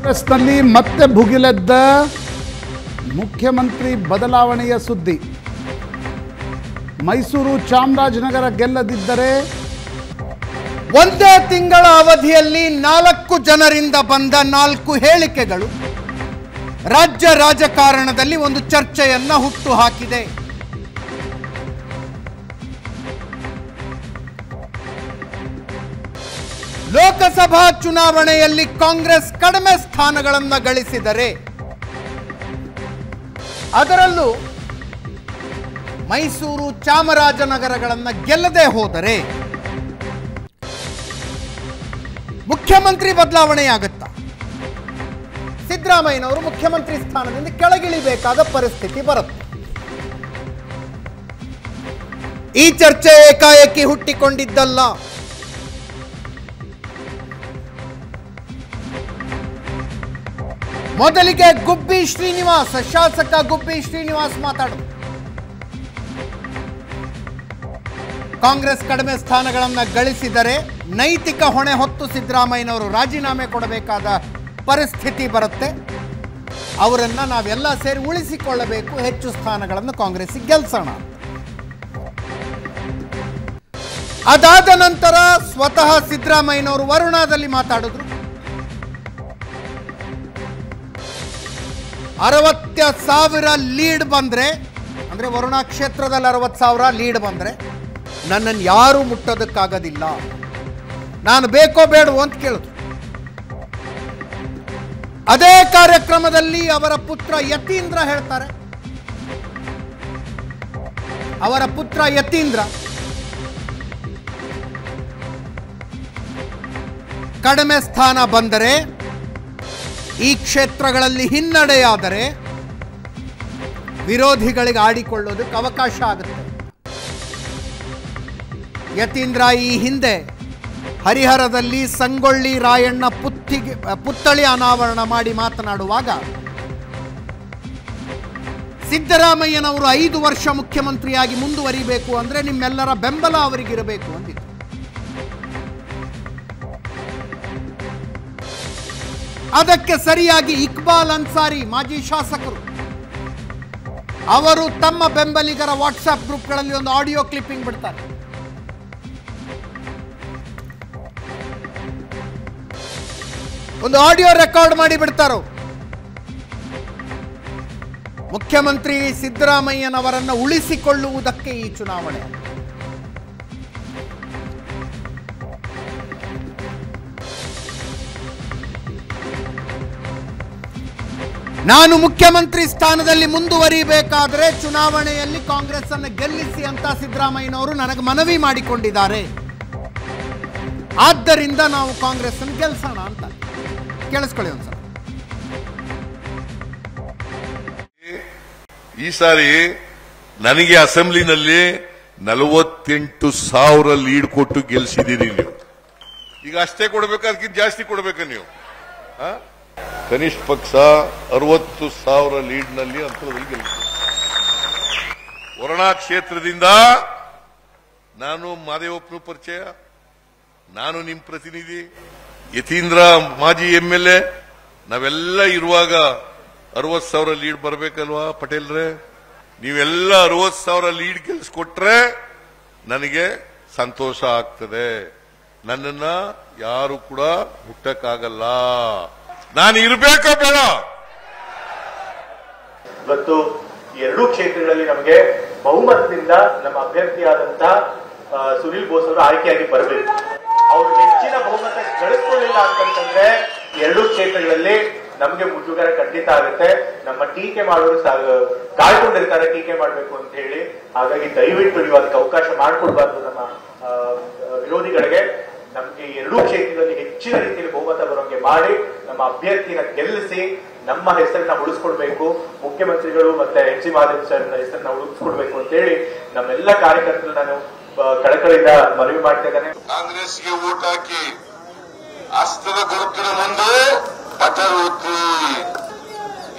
ಕಾಂಗ್ರೆಸ್ನಲ್ಲಿ ಮತ್ತೆ ಭುಗಿಲೆದ್ದ ಮುಖ್ಯಮಂತ್ರಿ ಬದಲಾವಣೆಯ ಸುದ್ದಿ ಮೈಸೂರು ಚಾಮರಾಜನಗರ ಗೆಲ್ಲದಿದ್ದರೆ ಒಂದೇ ತಿಂಗಳ ಅವಧಿಯಲ್ಲಿ ನಾಲ್ಕು ಜನರಿಂದ ಬಂದ ನಾಲ್ಕು ಹೇಳಿಕೆಗಳು ರಾಜ್ಯ ರಾಜಕಾರಣದಲ್ಲಿ ಒಂದು ಚರ್ಚೆಯನ್ನು ಹುಟ್ಟು ಹಾಕಿದೆ ಲೋಕಸಭಾ ಚುನಾವಣೆಯಲ್ಲಿ ಕಾಂಗ್ರೆಸ್ ಕಡಿಮೆ ಸ್ಥಾನಗಳನ್ನು ಗಳಿಸಿದರೆ ಅದರಲ್ಲೂ ಮೈಸೂರು ಚಾಮರಾಜನಗರಗಳನ್ನು ಗೆಲ್ಲದೆ ಹೋದರೆ ಮುಖ್ಯಮಂತ್ರಿ ಬದಲಾವಣೆಯಾಗುತ್ತಾ ಸಿದ್ದರಾಮಯ್ಯನವರು ಮುಖ್ಯಮಂತ್ರಿ ಸ್ಥಾನದಿಂದ ಕೆಳಗಿಳಿಬೇಕಾದ ಪರಿಸ್ಥಿತಿ ಬರುತ್ತೆ ಈ ಚರ್ಚೆ ಏಕಾಏಕಿ ಹುಟ್ಟಿಕೊಂಡಿದ್ದಲ್ಲ ಮೊದಲಿಗೆ ಗುಬ್ಬಿ ಶ್ರೀನಿವಾಸ್ ಶಾಸಕ ಗುಬ್ಬಿ ಶ್ರೀನಿವಾಸ್ ಮಾತಾಡು ಕಾಂಗ್ರೆಸ್ ಕಡಿಮೆ ಸ್ಥಾನಗಳನ್ನು ಗಳಿಸಿದರೆ ನೈತಿಕ ಹೊಣೆ ಹೊತ್ತು ಸಿದ್ದರಾಮಯ್ಯನವರು ರಾಜೀನಾಮೆ ಕೊಡಬೇಕಾದ ಪರಿಸ್ಥಿತಿ ಬರುತ್ತೆ ಅವರನ್ನು ನಾವೆಲ್ಲ ಸೇರಿ ಉಳಿಸಿಕೊಳ್ಳಬೇಕು ಹೆಚ್ಚು ಸ್ಥಾನಗಳನ್ನು ಕಾಂಗ್ರೆಸ್ ಗೆಲ್ಸೋಣ ಅದಾದ ನಂತರ ಸ್ವತಃ ಸಿದ್ದರಾಮಯ್ಯನವರು ವರುಣಾದಲ್ಲಿ ಮಾತಾಡಿದ್ರು ಅರವತ್ತ ಸಾವಿರ ಲೀಡ್ ಬಂದರೆ ಅಂದರೆ ವರುಣ ಕ್ಷೇತ್ರದಲ್ಲಿ ಅರವತ್ತು ಸಾವಿರ ಲೀಡ್ ಬಂದರೆ ನನ್ನನ್ನು ಯಾರೂ ಮುಟ್ಟೋದಕ್ಕಾಗೋದಿಲ್ಲ ನಾನು ಬೇಕೋ ಬೇಡವೋ ಅಂತ ಕೇಳಿದ್ರು ಅದೇ ಕಾರ್ಯಕ್ರಮದಲ್ಲಿ ಅವರ ಪುತ್ರ ಯತೀಂದ್ರ ಹೇಳ್ತಾರೆ ಅವರ ಪುತ್ರ ಯತೀಂದ್ರ ಕಡಿಮೆ ಸ್ಥಾನ ಬಂದರೆ ಈ ಕ್ಷೇತ್ರಗಳಲ್ಲಿ ಹಿನ್ನಡೆಯಾದರೆ ವಿರೋಧಿಗಳಿಗೆ ಆಡಿಕೊಳ್ಳೋದಕ್ಕೆ ಅವಕಾಶ ಆಗುತ್ತೆ ಯತೀಂದ್ರ ಈ ಹಿಂದೆ ಹರಿಹರದಲ್ಲಿ ಸಂಗೊಳ್ಳಿ ರಾಯಣ್ಣ ಪುತ್ತಿಗೆ ಪುತ್ಥಳಿ ಅನಾವರಣ ಮಾಡಿ ಮಾತನಾಡುವಾಗ ಸಿದ್ದರಾಮಯ್ಯನವರು ಐದು ವರ್ಷ ಮುಖ್ಯಮಂತ್ರಿಯಾಗಿ ಮುಂದುವರಿಬೇಕು ಅಂದರೆ ನಿಮ್ಮೆಲ್ಲರ ಬೆಂಬಲ ಅವರಿಗಿರಬೇಕು ಅಂತ ಅದಕ್ಕೆ ಸರಿಯಾಗಿ ಇಕ್ಬಾಲ್ ಅನ್ಸಾರಿ ಮಾಜಿ ಶಾಸಕರು ಅವರು ತಮ್ಮ ಬೆಂಬಲಿಗರ ವಾಟ್ಸ್ಆಪ್ ಗ್ರೂಪ್ಗಳಲ್ಲಿ ಒಂದು ಆಡಿಯೋ ಕ್ಲಿಪ್ಪಿಂಗ್ ಬಿಡ್ತಾರೆ ಒಂದು ಆಡಿಯೋ ರೆಕಾರ್ಡ್ ಮಾಡಿ ಬಿಡ್ತಾರೋ ಮುಖ್ಯಮಂತ್ರಿ ಸಿದ್ದರಾಮಯ್ಯನವರನ್ನು ಉಳಿಸಿಕೊಳ್ಳುವುದಕ್ಕೆ ಈ ಚುನಾವಣೆ ನಾನು ಮುಖ್ಯಮಂತ್ರಿ ಸ್ಥಾನದಲ್ಲಿ ಮುಂದುವರಿಬೇಕಾದರೆ ಚುನಾವಣೆಯಲ್ಲಿ ಕಾಂಗ್ರೆಸ್ ಅನ್ನು ಗೆಲ್ಲಿಸಿ ಅಂತ ಸಿದ್ದರಾಮಯ್ಯನವರು ನನಗೆ ಮನವಿ ಮಾಡಿಕೊಂಡಿದ್ದಾರೆ ಆದ್ದರಿಂದ ನಾವು ಕಾಂಗ್ರೆಸ್ ಅನ್ನು ಅಂತ ಕೇಳಿಸ್ಕೊಳ್ಳಿ ಒಂದ್ಸಲ ಈ ಸಾರಿ ನನಗೆ ಅಸೆಂಬ್ಲಿನಲ್ಲಿ ನಲವತ್ತೆಂಟು ಸಾವಿರ ಲೀಡ್ ಕೊಟ್ಟು ಗೆಲ್ಲಿಸಿದ್ದೀರಿ ನೀವು ಈಗ ಅಷ್ಟೇ ಅದಕ್ಕಿಂತ ಜಾಸ್ತಿ ಕೊಡಬೇಕು ನೀವು ಕನಿಷ್ಠ ಪಕ್ಷ ಅರವತ್ತು ಸಾವಿರ ಲೀಡ್ನಲ್ಲಿ ಅಂತರದಲ್ಲಿ ಗೆಲ್ಲುತ್ತೆ ವರುಣಾ ಕ್ಷೇತ್ರದಿಂದ ನಾನು ಮಾದೇವಪ್ಪನ ಪರಿಚಯ ನಾನು ನಿಮ್ಮ ಪ್ರತಿನಿಧಿ ಯತೀಂದ್ರ ಮಾಜಿ ಎ ನಾವೆಲ್ಲ ಇರುವಾಗ ಅರವತ್ ಸಾವಿರ ಲೀಡ್ ಬರಬೇಕಲ್ವಾ ರೇ ನೀವೆಲ್ಲ ಅರವತ್ ಸಾವಿರ ಲೀಡ್ ಗೆಲ್ಸ್ಕೊಟ್ರೆ ನನಗೆ ಸಂತೋಷ ಆಗ್ತದೆ ನನ್ನನ್ನ ಯಾರು ಕೂಡ ಹುಟ್ಟಕ್ಕಾಗಲ್ಲ ನಾನು ಇರಬೇಕೋ ಬೇಡ ಇವತ್ತು ಎರಡೂ ಕ್ಷೇತ್ರಗಳಲ್ಲಿ ನಮಗೆ ಬಹುಮತದಿಂದ ನಮ್ಮ ಅಭ್ಯರ್ಥಿಯಾದಂತಹ ಸುನಿಲ್ ಬೋಸ್ ಅವರು ಆಯ್ಕೆಯಾಗಿ ಬರಬೇಕು ಅವರು ಹೆಚ್ಚಿನ ಬಹುಮತ ಗಳಿಸ್ಕೊಳ್ಳಿಲ್ಲ ಅಂತಂತಂದ್ರೆ ಎರಡೂ ಕ್ಷೇತ್ರಗಳಲ್ಲಿ ನಮಗೆ ಮುಜುಗರ ಖಂಡಿತ ಆಗುತ್ತೆ ನಮ್ಮ ಟೀಕೆ ಮಾಡೋರು ಕಾಯ್ಕೊಂಡಿರ್ತಾರೆ ಟೀಕೆ ಮಾಡಬೇಕು ಅಂತ ಹೇಳಿ ಹಾಗಾಗಿ ದಯವಿಟ್ಟು ನೀವು ಅದಕ್ಕೆ ಅವಕಾಶ ಮಾಡಿಕೊಡ್ಬಾರ್ದು ನಮ್ಮ ವಿರೋಧಿಗಳಿಗೆ ನಮಗೆ ಎರಡೂ ಕ್ಷೇತ್ರದಲ್ಲಿ ಹೆಚ್ಚಿನ ರೀತಿಯಲ್ಲಿ ಬಹುಮತ ಬರೋಕೆ ಮಾಡಿ ನಮ್ಮ ಅಭ್ಯರ್ಥಿನ ಗೆಲ್ಲಿಸಿ ನಮ್ಮ ಹೆಸರನ್ನ ಉಳಿಸ್ಕೊಡ್ಬೇಕು ಮುಖ್ಯಮಂತ್ರಿಗಳು ಮತ್ತೆ ಎಚ್ ಸಿ ಮಾಧವ್ ಸರ್ ಹೆಸರನ್ನ ಉಳಿಸ್ಕೊಡ್ಬೇಕು ಅಂತ ಹೇಳಿ ನಮ್ಮೆಲ್ಲ ಕಾರ್ಯಕರ್ತರು ನಾನು ಕಳಕಳಿಯಿಂದ ಮನವಿ ಮಾಡ್ತಾ ಇದ್ದೇನೆ ಕಾಂಗ್ರೆಸ್ಗೆ ಓಟ್ ಹಾಕಿ ಅಸ್ತದ ಗುರುತಿನ ಮುಂದೆ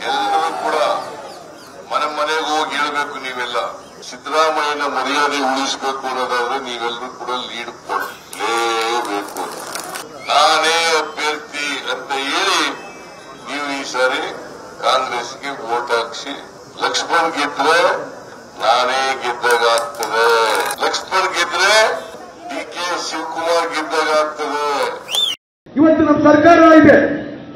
ಎಲ್ಲರೂ ಕೂಡ ಮನೆ ಮನೆಗೆ ಹೋಗಿ ಹೇಳ್ಬೇಕು ನೀವೆಲ್ಲ ಸಿದ್ದರಾಮಯ್ಯನ ಮರ್ಯಾದೆ ಉಳಿಸಬೇಕು ಅನ್ನೋದಾದ್ರೆ ನೀವೆಲ್ಲರೂ ಕೂಡ ಲೀಡ್ ಕೊಡ್ಲೇ ನಾನೇ ಅಭ್ಯರ್ಥಿ ಅಂತ ಹೇಳಿ ನೀವು ಈ ಸಾರಿ ಕಾಂಗ್ರೆಸ್ಗೆ ವೋಟ್ ಹಾಕ್ಸಿ ಲಕ್ಷ್ಮಣ್ ಗೆದ್ರೆ ನಾನೇ ಗೆದ್ದಾಗ ಲಕ್ಷ್ಮಣ್ ಗೆದ್ರೆ ಡಿ ಕೆ ಶಿವಕುಮಾರ್ ಗೆದ್ದಾಗ ಆಗ್ತದೆ ಇವತ್ತು ನಮ್ಮ ಸರ್ಕಾರ ಇದೆ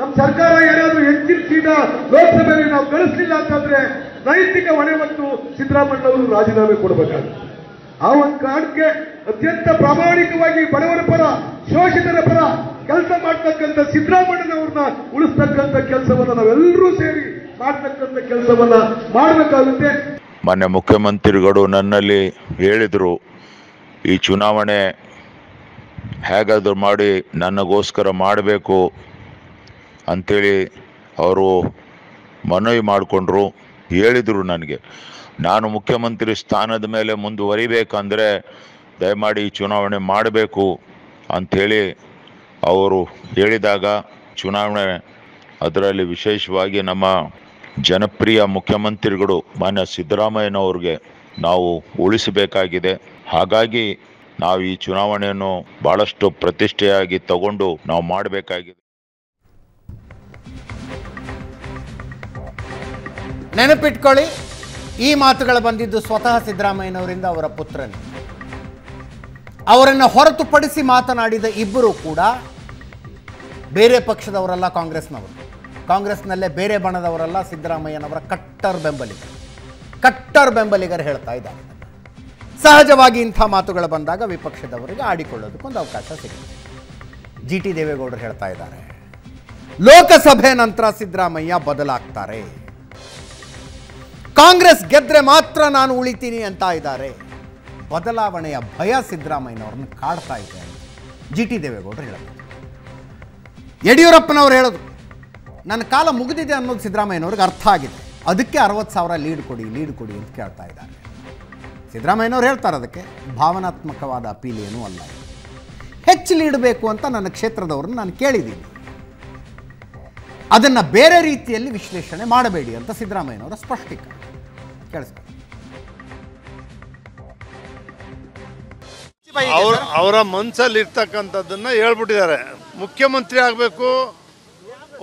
ನಮ್ಮ ಸರ್ಕಾರ ಯಾರಾದ್ರೂ ಹೆಚ್ಚಿನ ಸೀಟ ಲೋಕಸಭೆಯಲ್ಲಿ ನಾವು ಕಳಿಸ್ಲಿಲ್ಲ ಅಂತಂದ್ರೆ ನೈತಿಕ ಹೊಣೆ ಮತ್ತು ಸಿದ್ದರಾಮಯ್ಯ ಅವರು ರಾಜೀನಾಮೆ ಕೊಡಬೇಕಾಗುತ್ತೆ ಆ ಒಂದು ಕಾರಣಕ್ಕೆ ಅತ್ಯಂತ ಪ್ರಾಮಾಣಿಕವಾಗಿ ಬಡವರ ಪರ ಶೋಷಿತರ ಪರ ಕೆಲಸ ಮಾಡ್ತಕ್ಕಂಥ ಸಿದ್ದರಾಮಯ್ಯನವ್ರನ್ನ ಉಳಿಸ್ತಕ್ಕಂಥ ಕೆಲಸವನ್ನ ನಾವೆಲ್ಲರೂ ಸೇರಿ ಮಾಡ್ತಕ್ಕಂಥ ಕೆಲಸವನ್ನ ಮಾಡಬೇಕಾಗುತ್ತೆ ಮಾನ್ಯ ಮುಖ್ಯಮಂತ್ರಿಗಳು ನನ್ನಲ್ಲಿ ಹೇಳಿದರು ಈ ಚುನಾವಣೆ ಹೇಗಾದ್ರೂ ಮಾಡಿ ನನಗೋಸ್ಕರ ಮಾಡಬೇಕು ಅಂಥೇಳಿ ಅವರು ಮನವಿ ಮಾಡಿಕೊಂಡ್ರು ಹೇಳಿದರು ನನಗೆ ನಾನು ಮುಖ್ಯಮಂತ್ರಿ ಸ್ಥಾನದ ಮೇಲೆ ಮುಂದುವರಿಬೇಕಂದ್ರೆ ದಯಮಾಡಿ ಚುನಾವಣೆ ಮಾಡಬೇಕು ಅಂಥೇಳಿ ಅವರು ಹೇಳಿದಾಗ ಚುನಾವಣೆ ಅದರಲ್ಲಿ ವಿಶೇಷವಾಗಿ ನಮ್ಮ ಜನಪ್ರಿಯ ಮುಖ್ಯಮಂತ್ರಿಗಳು ಮಾನ್ಯ ಸಿದ್ದರಾಮಯ್ಯನವ್ರಿಗೆ ನಾವು ಉಳಿಸಬೇಕಾಗಿದೆ ಹಾಗಾಗಿ ನಾವು ಈ ಚುನಾವಣೆಯನ್ನು ಬಹಳಷ್ಟು ಪ್ರತಿಷ್ಠೆಯಾಗಿ ತಗೊಂಡು ನಾವು ಮಾಡಬೇಕಾಗಿದೆ ನೆನಪಿಟ್ಕೊಳ್ಳಿ ಈ ಮಾತುಗಳು ಬಂದಿದ್ದು ಸ್ವತಃ ಸಿದ್ದರಾಮಯ್ಯನವರಿಂದ ಅವರ ಪುತ್ರನೇ ಅವರನ್ನು ಹೊರತುಪಡಿಸಿ ಮಾತನಾಡಿದ ಇಬ್ಬರು ಕೂಡ ಬೇರೆ ಪಕ್ಷದವರಲ್ಲ ಕಾಂಗ್ರೆಸ್ನವರು ಕಾಂಗ್ರೆಸ್ನಲ್ಲೇ ಬೇರೆ ಬಣದವರಲ್ಲ ಸಿದ್ದರಾಮಯ್ಯನವರ ಕಟ್ಟರ್ ಬೆಂಬಲಿಗರು ಕಟ್ಟರ್ ಬೆಂಬಲಿಗರು ಹೇಳ್ತಾ ಇದ್ದಾರೆ ಸಹಜವಾಗಿ ಇಂಥ ಮಾತುಗಳು ಬಂದಾಗ ವಿಪಕ್ಷದವರಿಗೆ ಆಡಿಕೊಳ್ಳೋದಕ್ಕೊಂದು ಅವಕಾಶ ಸಿಗುತ್ತೆ ಜಿ ಟಿ ದೇವೇಗೌಡರು ಹೇಳ್ತಾ ಇದ್ದಾರೆ ಲೋಕಸಭೆ ನಂತರ ಸಿದ್ದರಾಮಯ್ಯ ಬದಲಾಗ್ತಾರೆ ಕಾಂಗ್ರೆಸ್ ಗೆದ್ರೆ ಮಾತ್ರ ನಾನು ಉಳಿತೀನಿ ಅಂತ ಇದ್ದಾರೆ ಬದಲಾವಣೆಯ ಭಯ ಸಿದ್ದರಾಮಯ್ಯನವ್ರನ್ನ ಕಾಡ್ತಾ ಇದೆ ಜಿ ಟಿ ದೇವೇಗೌಡರು ಹೇಳೋದು ಯಡಿಯೂರಪ್ಪನವ್ರು ಹೇಳೋದು ನನ್ನ ಕಾಲ ಮುಗಿದಿದೆ ಅನ್ನೋದು ಸಿದ್ದರಾಮಯ್ಯನವ್ರಿಗೆ ಅರ್ಥ ಆಗಿದೆ ಅದಕ್ಕೆ ಅರವತ್ತು ಸಾವಿರ ಲೀಡ್ ಕೊಡಿ ಲೀಡ್ ಕೊಡಿ ಅಂತ ಕೇಳ್ತಾ ಇದ್ದಾರೆ ಸಿದ್ದರಾಮಯ್ಯನವ್ರು ಹೇಳ್ತಾರೆ ಅದಕ್ಕೆ ಭಾವನಾತ್ಮಕವಾದ ಅಪೀಲ್ ಏನೂ ಅಲ್ಲ ಹೆಚ್ಚು ಲೀಡ್ ಬೇಕು ಅಂತ ನನ್ನ ಕ್ಷೇತ್ರದವ್ರನ್ನ ನಾನು ಕೇಳಿದ್ದೀನಿ ಅದನ್ನು ಬೇರೆ ರೀತಿಯಲ್ಲಿ ವಿಶ್ಲೇಷಣೆ ಮಾಡಬೇಡಿ ಅಂತ ಸಿದ್ದರಾಮಯ್ಯನವರ ಸ್ಪಷ್ಟೀಕರಣ ಅವ್ರ ಅವರ ಮನಸ್ಸಲ್ಲಿ ಇರ್ತಕ್ಕಂಥದ್ದನ್ನು ಹೇಳ್ಬಿಟ್ಟಿದ್ದಾರೆ ಮುಖ್ಯಮಂತ್ರಿ ಆಗಬೇಕು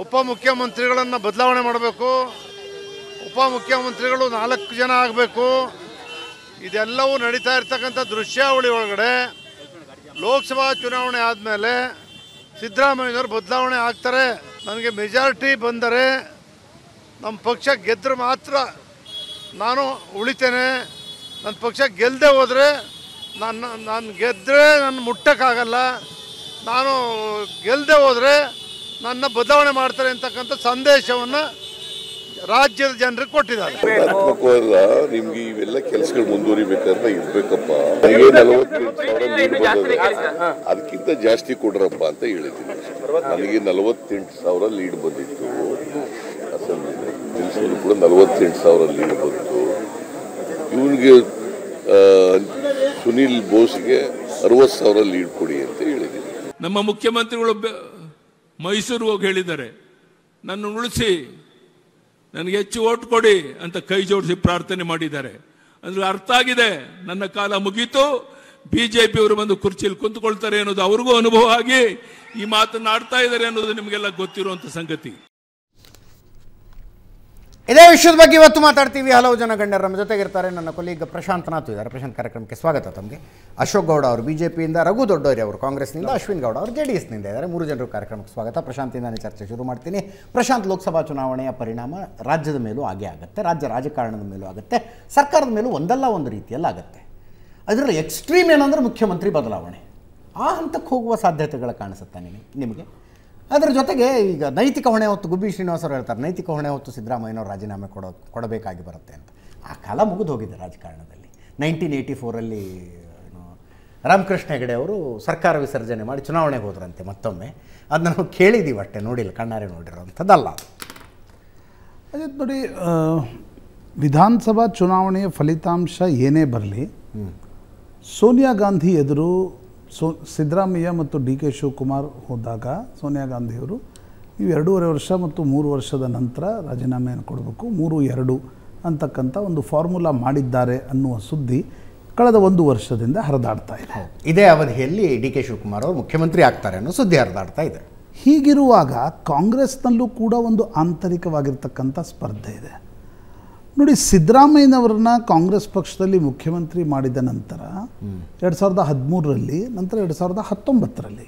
ಉಪಮುಖ್ಯಮಂತ್ರಿಗಳನ್ನು ಬದಲಾವಣೆ ಮಾಡಬೇಕು ಉಪಮುಖ್ಯಮಂತ್ರಿಗಳು ನಾಲ್ಕು ಜನ ಆಗಬೇಕು ಇದೆಲ್ಲವೂ ನಡೀತಾ ಇರ್ತಕ್ಕಂಥ ದೃಶ್ಯಾವಳಿ ಒಳಗಡೆ ಲೋಕಸಭಾ ಚುನಾವಣೆ ಆದಮೇಲೆ ಸಿದ್ದರಾಮಯ್ಯವರು ಬದಲಾವಣೆ ಆಗ್ತಾರೆ ನನಗೆ ಮೆಜಾರಿಟಿ ಬಂದರೆ ನಮ್ಮ ಪಕ್ಷ ಗೆದ್ದರೆ ಮಾತ್ರ ನಾನು ಉಳಿತೇನೆ ನನ್ನ ಪಕ್ಷ ಗೆಲ್ಲದೆ ಹೋದರೆ ನನ್ನ ನಾನು ಗೆದ್ದರೆ ನನ್ನ ಮುಟ್ಟಕ್ಕಾಗಲ್ಲ ನಾನು ಗೆಲ್ಲದೆ ಹೋದರೆ ನನ್ನ ಬದಲಾವಣೆ ಮಾಡ್ತಾರೆ ಅಂತಕ್ಕಂಥ ಸಂದೇಶವನ್ನು ರಾಜ್ಯದ ಜನರಿಗೆ ಕೊಟ್ಟಿದ್ದಾರೆ ನಿಮ್ಗೆ ಇವೆಲ್ಲ ಕೆಲಸಗಳು ಮುಂದುವರಿಬೇಕಂತ ಇರ್ಬೇಕಪ್ಪ ಅದಕ್ಕಿಂತ ಜಾಸ್ತಿ ಕೊಡ್ರಪ್ಪ ಅಂತ ಹೇಳಿದ್ದೀನಿ ನನಗೆ ನಲವತ್ತೆಂಟು ಸಾವಿರ ಲೀಡ್ ಬಂದಿತ್ತು ಕೂಡ ನಲವತ್ತೆಂಟು ಸಾವಿರ ಲೀವ್ ಬಂತು ಇವನಿಗೆ ಸುನೀಲ್ ಬೋಸ್ಗೆ ಅರವತ್ತು ಸಾವಿರ ಲೀಡ್ ಕೊಡಿ ಅಂತ ಹೇಳಿದ್ದೀನಿ ನಮ್ಮ ಮುಖ್ಯಮಂತ್ರಿಗಳು ಮೈಸೂರು ಹೋಗಿ ಹೇಳಿದ್ದಾರೆ ನನ್ನ ಉಳಿಸಿ ನನಗೆ ಹೆಚ್ಚು ಓಟ್ ಕೊಡಿ ಅಂತ ಕೈ ಜೋಡಿಸಿ ಪ್ರಾರ್ಥನೆ ಮಾಡಿದ್ದಾರೆ ಅಂದ್ರೆ ಅರ್ಥ ಆಗಿದೆ ನನ್ನ ಕಾಲ ಮುಗೀತು ಬಿಜೆಪಿ ಅವರು ಬಂದು ಕುರ್ಚಿಯಲ್ಲಿ ಕುಂತುಕೊಳ್ತಾರೆ ಅನ್ನೋದು ಅವ್ರಿಗೂ ಅನುಭವ ಆಗಿ ಈ ಮಾತನ್ನು ಆಡ್ತಾ ಇದ್ದಾರೆ ಅನ್ನೋದು ನಿಮಗೆಲ್ಲ ಗೊತ್ತಿರುವಂತ ಸಂಗತಿ ಇದೇ ವಿಷಯದ ಬಗ್ಗೆ ಇವತ್ತು ಮಾತಾಡ್ತೀವಿ ಹಲವು ಜನ ಗಣ್ಯರು ನಮ್ಮ ಜೊತೆಗಿರ್ತಾರೆ ನನ್ನ ಕೊಲೀಗ್ ಪ್ರಶಾಂತ್ ನಾಥ್ ಇದ್ದಾರೆ ಪ್ರಶಾಂತ್ ಕಾರ್ಯಕ್ರಮಕ್ಕೆ ಸ್ವಾಗತ ತಮಗೆ ಅಶೋಕ್ ಗೌಡ ಅವರು ಬಿಜೆಪಿಯಿಂದ ರಘು ದೊಡ್ಡೋರಿ ಅವರು ಕಾಂಗ್ರೆಸ್ನಿಂದ ಅಶ್ವಿನ್ ಗೌಡ ಅವರು ಜೆ ಡಿ ಎಸ್ನಿಂದ ಇದ್ದಾರೆ ಮೂರು ಜನರು ಕಾರ್ಯಕ್ರಮಕ್ಕೆ ಸ್ವಾಗತ ನಾನು ಚರ್ಚೆ ಶುರು ಮಾಡ್ತೀನಿ ಪ್ರಶಾಂತ್ ಲೋಕಸಭಾ ಚುನಾವಣೆಯ ಪರಿಣಾಮ ರಾಜ್ಯದ ಮೇಲೂ ಆಗೇ ಆಗುತ್ತೆ ರಾಜ್ಯ ರಾಜಕಾರಣದ ಮೇಲೂ ಆಗುತ್ತೆ ಸರ್ಕಾರದ ಮೇಲೂ ಒಂದಲ್ಲ ಒಂದು ರೀತಿಯಲ್ಲಿ ಆಗುತ್ತೆ ಅದರಲ್ಲಿ ಎಕ್ಸ್ಟ್ರೀಮ್ ಏನಂದ್ರೆ ಮುಖ್ಯಮಂತ್ರಿ ಬದಲಾವಣೆ ಆ ಹಂತಕ್ಕೆ ಹೋಗುವ ಸಾಧ್ಯತೆಗಳು ಕಾಣಿಸುತ್ತೆ ನಿಮಗೆ ನಿಮಗೆ ಅದರ ಜೊತೆಗೆ ಈಗ ನೈತಿಕ ಹೊಣೆ ಹೊತ್ತು ಗುಬ್ಬಿ ಶ್ರೀನಿವಾಸರು ಹೇಳ್ತಾರೆ ನೈತಿಕ ಹೊಣೆ ಹೊತ್ತು ಸಿದ್ದರಾಮಯ್ಯನವರು ರಾಜೀನಾಮೆ ಕೊಡೋ ಕೊಡಬೇಕಾಗಿ ಬರುತ್ತೆ ಅಂತ ಆ ಕಾಲ ಮುಗಿದು ಹೋಗಿದೆ ರಾಜಕಾರಣದಲ್ಲಿ ನೈನ್ಟೀನ್ ಏಯ್ಟಿ ಫೋರಲ್ಲಿ ರಾಮಕೃಷ್ಣ ಹೆಗಡೆ ಅವರು ಸರ್ಕಾರ ವಿಸರ್ಜನೆ ಮಾಡಿ ಚುನಾವಣೆಗೆ ಹೋದ್ರಂತೆ ಮತ್ತೊಮ್ಮೆ ಅದನ್ನ ನಾವು ಕೇಳಿದ್ದೀವಿ ಅಷ್ಟೇ ನೋಡಿಲ್ಲ ಕಣ್ಣಾರೆ ನೋಡಿರೋವಂಥದ್ದಲ್ಲ ಅದು ಅದೇ ನೋಡಿ ವಿಧಾನಸಭಾ ಚುನಾವಣೆಯ ಫಲಿತಾಂಶ ಏನೇ ಬರಲಿ ಸೋನಿಯಾ ಗಾಂಧಿ ಎದುರು ಸೊ ಸಿದ್ದರಾಮಯ್ಯ ಮತ್ತು ಡಿ ಕೆ ಶಿವಕುಮಾರ್ ಹೋದಾಗ ಸೋನಿಯಾ ಗಾಂಧಿಯವರು ನೀವು ಎರಡೂವರೆ ವರ್ಷ ಮತ್ತು ಮೂರು ವರ್ಷದ ನಂತರ ರಾಜೀನಾಮೆಯನ್ನು ಕೊಡಬೇಕು ಮೂರು ಎರಡು ಅಂತಕ್ಕಂಥ ಒಂದು ಫಾರ್ಮುಲಾ ಮಾಡಿದ್ದಾರೆ ಅನ್ನುವ ಸುದ್ದಿ ಕಳೆದ ಒಂದು ವರ್ಷದಿಂದ ಹರಿದಾಡ್ತಾ ಇದೆ ಇದೇ ಅವಧಿಯಲ್ಲಿ ಡಿ ಕೆ ಶಿವಕುಮಾರ್ ಅವರು ಮುಖ್ಯಮಂತ್ರಿ ಆಗ್ತಾರೆ ಅನ್ನೋ ಸುದ್ದಿ ಹರಿದಾಡ್ತಾ ಇದೆ ಹೀಗಿರುವಾಗ ಕಾಂಗ್ರೆಸ್ನಲ್ಲೂ ಕೂಡ ಒಂದು ಆಂತರಿಕವಾಗಿರ್ತಕ್ಕಂಥ ಸ್ಪರ್ಧೆ ಇದೆ ನೋಡಿ ಸಿದ್ದರಾಮಯ್ಯನವ್ರನ್ನ ಕಾಂಗ್ರೆಸ್ ಪಕ್ಷದಲ್ಲಿ ಮುಖ್ಯಮಂತ್ರಿ ಮಾಡಿದ ನಂತರ ಎರಡು ಸಾವಿರದ ಹದಿಮೂರರಲ್ಲಿ ನಂತರ ಎರಡು ಸಾವಿರದ ಹತ್ತೊಂಬತ್ತರಲ್ಲಿ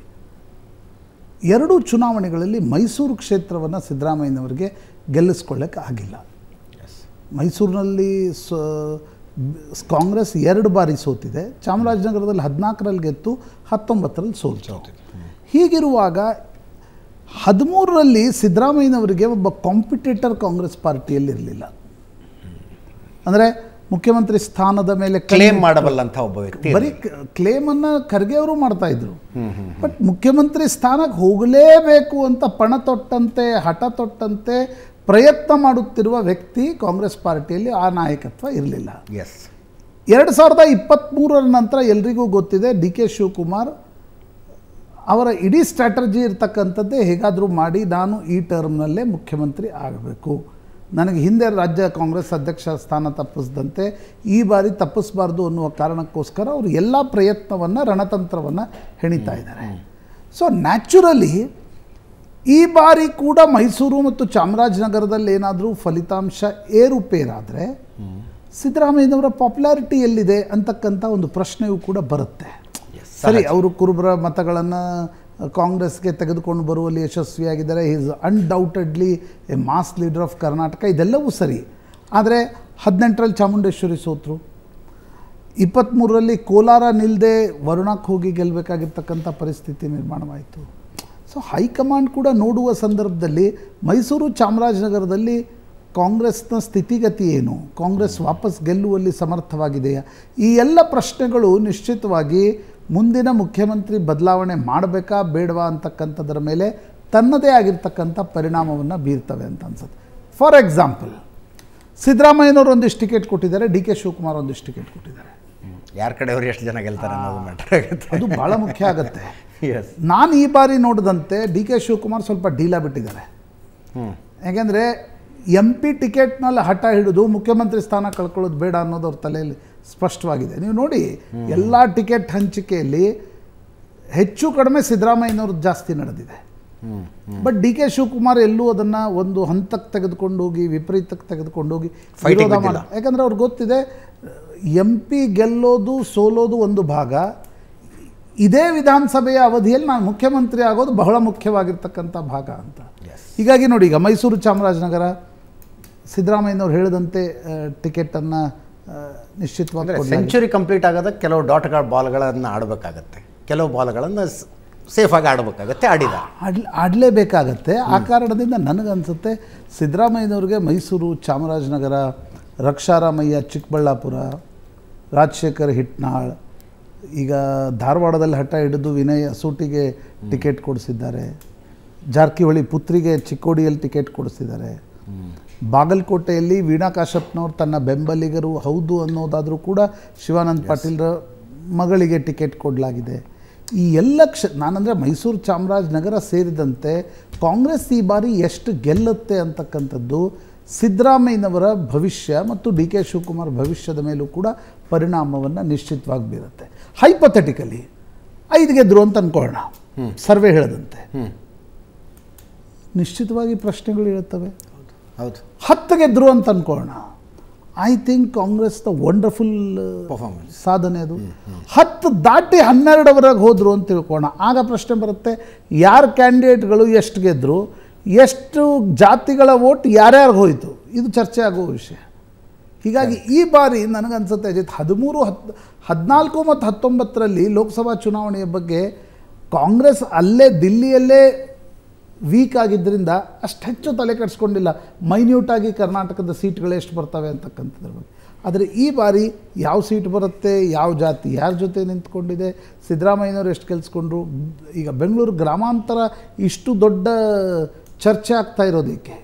ಎರಡೂ ಚುನಾವಣೆಗಳಲ್ಲಿ ಮೈಸೂರು ಕ್ಷೇತ್ರವನ್ನು ಸಿದ್ದರಾಮಯ್ಯನವರಿಗೆ ಗೆಲ್ಲಿಸ್ಕೊಳ್ಳೋಕೆ ಆಗಿಲ್ಲ ಮೈಸೂರಿನಲ್ಲಿ ಸ ಕಾಂಗ್ರೆಸ್ ಎರಡು ಬಾರಿ ಸೋತಿದೆ ಚಾಮರಾಜನಗರದಲ್ಲಿ ಹದಿನಾಲ್ಕರಲ್ಲಿ ಗೆದ್ದು ಹತ್ತೊಂಬತ್ತರಲ್ಲಿ ಸೋಲ್ತು ಹೀಗಿರುವಾಗ ಹದಿಮೂರರಲ್ಲಿ ಸಿದ್ದರಾಮಯ್ಯನವರಿಗೆ ಒಬ್ಬ ಕಾಂಪಿಟೇಟರ್ ಕಾಂಗ್ರೆಸ್ ಪಾರ್ಟಿಯಲ್ಲಿರಲಿಲ್ಲ ಅಂದರೆ ಮುಖ್ಯಮಂತ್ರಿ ಸ್ಥಾನದ ಮೇಲೆ ಕ್ಲೇಮ್ ಮಾಡಬಲ್ಲಂತ ಒಬ್ಬ ವ್ಯಕ್ತಿ ಬರೀ ಕ್ಲೇಮನ್ನು ಖರ್ಗೆ ಅವರು ಮಾಡ್ತಾ ಇದ್ರು ಬಟ್ ಮುಖ್ಯಮಂತ್ರಿ ಸ್ಥಾನಕ್ಕೆ ಹೋಗಲೇಬೇಕು ಅಂತ ಪಣ ತೊಟ್ಟಂತೆ ಹಠ ತೊಟ್ಟಂತೆ ಪ್ರಯತ್ನ ಮಾಡುತ್ತಿರುವ ವ್ಯಕ್ತಿ ಕಾಂಗ್ರೆಸ್ ಪಾರ್ಟಿಯಲ್ಲಿ ಆ ನಾಯಕತ್ವ ಇರಲಿಲ್ಲ ಎಸ್ ಎರಡು ಸಾವಿರದ ಇಪ್ಪತ್ತ್ಮೂರರ ನಂತರ ಎಲ್ರಿಗೂ ಗೊತ್ತಿದೆ ಡಿ ಕೆ ಶಿವಕುಮಾರ್ ಅವರ ಇಡೀ ಸ್ಟ್ರಾಟಜಿ ಇರ್ತಕ್ಕಂಥದ್ದೇ ಹೇಗಾದರೂ ಮಾಡಿ ನಾನು ಈ ಟರ್ಮ್ನಲ್ಲೇ ಮುಖ್ಯಮಂತ್ರಿ ಆಗಬೇಕು ನನಗೆ ಹಿಂದೆ ರಾಜ್ಯ ಕಾಂಗ್ರೆಸ್ ಅಧ್ಯಕ್ಷ ಸ್ಥಾನ ತಪ್ಪಿಸಿದಂತೆ ಈ ಬಾರಿ ತಪ್ಪಿಸಬಾರ್ದು ಅನ್ನುವ ಕಾರಣಕ್ಕೋಸ್ಕರ ಅವರು ಎಲ್ಲ ಪ್ರಯತ್ನವನ್ನು ರಣತಂತ್ರವನ್ನು ಹೆಣಿತಾ ಇದ್ದಾರೆ ಸೊ ನ್ಯಾಚುರಲಿ ಈ ಬಾರಿ ಕೂಡ ಮೈಸೂರು ಮತ್ತು ಚಾಮರಾಜನಗರದಲ್ಲಿ ಏನಾದರೂ ಫಲಿತಾಂಶ ಏರುಪೇರಾದರೆ ಸಿದ್ದರಾಮಯ್ಯನವರ ಪಾಪ್ಯುಲಾರಿಟಿ ಎಲ್ಲಿದೆ ಅಂತಕ್ಕಂಥ ಒಂದು ಪ್ರಶ್ನೆಯೂ ಕೂಡ ಬರುತ್ತೆ ಸರಿ ಅವರು ಕುರುಬರ ಮತಗಳನ್ನು ಕಾಂಗ್ರೆಸ್ಗೆ ತೆಗೆದುಕೊಂಡು ಬರುವಲ್ಲಿ ಯಶಸ್ವಿಯಾಗಿದ್ದಾರೆ is undoubtedly a mass leader of Karnataka ಇದೆಲ್ಲವೂ ಸರಿ ಆದರೆ ಹದಿನೆಂಟರಲ್ಲಿ ಚಾಮುಂಡೇಶ್ವರಿ ಸೋತರು ಇಪ್ಪತ್ತ್ಮೂರರಲ್ಲಿ ಕೋಲಾರ ನಿಲ್ಲದೆ ವರುಣಕ್ಕೆ ಹೋಗಿ ಗೆಲ್ಲಬೇಕಾಗಿರ್ತಕ್ಕಂಥ ಪರಿಸ್ಥಿತಿ ನಿರ್ಮಾಣವಾಯಿತು ಸೊ ಹೈಕಮಾಂಡ್ ಕೂಡ ನೋಡುವ ಸಂದರ್ಭದಲ್ಲಿ ಮೈಸೂರು ಚಾಮರಾಜನಗರದಲ್ಲಿ ಕಾಂಗ್ರೆಸ್ನ ಸ್ಥಿತಿಗತಿ ಏನು ಕಾಂಗ್ರೆಸ್ ವಾಪಸ್ ಗೆಲ್ಲುವಲ್ಲಿ ಸಮರ್ಥವಾಗಿದೆಯಾ ಈ ಎಲ್ಲ ಪ್ರಶ್ನೆಗಳು ನಿಶ್ಚಿತವಾಗಿ ಮುಂದಿನ ಮುಖ್ಯಮಂತ್ರಿ ಬದಲಾವಣೆ ಮಾಡಬೇಕಾ ಬೇಡವಾ ಅಂತಕ್ಕಂಥದ್ರ ಮೇಲೆ ತನ್ನದೇ ಆಗಿರ್ತಕ್ಕಂಥ ಪರಿಣಾಮವನ್ನು ಬೀರ್ತವೆ ಅಂತ ಅನ್ಸುತ್ತೆ ಫಾರ್ ಎಕ್ಸಾಂಪಲ್ ಸಿದ್ದರಾಮಯ್ಯನವರು ಒಂದಿಷ್ಟು ಟಿಕೆಟ್ ಕೊಟ್ಟಿದ್ದಾರೆ ಡಿ ಕೆ ಶಿವಕುಮಾರ್ ಒಂದಿಷ್ಟು ಟಿಕೆಟ್ ಕೊಟ್ಟಿದ್ದಾರೆ ಯಾರ ಅವರು ಎಷ್ಟು ಜನ ಗೆಲ್ತಾರೆ ಅನ್ನೋದು ಅದು ಭಾಳ ಮುಖ್ಯ ಆಗುತ್ತೆ ನಾನು ಈ ಬಾರಿ ನೋಡಿದಂತೆ ಡಿ ಕೆ ಶಿವಕುಮಾರ್ ಸ್ವಲ್ಪ ಡೀಲಾ ಬಿಟ್ಟಿದ್ದಾರೆ ಯಾಕೆಂದರೆ ಎಂ ಪಿ ಟಿಕೆಟ್ನಲ್ಲಿ ಹಠ ಹಿಡಿದು ಮುಖ್ಯಮಂತ್ರಿ ಸ್ಥಾನ ಕಳ್ಕೊಳ್ಳೋದು ಬೇಡ ಅನ್ನೋದು ಅವ್ರ ತಲೆಯಲ್ಲಿ ಸ್ಪಷ್ಟವಾಗಿದೆ ನೀವು ನೋಡಿ ಎಲ್ಲ ಟಿಕೆಟ್ ಹಂಚಿಕೆಯಲ್ಲಿ ಹೆಚ್ಚು ಕಡಿಮೆ ಸಿದ್ದರಾಮಯ್ಯನವ್ರದ್ದು ಜಾಸ್ತಿ ನಡೆದಿದೆ ಬಟ್ ಡಿ ಕೆ ಶಿವಕುಮಾರ್ ಎಲ್ಲೂ ಅದನ್ನು ಒಂದು ಹಂತಕ್ಕೆ ತೆಗೆದುಕೊಂಡೋಗಿ ಹೋಗಿ ವಿಪರೀತಕ್ಕೆ ತೆಗೆದುಕೊಂಡೋಗಿ ಹೋಗಿ ವಿರೋಧ ಮಾಡ ಯಾಕಂದರೆ ಅವ್ರಿಗೆ ಗೊತ್ತಿದೆ ಎಂ ಪಿ ಗೆಲ್ಲೋದು ಸೋಲೋದು ಒಂದು ಭಾಗ ಇದೇ ವಿಧಾನಸಭೆಯ ಅವಧಿಯಲ್ಲಿ ನಾನು ಮುಖ್ಯಮಂತ್ರಿ ಆಗೋದು ಬಹಳ ಮುಖ್ಯವಾಗಿರ್ತಕ್ಕಂಥ ಭಾಗ ಅಂತ ಹೀಗಾಗಿ ನೋಡಿ ಈಗ ಮೈಸೂರು ಚಾಮರಾಜನಗರ ಸಿದ್ದರಾಮಯ್ಯನವ್ರು ಹೇಳಿದಂತೆ ಟಿಕೆಟನ್ನು ನಿಶ್ಚಿತವಾಗಿ ಸೆಂಚುರಿ ಕಂಪ್ಲೀಟ್ ಆಗೋದ ಕೆಲವು ಡಾಟ್ ಗಾರ್ಡ್ ಬಾಲ್ಗಳನ್ನು ಆಡಬೇಕಾಗತ್ತೆ ಕೆಲವು ಬಾಲ್ಗಳನ್ನು ಸೇಫಾಗಿ ಆಡಬೇಕಾಗತ್ತೆ ಆಡಿದ ಆಡ್ ಆಡಲೇಬೇಕಾಗತ್ತೆ ಆ ಕಾರಣದಿಂದ ನನಗನ್ಸುತ್ತೆ ಸಿದ್ದರಾಮಯ್ಯನವ್ರಿಗೆ ಮೈಸೂರು ಚಾಮರಾಜನಗರ ರಕ್ಷಾರಾಮಯ್ಯ ಚಿಕ್ಕಬಳ್ಳಾಪುರ ರಾಜಶೇಖರ್ ಹಿಟ್ನಾಳ್ ಈಗ ಧಾರವಾಡದಲ್ಲಿ ಹಠ ಹಿಡಿದು ವಿನಯ್ ಸೂಟಿಗೆ ಟಿಕೆಟ್ ಕೊಡಿಸಿದ್ದಾರೆ ಜಾರಕಿಹೊಳಿ ಪುತ್ರಿಗೆ ಚಿಕ್ಕೋಡಿಯಲ್ಲಿ ಟಿಕೆಟ್ ಕೊಡಿಸಿದ್ದಾರೆ ಬಾಗಲಕೋಟೆಯಲ್ಲಿ ವೀಣಾ ತನ್ನ ಬೆಂಬಲಿಗರು ಹೌದು ಅನ್ನೋದಾದರೂ ಕೂಡ ಶಿವಾನಂದ ಪಾಟೀಲ್ರ ಮಗಳಿಗೆ ಟಿಕೆಟ್ ಕೊಡಲಾಗಿದೆ ಈ ಎಲ್ಲ ಕ್ಷ ನಾನಂದರೆ ಮೈಸೂರು ಚಾಮರಾಜನಗರ ಸೇರಿದಂತೆ ಕಾಂಗ್ರೆಸ್ ಈ ಬಾರಿ ಎಷ್ಟು ಗೆಲ್ಲುತ್ತೆ ಅಂತಕ್ಕಂಥದ್ದು ಸಿದ್ದರಾಮಯ್ಯನವರ ಭವಿಷ್ಯ ಮತ್ತು ಡಿ ಕೆ ಶಿವಕುಮಾರ್ ಭವಿಷ್ಯದ ಮೇಲೂ ಕೂಡ ಪರಿಣಾಮವನ್ನು ನಿಶ್ಚಿತವಾಗಿ ಬೀರುತ್ತೆ ಹೈಪಥೆಟಿಕಲಿ ಐದು ಗೆದ್ರು ಅಂತ ಅಂದ್ಕೊಳ್ಳೋಣ ಸರ್ವೆ ಹೇಳದಂತೆ ನಿಶ್ಚಿತವಾಗಿ ಪ್ರಶ್ನೆಗಳು ಇರುತ್ತವೆ ಹೌದು ಹತ್ತು ಗೆದ್ದರು ಅಂತ ಅನ್ಕೋಣ I think Congress the wonderful performance uh, ಸಾಧನೆ ಅದು ಹತ್ತು ದಾಟಿ ಹನ್ನೆರಡವರೆಗೆ ಹೋದರು ಅಂತ ತಿಳ್ಕೋಣ ಆಗ ಪ್ರಶ್ನೆ ಬರುತ್ತೆ ಯಾರು ಕ್ಯಾಂಡಿಡೇಟ್ಗಳು ಎಷ್ಟು ಗೆದ್ದರು ಎಷ್ಟು ಜಾತಿಗಳ ವೋಟ್ ಯಾರ್ಯಾರು ಹೋಯಿತು ಇದು ಚರ್ಚೆ ಆಗುವ ವಿಷಯ ಹೀಗಾಗಿ ಈ ಬಾರಿ ನನಗನ್ಸುತ್ತೆ ಅಜಿತ್ ಹದಿಮೂರು ಹತ್ತು ಹದಿನಾಲ್ಕು ಮತ್ತು ಹತ್ತೊಂಬತ್ತರಲ್ಲಿ ಲೋಕಸಭಾ ಚುನಾವಣೆಯ ಬಗ್ಗೆ ಕಾಂಗ್ರೆಸ್ ಅಲ್ಲೇ ದಿಲ್ಲಿಯಲ್ಲೇ ವೀಕ್ ಆಗಿದ್ದರಿಂದ ಅಷ್ಟು ಹೆಚ್ಚು ತಲೆ ಕೆಡಿಸ್ಕೊಂಡಿಲ್ಲ ಮೈನ್ಯೂಟಾಗಿ ಕರ್ನಾಟಕದ ಸೀಟ್ಗಳು ಎಷ್ಟು ಬರ್ತವೆ ಅಂತಕ್ಕಂಥದ್ರ ಬಗ್ಗೆ ಆದರೆ ಈ ಬಾರಿ ಯಾವ ಸೀಟ್ ಬರುತ್ತೆ ಯಾವ ಜಾತಿ ಯಾರ ಜೊತೆ ನಿಂತ್ಕೊಂಡಿದೆ ಸಿದ್ದರಾಮಯ್ಯನವರು ಎಷ್ಟು ಕೆಲಸಕೊಂಡ್ರು ಈಗ ಬೆಂಗಳೂರು ಗ್ರಾಮಾಂತರ ಇಷ್ಟು ದೊಡ್ಡ ಚರ್ಚೆ ಆಗ್ತಾ ಇರೋದಕ್ಕೆ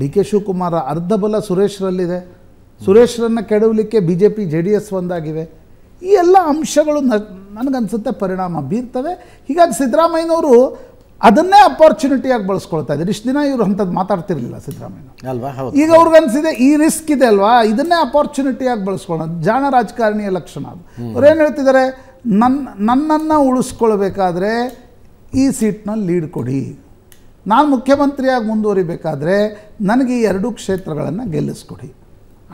ಡಿ ಕೆ ಶಿವಕುಮಾರ ಅರ್ಧ ಬಲ ಸುರೇಶ್ರಲ್ಲಿದೆ ಸುರೇಶ್ರನ್ನು ಕೆಡವಲಿಕ್ಕೆ B J P J D S ಒಂದಾಗಿವೆ ಈ ಎಲ್ಲ ಅಂಶಗಳು ನನಗನ್ಸುತ್ತೆ ಪರಿಣಾಮ ಬೀರ್ತವೆ ಹೀಗಾಗಿ ಸಿದ್ದರಾಮಯ್ಯನವರು ಅದನ್ನೇ ಅಪಾರ್ಚುನಿಟಿಯಾಗಿ ಬಳಸ್ಕೊಳ್ತಾ ಇದ್ದಾರೆ ಇಷ್ಟು ದಿನ ಇವರು ಅಂಥದ್ದು ಮಾತಾಡ್ತಿರಲಿಲ್ಲ ಸಿದ್ದರಾಮಯ್ಯ ಅಲ್ವಾ ಈಗ ಅನಿಸಿದೆ ಈ ರಿಸ್ಕ್ ಇದೆ ಅಲ್ವಾ ಇದನ್ನೇ ಅಪಾರ್ಚುನಿಟಿಯಾಗಿ ಬಳಸ್ಕೊಳ್ಳೋ ಜಾಣ ರಾಜಕಾರಣಿಯ ಲಕ್ಷಣ ಅದು ಏನು ಹೇಳ್ತಿದ್ದಾರೆ ನನ್ನ ನನ್ನನ್ನು ಉಳಿಸ್ಕೊಳ್ಬೇಕಾದ್ರೆ ಈ ಸೀಟ್ನಲ್ಲಿ ಲೀಡ್ ಕೊಡಿ ನಾನು ಮುಖ್ಯಮಂತ್ರಿಯಾಗಿ ಮುಂದುವರಿಬೇಕಾದ್ರೆ ನನಗೆ ಈ ಎರಡೂ ಕ್ಷೇತ್ರಗಳನ್ನು ಗೆಲ್ಲಿಸ್ಕೊಡಿ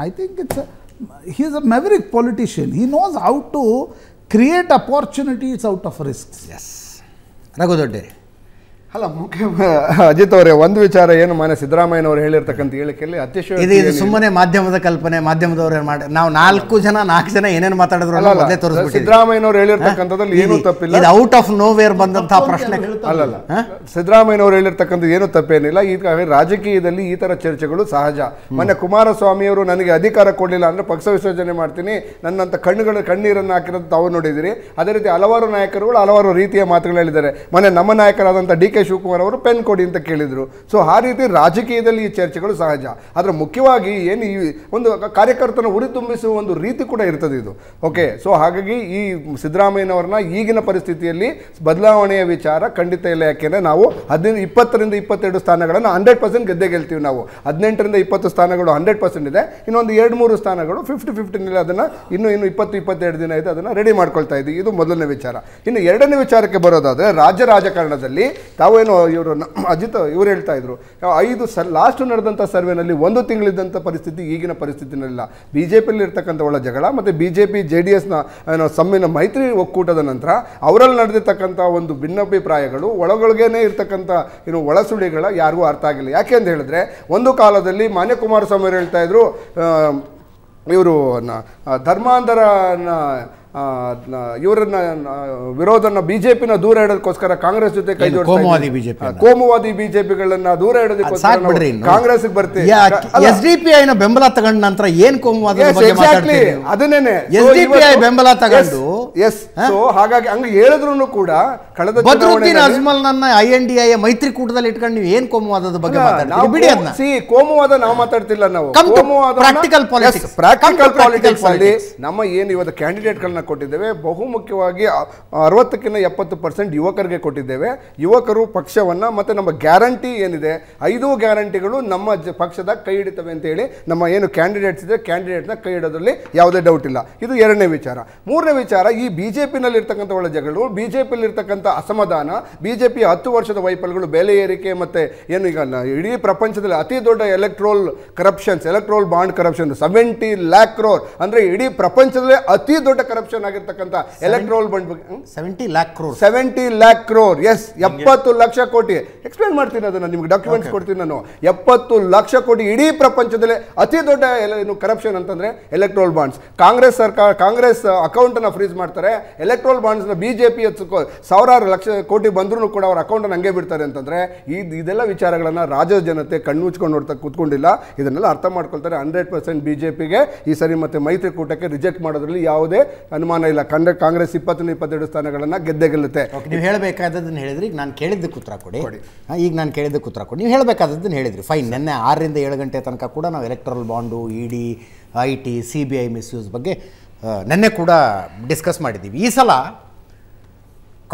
I think it's he is a maverick politician he knows how to create opportunities out of risk S Raghu Dodderi ಅಲ್ಲ ಮುಖ್ಯ ಅಜಿತ್ ಅವರೇ ಒಂದು ವಿಚಾರ ಏನು ಮಾನ್ಯ ಸಿದ್ದರಾಮಯ್ಯನವರು ಹೇಳಿರ್ತಕ್ಕಂಥ ಹೇಳಿಕೆಯಲ್ಲಿ ಅತಿಶಯ ಇದು ಇದು ಸುಮ್ಮನೆ ಮಾಧ್ಯಮದ ಕಲ್ಪನೆ ಮಾಧ್ಯಮದವರು ಏನು ಮಾಡಿ ನಾವು ನಾಲ್ಕು ಜನ ನಾಲ್ಕು ಜನ ಏನೇನು ಮಾತಾಡಿದ್ರು ಅದೇ ತೋರಿಸ್ಬಿಟ್ಟು ಸಿದ್ದರಾಮಯ್ಯನವರು ಹೇಳಿರ್ತಕ್ಕಂಥದ್ರಲ್ಲಿ ಏನೂ ತಪ್ಪಿಲ್ಲ ಇದು ಔಟ್ ಆಫ್ ನೋವೇರ್ ಬಂದಂತಹ ಪ್ರಶ್ನೆ ಅಲ್ಲಲ್ಲ ಸಿದ್ದರಾಮಯ್ಯನವರು ಹೇಳಿರ್ತಕ್ಕಂಥ ಏನು ತಪ್ಪೇನಿಲ್ಲ ಈಗ ರಾಜಕೀಯದಲ್ಲಿ ಈ ತರ ಚರ್ಚೆಗಳು ಸಹಜ ಕುಮಾರಸ್ವಾಮಿ ಅವರು ನನಗೆ ಅಧಿಕಾರ ಕೊಡಲಿಲ್ಲ ಅಂದ್ರೆ ಪಕ್ಷ ವಿಸರ್ಜನೆ ಮಾಡ್ತೀನಿ ನನ್ನಂತ ಕಣ್ಣುಗಳ ಕಣ್ಣೀರನ್ನು ಹಾಕಿರೋದು ತಾವು ನೋಡಿದಿರಿ ಅದೇ ರೀತಿ ಹಲವಾರು ನಾಯಕರುಗಳು ಹಲವಾರು ರೀತಿಯ ಮಾತುಗಳು ಹೇಳಿದ್ದಾರೆ ಮೊನ್ನೆ ನಮ್ಮ ನಾಯಕರಾದಂಥ ಡಿ ಕೆ ಕೆ ಶಿವಕುಮಾರ್ ಅವರು ಪೆನ್ ಕೊಡಿ ಅಂತ ಕೇಳಿದರು ಸೊ ಆ ರೀತಿ ರಾಜಕೀಯದಲ್ಲಿ ಈ ಚರ್ಚೆಗಳು ಸಹಜ ಆದರೆ ಮುಖ್ಯವಾಗಿ ಏನು ಈ ಒಂದು ಕಾರ್ಯಕರ್ತನ ತುಂಬಿಸುವ ಒಂದು ರೀತಿ ಕೂಡ ಇರ್ತದೆ ಇದು ಓಕೆ ಸೊ ಹಾಗಾಗಿ ಈ ಸಿದ್ದರಾಮಯ್ಯನವ್ರನ್ನ ಈಗಿನ ಪರಿಸ್ಥಿತಿಯಲ್ಲಿ ಬದಲಾವಣೆಯ ವಿಚಾರ ಖಂಡಿತ ಇಲ್ಲ ಯಾಕೆಂದರೆ ನಾವು ಹದಿನೈದು ಇಪ್ಪತ್ತರಿಂದ ಇಪ್ಪತ್ತೆರಡು ಸ್ಥಾನಗಳನ್ನು ಹಂಡ್ರೆಡ್ ಪರ್ಸೆಂಟ್ ಗೆದ್ದೆ ಗೆಲ್ತೀವಿ ನಾವು ಹದಿನೆಂಟರಿಂದ ಇಪ್ಪತ್ತು ಸ್ಥಾನಗಳು ಹಂಡ್ರೆಡ್ ಪರ್ಸೆಂಟ್ ಇದೆ ಇನ್ನೊಂದು ಎರಡು ಮೂರು ಸ್ಥಾನಗಳು ಫಿಫ್ಟಿ ಫಿಫ್ಟಿನಲ್ಲಿ ಅದನ್ನು ಇನ್ನು ಇನ್ನು ಇಪ್ಪತ್ತು ಇಪ್ಪತ್ತೆರಡು ದಿನ ಇದೆ ಅದನ್ನು ರೆಡಿ ಮಾಡ್ಕೊಳ್ತಾ ಇದ್ದೀವಿ ಇದು ಮೊದಲನೇ ವಿಚಾರ ಇನ್ನು ಎರಡನೇ ವಿಚಾರಕ್ಕೆ ಬರೋದಾದರೆ ರಾಜ್ಯ ರಾಜಕಾರಣದಲ್ಲಿ ನಾವೇನು ಇವರು ಅಜಿತ್ ಇವರು ಹೇಳ್ತಾ ಇದ್ರು ಐದು ಸರ್ ಲಾಸ್ಟ್ ನಡೆದಂಥ ಸರ್ವೆನಲ್ಲಿ ಒಂದು ತಿಂಗಳಿದ್ದಂಥ ಪರಿಸ್ಥಿತಿ ಈಗಿನ ಪರಿಸ್ಥಿತಿನಲ್ಲ ಬಿ ಜೆ ಪಿಯಲ್ಲಿ ಇರ್ತಕ್ಕಂಥ ಒಳ್ಳೆ ಜಗಳ ಮತ್ತು B J P J D ಎಸ್ನ ಏನೋ ಸಮ್ಮಿನ ಮೈತ್ರಿ ಒಕ್ಕೂಟದ ನಂತರ ಅವರಲ್ಲಿ ನಡೆದಿರ್ತಕ್ಕಂಥ ಒಂದು ಭಿನ್ನಾಭಿಪ್ರಾಯಗಳು ಒಳಗೊಳಗೇನೆ ಇರ್ತಕ್ಕಂಥ ಏನು ಒಳಸುಳಿಗಳ ಯಾರಿಗೂ ಅರ್ಥ ಆಗಿಲ್ಲ ಯಾಕೆ ಅಂತ ಹೇಳಿದ್ರೆ ಒಂದು ಕಾಲದಲ್ಲಿ ಮಾನ್ಯ ಕುಮಾರಸ್ವಾಮಿ ಅವರು ಹೇಳ್ತಾ ಇದ್ರು ಇವರು ಧರ್ಮಾಂಧರನ ಇವರನ್ನ ವಿರೋಧನ ಬಿಜೆಪಿನ ದೂರ ಇಡೋದಕ್ಕೋಸ್ಕರ ಕಾಂಗ್ರೆಸ್ ಜೊತೆ ಕೈ ಕೋಮುವಾದಿ ಬಿಜೆಪಿ ಕೋಮುವಾದಿ ಬಿಜೆಪಿಗಳನ್ನ ದೂರ ಇಡೋದಕ್ಕೋಸ್ಕರ ಕಾಂಗ್ರೆಸ್ ಬರ್ತೀವಿ ಎಸ್ ಡಿ ಪಿ ಬೆಂಬಲ ತಗೊಂಡ ನಂತರ ಏನ್ ಕೋಮುವಾದಿ ಅದನ್ನೇನೆ ಎಸ್ ಡಿ ಐ ಬೆಂಬಲ ತಗೊಂಡು ಎಸ್ ಸೊ ಹಾಗಾಗಿ ಹಂಗ ಹೇಳಿದ್ರು ಕೂಡ ಕಳೆದ ಬದ್ರುದ್ದೀನ್ ನನ್ನ ಐ ಡಿ ಐ ಮೈತ್ರಿಕೂಟದಲ್ಲಿ ಇಟ್ಕೊಂಡು ನೀವು ಏನ್ ಕೋಮುವಾದದ ಬಗ್ಗೆ ಬಿಡಿ ಸಿ ಕೋಮುವಾದ ನಾವು ಮಾತಾಡ್ತಿಲ್ಲ ನಾವು ಕೋಮುವಾದ ಪ್ರಾಕ್ಟಿಕಲ್ ಪಾಲಿಟಿಕ್ಸ್ ಪ್ರಾಕ್ಟಿಕಲ್ ಪಾಲಿಟಿಕ್ಸ್ ಅಲ್ಲಿ ನಮ್ಮ ಏನು ಇವತ್ತು ಕ್ಯಾಂಡಿಡೇಟ್ ಗಳನ್ನ ಕೊಟ್ಟಿದ್ದೇವೆ ಬಹುಮುಖ್ಯವಾಗಿ ಅರವತ್ತಕ್ಕಿಂತ ಎಪ್ಪತ್ತು ಪರ್ಸೆಂಟ್ ಯುವಕರಿಗೆ ಕೊಟ್ಟಿದ್ದೇವೆ ಯುವಕರು ಪಕ್ಷವನ್ನ ಮತ್ತೆ ನಮ್ಮ ಗ್ಯಾರಂಟಿ ಏನಿದೆ ಐದು ಗ್ಯಾರಂಟಿಗಳು ನಮ್ಮ ಪಕ್ಷದ ಕೈ ಹಿಡಿತವೆ ಅಂತ ಹೇಳಿ ನಮ್ಮ ಏನು ಕ್ಯಾಂಡಿಡೇಟ್ಸ್ ಇದೆ ಕ್ಯಾಂಡಿಡೇಟ್ನ ಕೈ ಹಿಡೋದ್ರಲ್ಲಿ ಯಾವುದೇ ಡೌಟ್ ಇಲ್ಲ ಇದು ಎರಡನೇ ವಿಚಾರ ಮೂರನೇ ವಿಚಾರ ಹಾಗಾಗಿ ಬಿ ಜೆ ಪಿನಲ್ಲಿರ್ತಕ್ಕಂಥ ಒಳ್ಳೆ ಜಗಳು ಬಿ ಜೆ ಪಿಯಲ್ಲಿರ್ತಕ್ಕಂಥ ಅಸಮಾಧಾನ ಬಿ ಜೆ ಪಿಯ ಹತ್ತು ವರ್ಷದ ವೈಫಲ್ಯಗಳು ಬೆಲೆ ಏರಿಕೆ ಮತ್ತು ಏನು ಈಗ ಇಡೀ ಪ್ರಪಂಚದಲ್ಲಿ ಅತಿ ದೊಡ್ಡ electoral corruptions electoral bond corruption seventy lakh crore ಅಂದರೆ ಇಡೀ ಪ್ರಪಂಚದಲ್ಲೇ ಅತಿ ದೊಡ್ಡ ಕರಪ್ಷನ್ ಆಗಿರ್ತಕ್ಕಂಥ electoral bond seventy lakh crore seventy lakh crore yes ಎಪ್ಪತ್ತು ಲಕ್ಷ ಕೋಟಿ ಎಕ್ಸ್ಪ್ಲೇನ್ ಮಾಡ್ತೀನಿ ಅದನ್ನು ನಿಮ್ಗೆ ಡಾಕ್ಯುಮೆಂಟ್ಸ್ ಕೊಡ್ತೀನಿ ನಾನು ಎಪ್ಪತ್ತು ಲಕ್ಷ ಕೋಟಿ ಇಡೀ ಪ್ರಪಂಚದಲ್ಲೇ ಅತಿ ದೊಡ್ಡ ಏನು ಕರಪ್ಷನ್ ಅಂತಂದರೆ ಎಲೆಕ್ಟ್ರೋಲ್ ಬಾಂಡ್ಸ್ ಕಾಂಗ್ರೆಸ್ ಸರ್ಕಾರ ಕಾಂಗ್ರೆಸ್ ಅಕೌಂಟನ್ನು ಫ್ರೀಸ್ ಮಾಡಿ ಮಾಡ್ತಾರೆ ಎಲೆಕ್ಟ್ರೋಲ್ ಬಾಂಡ್ಸ್ನ ಬಿ ಜೆ ಪಿ ಸಾವಿರಾರು ಲಕ್ಷ ಕೋಟಿ ಬಂದ್ರೂ ಕೂಡ ಅವ್ರ ಅಕೌಂಟನ್ನು ಹಂಗೆ ಬಿಡ್ತಾರೆ ಅಂತಂದರೆ ಇದು ಇದೆಲ್ಲ ವಿಚಾರಗಳನ್ನು ರಾಜ್ಯದ ಜನತೆ ಮುಚ್ಕೊಂಡು ನೋಡ್ತಾ ಕೂತ್ಕೊಂಡಿಲ್ಲ ಇದನ್ನೆಲ್ಲ ಅರ್ಥ ಮಾಡ್ಕೊಳ್ತಾರೆ ಹಂಡ್ರೆಡ್ ಪರ್ಸೆಂಟ್ ಬಿ ಜೆ ಪಿಗೆ ಈ ಸರಿ ಮತ್ತು ಮೈತ್ರಿಕೂಟಕ್ಕೆ ರಿಜೆಕ್ಟ್ ಮಾಡೋದ್ರಲ್ಲಿ ಯಾವುದೇ ಅನುಮಾನ ಇಲ್ಲ ಕಂಡ ಕಾಂಗ್ರೆಸ್ ಇಪ್ಪತ್ತನೇ ಇಪ್ಪತ್ತೆರಡು ಸ್ಥಾನಗಳನ್ನು ಗೆದ್ದೆ ಗೆಲ್ಲುತ್ತೆ ನೀವು ಹೇಳಬೇಕಾದದ್ದನ್ನು ಹೇಳಿದ್ರಿ ಈಗ ನಾನು ಕೇಳಿದ್ದಕ್ಕೆ ಉತ್ತರ ಕೊಡಿ ಈಗ ನಾನು ಕೇಳಿದ್ದಕ್ಕೆ ಉತ್ತರ ಕೊಡಿ ನೀವು ಹೇಳಬೇಕಾದದ್ದು ಹೇಳಿದ್ರಿ ಫೈನ್ ನಿನ್ನೆ ಆರರಿಂದ ಏಳು ಗಂಟೆ ತನಕ ಕೂಡ ನಾವು electoral bond E D I T C B I misuse ಬಗ್ಗೆ ನೆನ್ನೆ ಕೂಡ ಡಿಸ್ಕಸ್ ಮಾಡಿದ್ದೀವಿ ಈ ಸಲ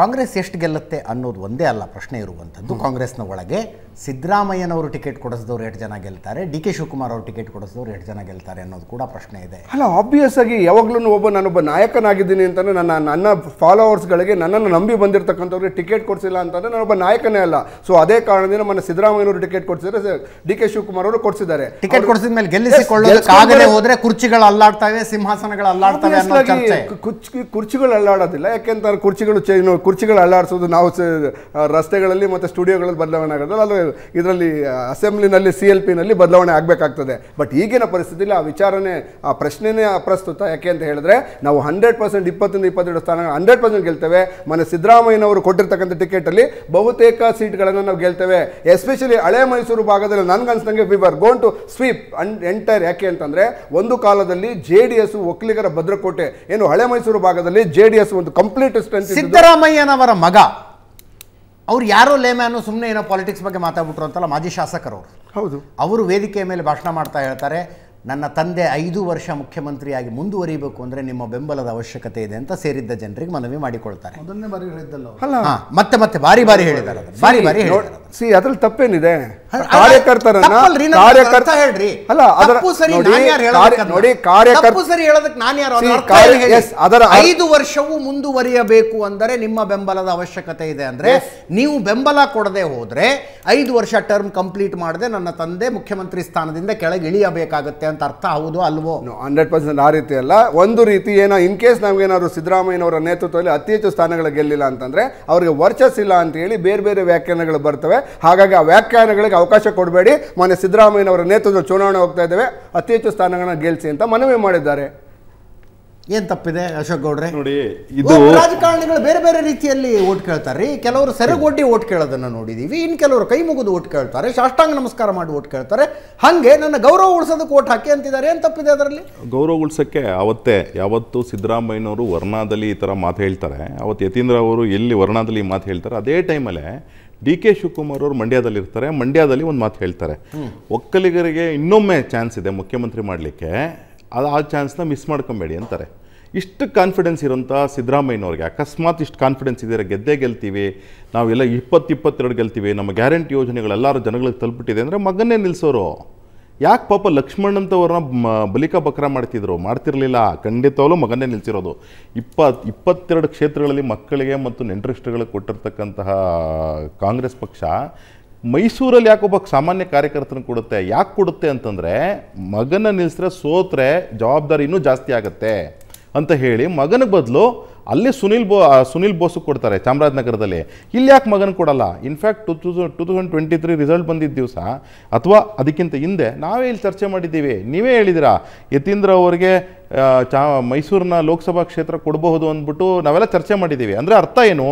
ಕಾಂಗ್ರೆಸ್ ಎಷ್ಟು ಗೆಲ್ಲುತ್ತೆ ಅನ್ನೋದು ಒಂದೇ ಅಲ್ಲ ಪ್ರಶ್ನೆ ಇರುವಂಥದ್ದು ಕಾಂಗ್ರೆಸ್ನ ಒಳಗೆ ಸಿದ್ದರಾಮಯ್ಯನವರು ಟಿಕೆಟ್ ಕೊಡಿಸಿದವರು ಎಷ್ಟು ಜನ ಗೆಲ್ತಾರೆ ಡಿ ಕೆ ಶಿವಕುಮಾರ್ ಅವರು ಟಿಕೆಟ್ ಕೊಡಿಸಿದವರು ಎಷ್ಟು ಜನ ಗೆಲ್ತಾರೆ ಅನ್ನೋದು ಕೂಡ ಪ್ರಶ್ನೆ ಇದೆ ಅಲ್ಲ ಆಬ್ವಿಯಸ್ ಆಗಿ ಯಾವಾಗ್ಲೂ ಒಬ್ಬ ನಾನೊಬ್ಬ ನಾಯಕನಾಗಿದ್ದೀನಿ ಅಂತಲೇ ನನ್ನ ನನ್ನ ಫಾಲೋವರ್ಸ್ಗಳಿಗೆ ನನ್ನನ್ನು ನಂಬಿ ಬಂದಿರತಕ್ಕಂಥವ್ರಿಗೆ ಟಿಕೆಟ್ ಕೊಡಿಸಿಲ್ಲ ಅಂತಂದರೆ ನಾನೊಬ್ಬ ನಾಯಕನೇ ಅಲ್ಲ ಸೊ ಅದೇ ಕಾರಣದಿಂದ ನಮ್ಮ ಸಿದ್ದರಾಮಯ್ಯನವರು ಟಿಕೆಟ್ ಕೊಡಿಸಿದ್ರೆ ಡಿ ಕೆ ಶಿವಕುಮಾರ್ ಅವರು ಕೊಡಿಸಿದ್ದಾರೆ ಟಿಕೆಟ್ ಕೊಡಿಸಿದ ಮೇಲೆ ಗೆಲ್ಲಿಸಿಕೊಳ್ಳೋದಕ್ಕಾಗದೆ ಹೋದರೆ ಕುರ್ಚಿಗಳು ಅಲ್ಲಾಡ್ತಾವೆ ಸಿಂಹಾಸನಗಳು ಅಲ್ಲಾಡ್ತವೆ ಕುರ್ಚಿಗಳು ಅಲ್ಲಾಡೋದಿಲ್ಲ ಯಾಕೆಂತ ಕುರ್ಚಿಗಳು ಚೇಂಜ್ ಕುರ್ಚಿಗಳು ಅಲ್ಲಾಡಿಸೋದು ನಾವು ರಸ್ತೆಗಳಲ್ಲಿ ಮತ್ತು ಸ್ಟುಡಿಯೋಗಳಲ್ಲಿ ಬದಲಾವಣೆ ಆಗೋದಲ್ಲ ಅದು ಇದರಲ್ಲಿ ಅಸೆಂಬ್ಲಿನಲ್ಲಿ ಸಿ ಎಲ್ ಪಿನಲ್ಲಿ ಬದಲಾವಣೆ ಆಗಬೇಕಾಗ್ತದೆ ಬಟ್ ಈಗಿನ ಪರಿಸ್ಥಿತಿಯಲ್ಲಿ ಆ ವಿಚಾರನೆ ಆ ಪ್ರಶ್ನೆನೇ ಅಪ್ರಸ್ತುತ ಯಾಕೆ ಅಂತ ಹೇಳಿದ್ರೆ ನಾವು ಹಂಡ್ರೆಡ್ ಪರ್ಸೆಂಟ್ ಇಪ್ಪತ್ತಿಂದ ಇಪ್ಪತ್ತೆರಡು ಸ್ಥಾನ ಹಂಡ್ರೆಡ್ ಪರ್ಸೆಂಟ್ ಗೆಲ್ತೇವೆ ಮನೆ ಸಿದ್ದರಾಮಯ್ಯನವರು ಕೊಟ್ಟಿರ್ತಕ್ಕಂಥ ಟಿಕೆಟಲ್ಲಿ ಬಹುತೇಕ ಸೀಟ್ಗಳನ್ನು ನಾವು ಗೆಲ್ತೇವೆ ಎಸ್ಪೆಷಲಿ ಹಳೆ ಮೈಸೂರು ಭಾಗದಲ್ಲಿ ನನಗನ್ಸ್ದಂಗೆ we are gone to sweep and entire ಯಾಕೆ ಅಂತಂದರೆ ಒಂದು ಕಾಲದಲ್ಲಿ ಜೆ ಡಿ ಎಸ್ ಒಕ್ಕಲಿಗರ ಭದ್ರಕೋಟೆ ಏನು ಹಳೆ ಮೈಸೂರು ಭಾಗದಲ್ಲಿ ಜೆ ಡಿ ಎಸ್ ಒಂದು ಕಂಪ್ಲೀಟ್ ಸ್ಟ್ರೆಂತ್ ಸಿದ್ದರಾಮಯ್ಯ ಸಿದ್ದರಾಮಯ್ಯನವರ ಮಗ ಅವ್ರು ಯಾರೋ ಲೇಮ್ಯಾನು ಸುಮ್ಮನೆ ಏನೋ ಪಾಲಿಟಿಕ್ಸ್ ಬಗ್ಗೆ ಮಾತಾಡ್ಬಿಟ್ರು ಅಂತಲ್ಲ ಮಾಜಿ ಶಾಸಕರವರು ಹೌದು ಅವರು ವೇದಿಕೆಯ ಮೇಲೆ ಭಾಷಣ ಮಾಡ್ತಾ ಹೇಳ್ತಾರೆ ನನ್ನ ತಂದೆ ಐದು ವರ್ಷ ಮುಖ್ಯಮಂತ್ರಿಯಾಗಿ ಮುಂದುವರಿಬೇಕು ಅಂದ್ರೆ ನಿಮ್ಮ ಬೆಂಬಲದ ಅವಶ್ಯಕತೆ ಇದೆ ಅಂತ ಸೇರಿದ್ದ ಜನರಿಗೆ ಮನವಿ ಮಾಡಿಕೊಳ್ತಾರೆ ಮೊದಲನೇ ಬಾರಿ ಮತ್ತೆ ಮತ್ತೆ ಬಾರಿ ಬಾರಿ ಹೇಳಿದ್ದಾರೆ ಬಾರಿ ಬಾರಿ ಸಿ ಅದ್ರಲ್ಲಿ ತಪ್ಪೇನಿದೆ ಕಾರ್ಯಕರ್ತರನ್ನ ಕಾರ್ಯಕರ್ತ ಹೇಳ್ರಿ ಅಲ್ಲ ಅದರ ನೋಡಿ ಕಾರ್ಯಕರ್ತ ಸರಿ ಹೇಳೋದಕ್ಕೆ ನಾನು ಯಾರು ಅದರ ಐದು ವರ್ಷವೂ ಮುಂದುವರಿಯಬೇಕು ಅಂದರೆ ನಿಮ್ಮ ಬೆಂಬಲದ ಅವಶ್ಯಕತೆ ಇದೆ ಅಂದ್ರೆ ನೀವು ಬೆಂಬಲ ಕೊಡದೆ ಹೋದ್ರೆ ಐದು ವರ್ಷ ಟರ್ಮ್ ಕಂಪ್ಲೀಟ್ ಮಾಡದೆ ನನ್ನ ತಂದೆ ಮುಖ್ಯಮಂತ್ರಿ ಸ್ಥಾನದಿಂದ ಕೆಳಗೆ ಇಳಿಯಬೇಕಾಗತ್ತೆ ಅಂತ ಅರ್ಥ ಹೌದು ಅಲ್ವೋ ಹಂಡ್ರೆಡ್ ಪರ್ಸೆಂಟ್ ಆ ರೀತಿ ಅಲ್ಲ ಒಂದು ರೀತಿ ಏನೋ ಇನ್ ಕೇಸ್ ನಮಗೇನಾದ್ರು ಸಿದ್ದರಾಮಯ್ಯನವರ ನೇತೃತ್ವದಲ್ಲಿ ಅತಿ ಹೆಚ್ಚು ಸ್ಥಾನಗಳ ಗೆಲ್ಲಿಲ್ಲ ಅಂತಂದ್ರೆ ಅವರಿಗೆ ಇಲ್ಲ ಅಂತ ಹೇಳಿ ಬೇರೆ ಬೇರೆ ವ್ಯಾಖ್ಯಾನಗಳು ಬರ್ತವೆ ಹಾಗಾಗಿ ಆ ವ್ಯಾಖ್ಯಾನಗಳಿಗೆ ಅವಕಾಶ ಕೊಡಬೇಡಿ ಮೊನ್ನೆ ಸಿದ್ದರಾಮಯ್ಯನವರ ನೇತೃತ್ವದ ಚುನಾವಣೆ ಹೋಗ್ತಾ ಇದ್ದೇವೆ ಅತಿ ಹೆಚ್ಚು ಸ್ಥಾನಗಳನ್ನ ಗೆಲ್ಲಿಸಿ ಅಂತ ಮನವಿ ಮಾಡಿದ್ದಾರೆ ಏನ್ ತಪ್ಪಿದೆ ಅಶೋಕ್ ಗೌಡ್ರೆ ನೋಡಿ ಇದು ರಾಜಕಾರಣಿಗಳು ಬೇರೆ ಬೇರೆ ರೀತಿಯಲ್ಲಿ ಓಟ್ ಕೇಳ್ತಾರೆ ಕೆಲವರು ಸೆರೆಗೊಡ್ಡಿ ಓಟ್ ಕೇಳೋದನ್ನ ನೋಡಿದೀವಿ ಇನ್ ಕೆಲವರು ಕೈ ಮುಗಿದು ಓಟ್ ಕೇಳ್ತಾರೆ ಸಾಷ್ಟಾಂಗ ನಮಸ್ಕಾರ ಮಾಡಿ ಓಟ್ ಕೇಳ್ತಾರೆ ಹಂಗೆ ನನ್ನ ಗೌರವ ಉಳಿಸೋದಕ್ಕೆ ಓಟ್ ಹಾಕಿ ಅಂತಿದ್ದಾರೆ ಏನ್ ತಪ್ಪಿದೆ ಅದರಲ್ಲಿ ಗೌರವ ಉಳಿಸಕ್ಕೆ ಅವತ್ತೇ ಯಾವತ್ತು ಸಿದ್ದರಾಮಯ್ಯನವರು ವರ್ಣಾದಲ್ಲಿ ಈ ತರ ಮಾತು ಹೇಳ್ತಾರೆ ಅವತ್ತು ಯತೀಂದ್ರ ಅವರು ಎಲ್ಲಿ ವರ್ಣಾದಲ್ಲಿ ಮಾತು ಹೇಳ್ತಾರೆ ಅದೇ ಟೈಮಲ್ಲೇ ಡಿ ಕೆ ಶಿವಕುಮಾರ್ ಅವರು ಮಂಡ್ಯದಲ್ಲಿ ಇರ್ತಾರೆ ಮಂಡ್ಯದಲ್ಲಿ ಒಂದು ಮಾತು ಹೇಳ್ತಾರೆ ಒಕ್ಕಲಿಗರಿಗೆ ಇನ್ನೊಮ್ಮೆ ಚಾನ್ಸ್ ಇದೆ ಮುಖ್ಯಮಂತ್ರಿ ಮಾಡಲಿಕ್ಕೆ ಅದು ಆ ಚಾನ್ಸ್ನ ಮಿಸ್ ಮಾಡ್ಕೊಬೇಡಿ ಅಂತಾರೆ ಇಷ್ಟು ಕಾನ್ಫಿಡೆನ್ಸ್ ಇರೋಂಥ ಸಿದ್ದರಾಮಯ್ಯನವ್ರಿಗೆ ಅಕಸ್ಮಾತ್ ಇಷ್ಟು ಕಾನ್ಫಿಡೆನ್ಸ್ ಇದ್ದಾರೆ ಗೆದ್ದೇ ಗೆಲ್ತೀವಿ ನಾವೆಲ್ಲ ಇಪ್ಪತ್ತು ಇಪ್ಪತ್ತೆರಡು ಗೆಲ್ತೀವಿ ನಮ್ಮ ಗ್ಯಾರಂಟಿ ಯೋಜನೆಗಳೆಲ್ಲರೂ ಜನಗಳಿಗೆ ತಲುಪಿಟ್ಟಿದೆ ಅಂದರೆ ಮಗನ್ನೇ ನಿಲ್ಲಿಸೋರು ಯಾಕೆ ಪಾಪ ಲಕ್ಷ್ಮಣ್ ಅಂತವ್ರನ್ನ ಬಲಿಕ ಬಕ್ರ ಮಾಡ್ತಿದ್ರು ಮಾಡ್ತಿರಲಿಲ್ಲ ಖಂಡಿತವಾಗಲೂ ಮಗನ್ನೇ ನಿಲ್ಸಿರೋದು ಇಪ್ಪತ್ತು ಇಪ್ಪತ್ತೆರಡು ಕ್ಷೇತ್ರಗಳಲ್ಲಿ ಮಕ್ಕಳಿಗೆ ಮತ್ತು ನೆಂಟ್ರಿಸ್ಟ್ಗಳಿಗೆ ಕೊಟ್ಟಿರ್ತಕ್ಕಂತಹ ಕಾಂಗ್ರೆಸ್ ಪಕ್ಷ ಮೈಸೂರಲ್ಲಿ ಯಾಕೊಬ್ಬ ಸಾಮಾನ್ಯ ಕಾರ್ಯಕರ್ತನ ಕೊಡುತ್ತೆ ಯಾಕೆ ಕೊಡುತ್ತೆ ಅಂತಂದರೆ ಮಗನ ನಿಲ್ಲಿಸಿದ್ರೆ ಸೋತ್ರೆ ಜವಾಬ್ದಾರಿ ಇನ್ನೂ ಜಾಸ್ತಿ ಆಗುತ್ತೆ ಅಂತ ಹೇಳಿ ಮಗನ ಬದಲು ಅಲ್ಲಿ ಸುನಿಲ್ ಬೋ ಸುನಿಲ್ ಬೋಸು ಕೊಡ್ತಾರೆ ಚಾಮರಾಜನಗರದಲ್ಲಿ ಇಲ್ಲಿ ಯಾಕೆ ಮಗನ ಕೊಡಲ್ಲ in fact two thousand two thousand twenty three result ಬಂದಿದ್ದ ದಿವಸ ಅಥವಾ ಅದಕ್ಕಿಂತ ಹಿಂದೆ ನಾವೇ ಇಲ್ಲಿ ಚರ್ಚೆ ಮಾಡಿದ್ದೀವಿ ನೀವೇ ಹೇಳಿದಿರಾ ಯತೀಂದ್ರ ಅವರಿಗೆ ಚಾ ಮೈಸೂರಿನ ಲೋಕಸಭಾ ಕ್ಷೇತ್ರ ಕೊಡಬಹುದು ಅಂದ್ಬಿಟ್ಟು ನಾವೆಲ್ಲ ಚರ್ಚೆ ಮಾಡಿದ್ದೀವಿ ಅಂದರೆ ಅರ್ಥ ಏನು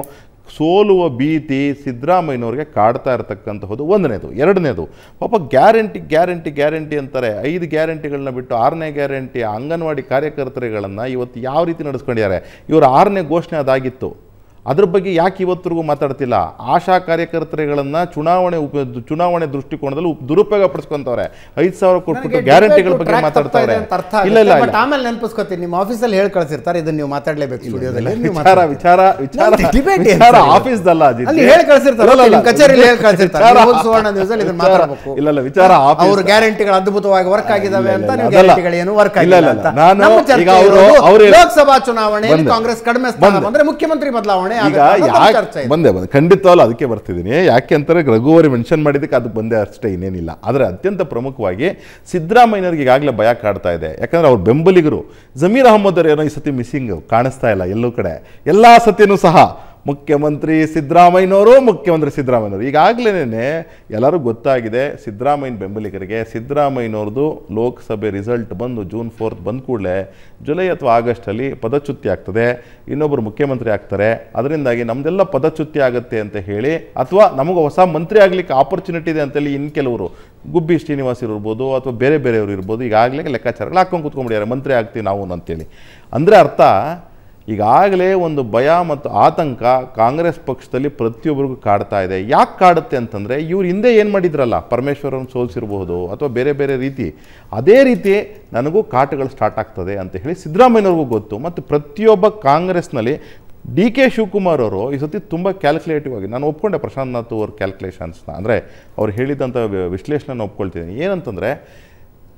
ಸೋಲುವ ಭೀತಿ ಸಿದ್ದರಾಮಯ್ಯನವ್ರಿಗೆ ಕಾಡ್ತಾ ಇರತಕ್ಕಂತಹದ್ದು ಒಂದನೇದು ಎರಡನೇದು ಪಾಪ ಗ್ಯಾರಂಟಿ ಗ್ಯಾರಂಟಿ ಗ್ಯಾರಂಟಿ ಅಂತಾರೆ ಐದು ಗ್ಯಾರಂಟಿಗಳನ್ನ ಬಿಟ್ಟು ಆರನೇ ಗ್ಯಾರಂಟಿ ಅಂಗನವಾಡಿ ಕಾರ್ಯಕರ್ತರುಗಳನ್ನು ಇವತ್ತು ಯಾವ ರೀತಿ ನಡೆಸ್ಕೊಂಡಿದ್ದಾರೆ ಇವರು ಆರನೇ ಘೋಷಣೆ ಅದಾಗಿತ್ತು ಅದ್ರ ಬಗ್ಗೆ ಯಾಕೆ ಇವತ್ತಿಗೂ ಮಾತಾಡ್ತಿಲ್ಲ ಆಶಾ ಕಾರ್ಯಕರ್ತರುಗಳನ್ನು ಚುನಾವಣೆ ಉಪ ಚುನಾವಣೆ ದೃಷ್ಟಿಕೋನದಲ್ಲಿ ದುರುಪಯೋಗ ಪಡಿಸ್ಕೊಂತವ್ರೆ ಐದು ಸಾವಿರ ಕೊಟ್ಬಿಟ್ಟು ಗ್ಯಾರಂಟಿಗಳ ಬಗ್ಗೆ ಮಾತಾಡ್ತಾರೆ ಇಲ್ಲ ಇಲ್ಲ ಆಮೇಲೆ ನೆನಪಿಸ್ಕೊತೀನಿ ನಿಮ್ಮ ಆಫೀಸಲ್ಲಿ ಹೇಳಿ ಕಳಿಸಿರ್ತಾರೆ ಇದನ್ನ ನೀವು ಮಾತಾಡಲೇಬೇಕು ಸ್ಟುಡಿಯೋದಲ್ಲಿ ವಿಚಾರ ವಿಚಾರ ವಿಚಾರ ಡಿಬೇಟ್ ವಿಚಾರ ಆಫೀಸ್ದಲ್ಲ ಅಲ್ಲಿ ಹೇಳಿ ಕಳಿಸಿರ್ತಾರೆ ಕಚೇರಿಯಲ್ಲಿ ಹೇಳಿ ಕಳಿಸಿರ್ತಾರೆ ಸುವರ್ಣ ನ್ಯೂಸಲ್ಲಿ ಇದನ್ನ ಮಾತಾಡಬೇಕು ಇಲ್ಲ ಇಲ್ಲ ವಿಚಾರ ಅವ್ರ ಗ್ಯಾರಂಟಿಗಳು ಅದ್ಭುತವಾಗಿ ವರ್ಕ್ ಆಗಿದಾವೆ ಅಂತ ನೀವು ಗ್ಯಾರಂಟಿಗಳು ಏನು ವರ್ಕ್ ಆಗಿಲ್ಲ ಅಂತ ನಾನು ಈಗ ಅವರು ಲೋಕಸಭಾ ಚುನಾವಣೆಯಲ್ಲಿ ಕಾಂಗ್ರೆಸ್ ಕಡಿಮೆ ಸ್ಥಾನ ಬಂದ್ರೆ ಮುಖ್ಯಮಂತ್ರಿ ಬದಲಾವಣೆ ಈಗ ಬಂದೆ ಬಂದೆ ಖಂಡಿತವಲ್ಲ ಅದಕ್ಕೆ ಬರ್ತಿದ್ದೀನಿ ಯಾಕೆ ಅಂತಾರೆ ರಘುವರಿ ಮೆನ್ಷನ್ ಮಾಡಿದ್ದಕ್ಕೆ ಅದು ಬಂದೆ ಅಷ್ಟೇ ಇನ್ನೇನಿಲ್ಲ ಆದರೆ ಅತ್ಯಂತ ಪ್ರಮುಖವಾಗಿ ಸಿದ್ದರಾಮಯ್ಯನವ್ರಿಗೆ ಈಗಾಗಲೇ ಭಯ ಕಾಡ್ತಾ ಇದೆ ಯಾಕಂದರೆ ಅವ್ರ ಬೆಂಬಲಿಗರು ಜಮೀರ್ ಅಹಮ್ಮದ್ ಏನೋ ಈ ಸತಿ ಮಿಸ್ಸಿಂಗ್ ಕಾಣಿಸ್ತಾ ಇಲ್ಲ ಎಲ್ಲೂ ಕಡೆ ಎಲ್ಲ ಸತಿಯೂ ಸಹ ಮುಖ್ಯಮಂತ್ರಿ ಸಿದ್ದರಾಮಯ್ಯನವರು ಮುಖ್ಯಮಂತ್ರಿ ಸಿದ್ದರಾಮಯ್ಯನವರು ಈಗಾಗಲೇ ಎಲ್ಲರೂ ಗೊತ್ತಾಗಿದೆ ಸಿದ್ದರಾಮಯ್ಯನ ಬೆಂಬಲಿಗರಿಗೆ ಸಿದ್ದರಾಮಯ್ಯನವ್ರದ್ದು ಲೋಕಸಭೆ ರಿಸಲ್ಟ್ ಬಂದು ಜೂನ್ ಫೋರ್ತ್ ಬಂದ ಕೂಡಲೇ ಜುಲೈ ಅಥವಾ ಆಗಸ್ಟಲ್ಲಿ ಪದಚ್ಯುತಿ ಆಗ್ತದೆ ಇನ್ನೊಬ್ಬರು ಮುಖ್ಯಮಂತ್ರಿ ಆಗ್ತಾರೆ ಅದರಿಂದಾಗಿ ನಮ್ಮದೆಲ್ಲ ಪದಚ್ಯುತಿ ಆಗುತ್ತೆ ಅಂತ ಹೇಳಿ ಅಥವಾ ನಮಗೆ ಹೊಸ ಮಂತ್ರಿ ಆಗಲಿಕ್ಕೆ ಆಪರ್ಚುನಿಟಿ ಇದೆ ಅಂತೇಳಿ ಇನ್ನು ಕೆಲವರು ಗುಬ್ಬಿ ಶ್ರೀನಿವಾಸ್ ಇರ್ಬೋದು ಅಥವಾ ಬೇರೆ ಬೇರೆಯವರು ಇರ್ಬೋದು ಈಗಾಗಲೇ ಲೆಕ್ಕಾಚಾರಗಳು ಹಾಕೊಂಡು ಕೂತ್ಕೊಂಡ್ಬಿಡ್ಯಾರೆ ಮಂತ್ರಿ ಆಗ್ತೀವಿ ನಾವು ಅಂತೇಳಿ ಅಂದರೆ ಅರ್ಥ ಈಗಾಗಲೇ ಒಂದು ಭಯ ಮತ್ತು ಆತಂಕ ಕಾಂಗ್ರೆಸ್ ಪಕ್ಷದಲ್ಲಿ ಪ್ರತಿಯೊಬ್ಬರಿಗೂ ಕಾಡ್ತಾ ಇದೆ ಯಾಕೆ ಕಾಡುತ್ತೆ ಅಂತಂದರೆ ಇವ್ರು ಹಿಂದೆ ಏನು ಮಾಡಿದ್ರಲ್ಲ ಪರಮೇಶ್ವರನ ಸೋಲಿಸಿರಬಹುದು ಅಥವಾ ಬೇರೆ ಬೇರೆ ರೀತಿ ಅದೇ ರೀತಿ ನನಗೂ ಕಾಟಗಳು ಸ್ಟಾರ್ಟ್ ಆಗ್ತದೆ ಅಂತ ಹೇಳಿ ಸಿದ್ದರಾಮಯ್ಯವ್ರಿಗೂ ಗೊತ್ತು ಮತ್ತು ಪ್ರತಿಯೊಬ್ಬ ಕಾಂಗ್ರೆಸ್ನಲ್ಲಿ ಡಿ ಕೆ ಶಿವಕುಮಾರ್ ಅವರು ಈ ಸತಿ ತುಂಬ ಕ್ಯಾಲ್ಕುಲೇಟಿವ್ ಆಗಿ ನಾನು ಒಪ್ಕೊಂಡೆ ಪ್ರಶಾಂತ್ ನಾಥ್ ಅವ್ರ ಕ್ಯಾಲ್ಕುಲೇಷನ್ಸ್ನ ಅಂದರೆ ಅವ್ರು ಹೇಳಿದಂಥ ವಿಶ್ಲೇಷಣೆ ಒಪ್ಕೊಳ್ತೀನಿ ಏನಂತಂದರೆ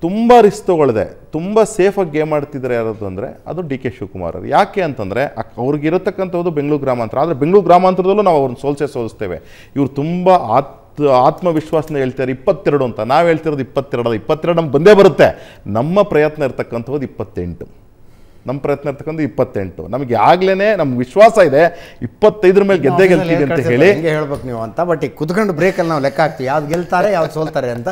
ತುಂಬ ರಿಸ್ಕ್ ತೊಗೊಳ್ಳದೆ ತುಂಬ ಸೇಫಾಗಿ ಗೇಮ್ ಆಡ್ತಿದ್ದಾರೆ ಯಾರದು ಅಂದರೆ ಅದು ಡಿ ಕೆ ಶಿವಕುಮಾರ್ ಅವರು ಯಾಕೆ ಅಂತಂದರೆ ಅವ್ರಿಗಿರತಕ್ಕಂಥದ್ದು ಬೆಂಗಳೂರು ಗ್ರಾಮಾಂತರ ಆದರೆ ಬೆಂಗಳೂರು ಗ್ರಾಮಾಂತರದಲ್ಲೂ ನಾವು ಅವ್ರನ್ನ ಸೋಲ್ಸೇ ಸೋಲಿಸ್ತೇವೆ ಇವರು ತುಂಬ ಆತ್ ಆತ್ಮವಿಶ್ವಾಸನ ಹೇಳ್ತಾರೆ ಇಪ್ಪತ್ತೆರಡು ಅಂತ ನಾವು ಹೇಳ್ತಿರೋದು ಇಪ್ಪತ್ತೆರಡು ಇಪ್ಪತ್ತೆರಡು ನಮ್ಗೆ ಬಂದೇ ಬರುತ್ತೆ ನಮ್ಮ ಪ್ರಯತ್ನ ಇರತಕ್ಕಂಥದ್ದು ಇಪ್ಪತ್ತೆಂಟು ನಮ್ಮ ಪ್ರಯತ್ನ ಇರ್ತಕ್ಕಂಥ ಇಪ್ಪತ್ತೆಂಟು ನಮಗೆ ಆಗ್ಲೇ ನಮ್ಗೆ ವಿಶ್ವಾಸ ಇದೆ ಇಪ್ಪತ್ತೈದರ ಮೇಲೆ ಗೆದ್ದೆ ಗೆಲ್ತೀವಿ ಅಂತ ಹೇಳಿ ಹೇಳ್ಬೇಕು ನೀವು ಅಂತ ಬಟ್ ಈಗ ಬ್ರೇಕ್ ಅಲ್ಲಿ ನಾವು ಲೆಕ್ಕ ಹಾಕ್ತೀವಿ ಯಾವ್ದು ಗೆಲ್ತಾರೆ ಯಾವ್ದು ಸೋಲ್ತಾರೆ ಅಂತ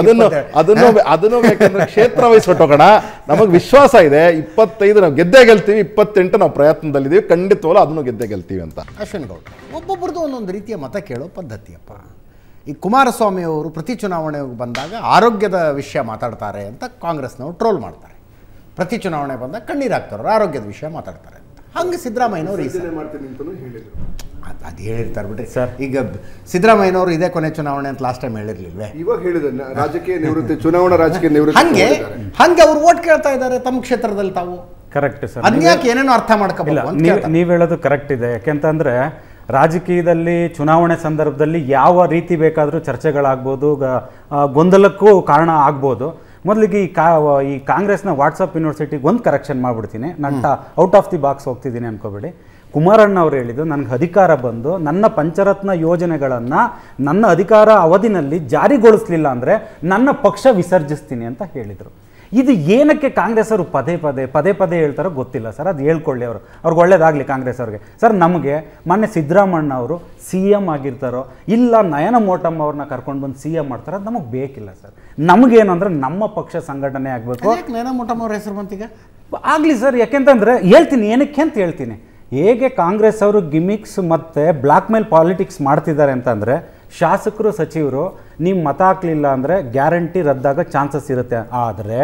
ಅದನ್ನು ಅದನ್ನು ಅದನ್ನು ಬೇಕಂದ್ರೆ ಕ್ಷೇತ್ರ ವಹಿಸಿ ಹೊಟ್ಟೋಗೋಣ ನಮಗೆ ವಿಶ್ವಾಸ ಇದೆ ಇಪ್ಪತ್ತೈದು ನಾವು ಗೆದ್ದೆ ಗೆಲ್ತೀವಿ ಇಪ್ಪತ್ತೆಂಟು ನಾವು ಪ್ರಯತ್ನದಲ್ಲಿದ್ದೀವಿ ಖಂಡಿತವಲ್ಲ ಅದನ್ನು ಗೆದ್ದೆ ಗೆಲ್ತೀವಿ ಅಂತ ಅಶ್ವಿನ್ ಗೌಡ್ ಒಬ್ಬೊಬ್ಬರದ್ದು ಒಂದೊಂದು ರೀತಿಯ ಮತ ಕೇಳೋ ಪದ್ಧತಿಯಪ್ಪ ಈ ಕುಮಾರಸ್ವಾಮಿ ಅವರು ಪ್ರತಿ ಚುನಾವಣೆಗೆ ಬಂದಾಗ ಆರೋಗ್ಯದ ವಿಷಯ ಮಾತಾಡ್ತಾರೆ ಅಂತ ಕಾಂಗ್ರೆಸ್ನವರು ಟ್ರೋಲ್ ಮಾಡ್ತಾರೆ ಪ್ರತಿ ಚುನಾವಣೆ ಬಂದಾಗ ಕಣ್ಣೀರಾಗ್ತಾರ ಆರೋಗ್ಯದ ವಿಷಯ ಮಾತಾಡ್ತಾರೆ ಹಂಗೆ ಸಿದ್ದರಾಮಯ್ಯನವರು ಈ ಅದು ಹೇಳಿರ್ತಾರೆ ಬಿಡ್ರಿ ಸರ್ ಈಗ ಸಿದ್ದರಾಮಯ್ಯನವರು ಇದೇ ಕೊನೆ ಚುನಾವಣೆ ಅಂತ ಲಾಸ್ಟ್ ಟೈಮ್ ಹೇಳಿರ್ಲಿಲ್ವೇ ಇವಾಗ ಹೇಳಿದನ್ನ ರಾಜಕೀಯ ನಿವೃತ್ತಿ ಚುನಾವಣಾ ರಾಜಕೀಯ ನಿವೃತ್ತಿ ಹಂಗೆ ಹಂಗೆ ಅವ್ರು ಓಟ್ ಕೇಳ್ತಾ ಇದ್ದಾರೆ ತಮ್ಮ ಕ್ಷೇತ್ರದಲ್ಲಿ ತಾವು ಕರೆಕ್ಟ್ ಸರ್ ಅನ್ಯಾಕೆ ಏನೇನೋ ಅರ್ಥ ಮಾಡ್ಕೋಬಹುದು ನೀವು ಹೇಳೋದು ಕರೆಕ್ಟ್ ಇದೆ ಯಾಕೆಂತಂದ್ರೆ ರಾಜಕೀಯದಲ್ಲಿ ಚುನಾವಣೆ ಸಂದರ್ಭದಲ್ಲಿ ಯಾವ ರೀತಿ ಬೇಕಾದರೂ ಚರ್ಚೆಗಳಾಗ್ಬೋದು ಗೊಂದಲಕ್ಕೂ ಕಾರಣ ಆಗ್ಬೋದು ಮೊದಲಿಗೆ ಈ ಕಾ ಈ ಕಾಂಗ್ರೆಸ್ನ ವಾಟ್ಸಪ್ ಯೂನಿವರ್ಸಿಟಿಗೆ ಒಂದು ಕರೆಕ್ಷನ್ ಮಾಡಿಬಿಡ್ತೀನಿ ನಾನು ಔಟ್ ಆಫ್ ದಿ ಬಾಕ್ಸ್ ಹೋಗ್ತಿದ್ದೀನಿ ಅನ್ಕೋಬೇಡಿ ಕುಮಾರಣ್ಣ ಅವರು ಹೇಳಿದ್ದು ನನಗೆ ಅಧಿಕಾರ ಬಂದು ನನ್ನ ಪಂಚರತ್ನ ಯೋಜನೆಗಳನ್ನು ನನ್ನ ಅಧಿಕಾರ ಅವಧಿನಲ್ಲಿ ಜಾರಿಗೊಳಿಸಲಿಲ್ಲ ಅಂದರೆ ನನ್ನ ಪಕ್ಷ ವಿಸರ್ಜಿಸ್ತೀನಿ ಅಂತ ಹೇಳಿದರು ಇದು ಏನಕ್ಕೆ ಕಾಂಗ್ರೆಸ್ ಅವರು ಪದೇ ಪದೇ ಪದೇ ಪದೇ ಹೇಳ್ತಾರೋ ಗೊತ್ತಿಲ್ಲ ಸರ್ ಅದು ಹೇಳ್ಕೊಳ್ಳಿ ಅವರು ಅವ್ರಿಗೆ ಒಳ್ಳೇದಾಗಲಿ ಕಾಂಗ್ರೆಸ್ ಅವ್ರಿಗೆ ಸರ್ ನಮಗೆ ಮೊನ್ನೆ ಸಿದ್ದರಾಮಣ್ಣ ಅವರು ಸಿ ಎಮ್ ಆಗಿರ್ತಾರೋ ಇಲ್ಲ ನಯನ ಮೋಟಮ್ಮ ಅವ್ರನ್ನ ಕರ್ಕೊಂಡು ಬಂದು ಸಿ ಎಮ್ ಮಾಡ್ತಾರೆ ಅದು ನಮಗೆ ಬೇಕಿಲ್ಲ ಸರ್ ನಮಗೇನು ಅಂದರೆ ನಮ್ಮ ಪಕ್ಷ ಸಂಘಟನೆ ಆಗಬೇಕು ನಯನ ಮೋಟಮ್ ಅವ್ರ ಹೆಸರು ಬಂತೀಗ ಆಗಲಿ ಸರ್ ಯಾಕೆಂತಂದರೆ ಹೇಳ್ತೀನಿ ಏನಕ್ಕೆ ಅಂತ ಹೇಳ್ತೀನಿ ಹೇಗೆ ಕಾಂಗ್ರೆಸ್ ಅವರು ಗಿಮಿಕ್ಸ್ ಮತ್ತು ಬ್ಲ್ಯಾಕ್ ಮೇಲ್ ಪಾಲಿಟಿಕ್ಸ್ ಮಾಡ್ತಿದ್ದಾರೆ ಅಂತಂದರೆ ಶಾಸಕರು ಸಚಿವರು ನಿಮ್ಮ ಮತ ಹಾಕಲಿಲ್ಲ ಅಂದರೆ ಗ್ಯಾರಂಟಿ ರದ್ದಾಗ ಚಾನ್ಸಸ್ ಇರುತ್ತೆ ಆದರೆ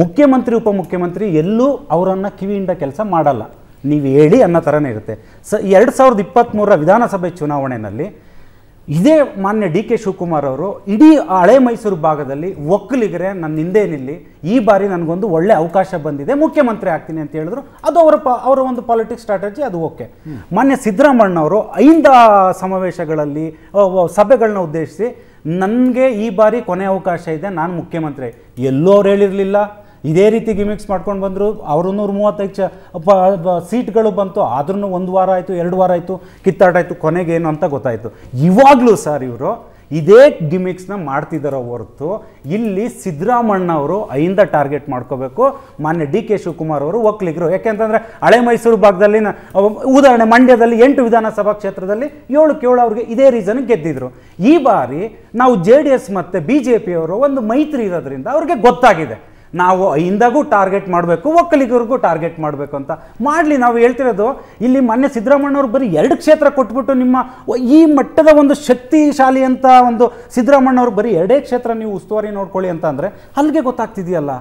ಮುಖ್ಯಮಂತ್ರಿ ಉಪಮುಖ್ಯಮಂತ್ರಿ ಎಲ್ಲೂ ಅವರನ್ನು ಕಿವಿಯಿಂದ ಕೆಲಸ ಮಾಡಲ್ಲ ನೀವು ಹೇಳಿ ಅನ್ನೋ ಥರನೇ ಇರುತ್ತೆ ಸ ಎರಡು ಸಾವಿರದ ಇಪ್ಪತ್ತ್ಮೂರರ ವಿಧಾನಸಭೆ ಚುನಾವಣೆಯಲ್ಲಿ ಇದೇ ಮಾನ್ಯ ಡಿ ಕೆ ಶಿವಕುಮಾರ್ ಅವರು ಇಡೀ ಹಳೆ ಮೈಸೂರು ಭಾಗದಲ್ಲಿ ಒಕ್ಕಲಿಗರೆ ನನ್ನ ಹಿಂದೆ ನಿಲ್ಲಿ ಈ ಬಾರಿ ನನಗೊಂದು ಒಳ್ಳೆ ಅವಕಾಶ ಬಂದಿದೆ ಮುಖ್ಯಮಂತ್ರಿ ಆಗ್ತೀನಿ ಅಂತ ಹೇಳಿದ್ರು ಅದು ಅವರ ಪ ಅವರ ಒಂದು ಪಾಲಿಟಿಕ್ಸ್ ಸ್ಟ್ರಾಟಜಿ ಅದು ಓಕೆ ಮಾನ್ಯ ಅವರು ಐಂದ ಸಮಾವೇಶಗಳಲ್ಲಿ ಸಭೆಗಳನ್ನ ಉದ್ದೇಶಿಸಿ ನನಗೆ ಈ ಬಾರಿ ಕೊನೆ ಅವಕಾಶ ಇದೆ ನಾನು ಮುಖ್ಯಮಂತ್ರಿ ಅವ್ರು ಹೇಳಿರಲಿಲ್ಲ ಇದೇ ರೀತಿ ಗಿಮಿಕ್ಸ್ ಮಾಡ್ಕೊಂಡು ಬಂದರು ಅವರು ನೂರು ಮೂವತ್ತೈದು ಚ ಸೀಟ್ಗಳು ಬಂತು ಆದ್ರೂ ಒಂದು ವಾರ ಆಯಿತು ಎರಡು ವಾರ ಆಯಿತು ಕಿತ್ತಾಟಾಯಿತು ಕೊನೆಗೆ ಏನು ಅಂತ ಗೊತ್ತಾಯಿತು ಇವಾಗಲೂ ಸರ್ ಇವರು ಇದೇ ಗಿಮಿಕ್ಸ್ನ ಮಾಡ್ತಿದ್ದಾರೋ ಹೊರತು ಇಲ್ಲಿ ಸಿದ್ದರಾಮಣ್ಣ ಅವರು ಐಂದ ಟಾರ್ಗೆಟ್ ಮಾಡ್ಕೋಬೇಕು ಮಾನ್ಯ ಡಿ ಕೆ ಶಿವಕುಮಾರ್ ಅವರು ಒಕ್ಕಲಿಗರು ಯಾಕೆಂತಂದರೆ ಹಳೆ ಮೈಸೂರು ಭಾಗದಲ್ಲಿ ಉದಾಹರಣೆ ಮಂಡ್ಯದಲ್ಲಿ ಎಂಟು ವಿಧಾನಸಭಾ ಕ್ಷೇತ್ರದಲ್ಲಿ ಏಳು ಕೇಳು ಅವ್ರಿಗೆ ಇದೇ ರೀಸನ್ ಗೆದ್ದಿದ್ರು ಈ ಬಾರಿ ನಾವು ಜೆ ಡಿ ಎಸ್ ಮತ್ತು ಬಿ ಜೆ ಪಿಯವರು ಒಂದು ಮೈತ್ರಿ ಇರೋದ್ರಿಂದ ಅವ್ರಿಗೆ ಗೊತ್ತಾಗಿದೆ ನಾವು ಇಂದಾಗೂ ಟಾರ್ಗೆಟ್ ಮಾಡಬೇಕು ಒಕ್ಕಲಿಗರಿಗೂ ಟಾರ್ಗೆಟ್ ಮಾಡಬೇಕು ಅಂತ ಮಾಡಲಿ ನಾವು ಹೇಳ್ತಿರೋದು ಇಲ್ಲಿ ಮೊನ್ನೆ ಅವರು ಬರೀ ಎರಡು ಕ್ಷೇತ್ರ ಕೊಟ್ಬಿಟ್ಟು ನಿಮ್ಮ ಈ ಮಟ್ಟದ ಒಂದು ಶಕ್ತಿಶಾಲಿ ಅಂತ ಒಂದು ಅವರು ಬರೀ ಎರಡೇ ಕ್ಷೇತ್ರ ನೀವು ಉಸ್ತುವಾರಿ ನೋಡ್ಕೊಳ್ಳಿ ಅಂತ ಅಂದರೆ ಅಲ್ಲಿಗೆ ಗೊತ್ತಾಗ್ತಿದೆಯಲ್ಲ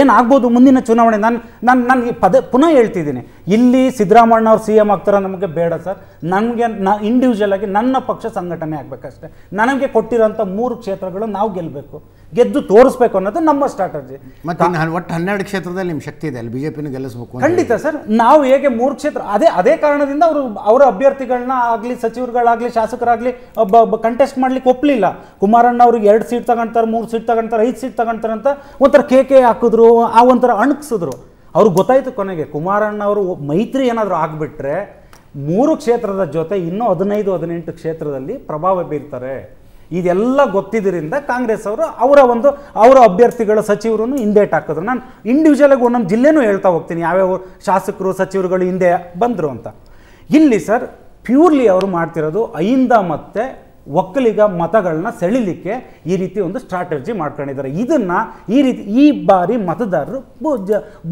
ಏನಾಗ್ಬೋದು ಮುಂದಿನ ಚುನಾವಣೆ ನಾನು ನಾನು ನಾನು ಈ ಪದ ಪುನಃ ಹೇಳ್ತಿದ್ದೀನಿ ಇಲ್ಲಿ ಸಿದ್ದರಾಮಯ್ಯ ಅವ್ರು ಸಿ ಎಮ್ ಆಗ್ತಾರೆ ನಮಗೆ ಬೇಡ ಸರ್ ನನಗೆ ನ ಇಂಡಿವಿಜುವಲ್ ಆಗಿ ನನ್ನ ಪಕ್ಷ ಸಂಘಟನೆ ಆಗಬೇಕಷ್ಟೆ ನನಗೆ ಕೊಟ್ಟಿರೋಂಥ ಮೂರು ಕ್ಷೇತ್ರಗಳು ನಾವು ಗೆಲ್ಲಬೇಕು ಗೆದ್ದು ತೋರಿಸ್ಬೇಕು ಅನ್ನೋದು ನಮ್ಮ ಸ್ಟ್ರಾಟಜಿ ಮತ್ತೆ ಒಟ್ಟು ಹನ್ನೆರಡು ಕ್ಷೇತ್ರದಲ್ಲಿ ನಿಮ್ಮ ಶಕ್ತಿ ಇದೆ ಅಲ್ಲಿ ಬಿಜೆಪಿನ ಗೆಲ್ಲಿಸಬೇಕು ಖಂಡಿತ ಸರ್ ನಾವು ಹೇಗೆ ಮೂರು ಕ್ಷೇತ್ರ ಅದೇ ಅದೇ ಕಾರಣದಿಂದ ಅವರು ಅವರ ಅಭ್ಯರ್ಥಿಗಳನ್ನ ಆಗಲಿ ಸಚಿವರುಗಳಾಗಲಿ ಶಾಸಕರಾಗಲಿ ಕಂಟೆಸ್ಟ್ ಮಾಡ್ಲಿಕ್ಕೆ ಒಪ್ಪಲಿಲ್ಲ ಕುಮಾರಣ್ಣ ಅವ್ರಿಗೆ ಎರಡು ಸೀಟ್ ತಗೊಂತಾರೆ ಮೂರು ಸೀಟ್ ತಗೊಂತಾರೆ ಐದು ಸೀಟ್ ತಗೊಂತಾರೆ ಅಂತ ಒಂಥರ ಕೆ ಹಾಕಿದ್ರು ಆ ಒಂಥರ ಅಣಕಿಸಿದ್ರು ಅವ್ರಿಗೆ ಗೊತ್ತಾಯ್ತು ಕೊನೆಗೆ ಕುಮಾರಣ್ಣ ಅವರು ಮೈತ್ರಿ ಏನಾದರೂ ಆಗಿಬಿಟ್ರೆ ಮೂರು ಕ್ಷೇತ್ರದ ಜೊತೆ ಇನ್ನೂ ಹದಿನೈದು ಹದಿನೆಂಟು ಕ್ಷೇತ್ರದಲ್ಲಿ ಪ್ರಭಾವ ಬೀರ್ತಾರೆ ಇದೆಲ್ಲ ಗೊತ್ತಿದ್ದರಿಂದ ಕಾಂಗ್ರೆಸ್ ಅವರು ಅವರ ಒಂದು ಅವರ ಅಭ್ಯರ್ಥಿಗಳ ಸಚಿವರು ಹಿಂದೇಟ್ ಹಾಕಿದ್ರು ನಾನು ಇಂಡಿವಿಜುವಲಾಗಿ ಒಂದೊಂದು ಜಿಲ್ಲೆನೂ ಹೇಳ್ತಾ ಹೋಗ್ತೀನಿ ಯಾವ್ಯಾವ ಶಾಸಕರು ಸಚಿವರುಗಳು ಹಿಂದೆ ಬಂದರು ಅಂತ ಇಲ್ಲಿ ಸರ್ ಪ್ಯೂರ್ಲಿ ಅವರು ಮಾಡ್ತಿರೋದು ಅಹಿಂದ ಮತ್ತು ಒಕ್ಕಲಿಗ ಮತಗಳನ್ನ ಸೆಳಿಲಿಕ್ಕೆ ಈ ರೀತಿ ಒಂದು ಸ್ಟ್ರಾಟಜಿ ಮಾಡ್ಕೊಂಡಿದ್ದಾರೆ ಇದನ್ನ ಈ ರೀತಿ ಈ ಬಾರಿ ಮತದಾರರು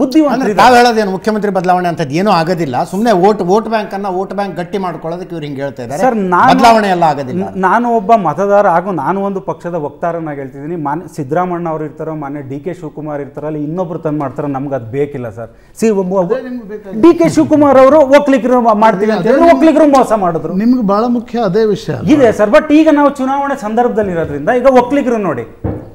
ಬುದ್ಧಿವಂತ ನಾವು ಹೇಳೋದೇನು ಮುಖ್ಯಮಂತ್ರಿ ಬದಲಾವಣೆ ಅಂತದ್ದು ಏನೂ ಆಗೋದಿಲ್ಲ ಸುಮ್ಮನೆ ಓಟ್ ವೋಟ್ ಬ್ಯಾಂಕ್ ಅನ್ನ ವೋಟ್ ಬ್ಯಾಂಕ್ ಗಟ್ಟಿ ಮಾಡ್ಕೊಳ್ಳೋದಕ್ಕೆ ಇವ್ರು ಹಿಂಗೆ ಹೇಳ್ತಾ ಇದ್ದಾರೆ ಸರ್ ಬದಲಾವಣೆ ಎಲ್ಲ ಆಗೋದಿಲ್ಲ ನಾನು ಒಬ್ಬ ಮತದಾರ ಹಾಗೂ ನಾನು ಒಂದು ಪಕ್ಷದ ವಕ್ತಾರನಾಗಿ ಹೇಳ್ತಿದ್ದೀನಿ ಮಾನ್ಯ ಸಿದ್ದರಾಮಣ್ಣ ಅವರು ಇರ್ತಾರೋ ಮಾನ್ಯ ಡಿ ಕೆ ಶಿವಕುಮಾರ್ ಇರ್ತಾರಲ್ಲ ಇನ್ನೊಬ್ರು ತಂದು ಮಾಡ್ತಾರೋ ನಮ್ಗೆ ಅದು ಬೇಕಿಲ್ಲ sir C D K Shivakumar ಅವರು ಒಕ್ಲಿಗರು ಮಾಡ್ತೀವಿ ಅಂತ ಹೇಳಿ ಒಕ್ಲಿಗರು ಮೋಸ ಮಾಡಿದ್ರು ನಿಮ್ಗೆ ಬಹಳ ಮುಖ್ಯ ಅದೇ ವಿಷಯ ಇದೆ ಸರ್ ಬಟ್ ಬಟ್ ಈಗ ನಾವು ಚುನಾವಣೆ ಸಂದರ್ಭದಲ್ಲಿರೋದ್ರಿಂದ ಈಗ ಒಕ್ಲಿಗರು ನೋಡಿ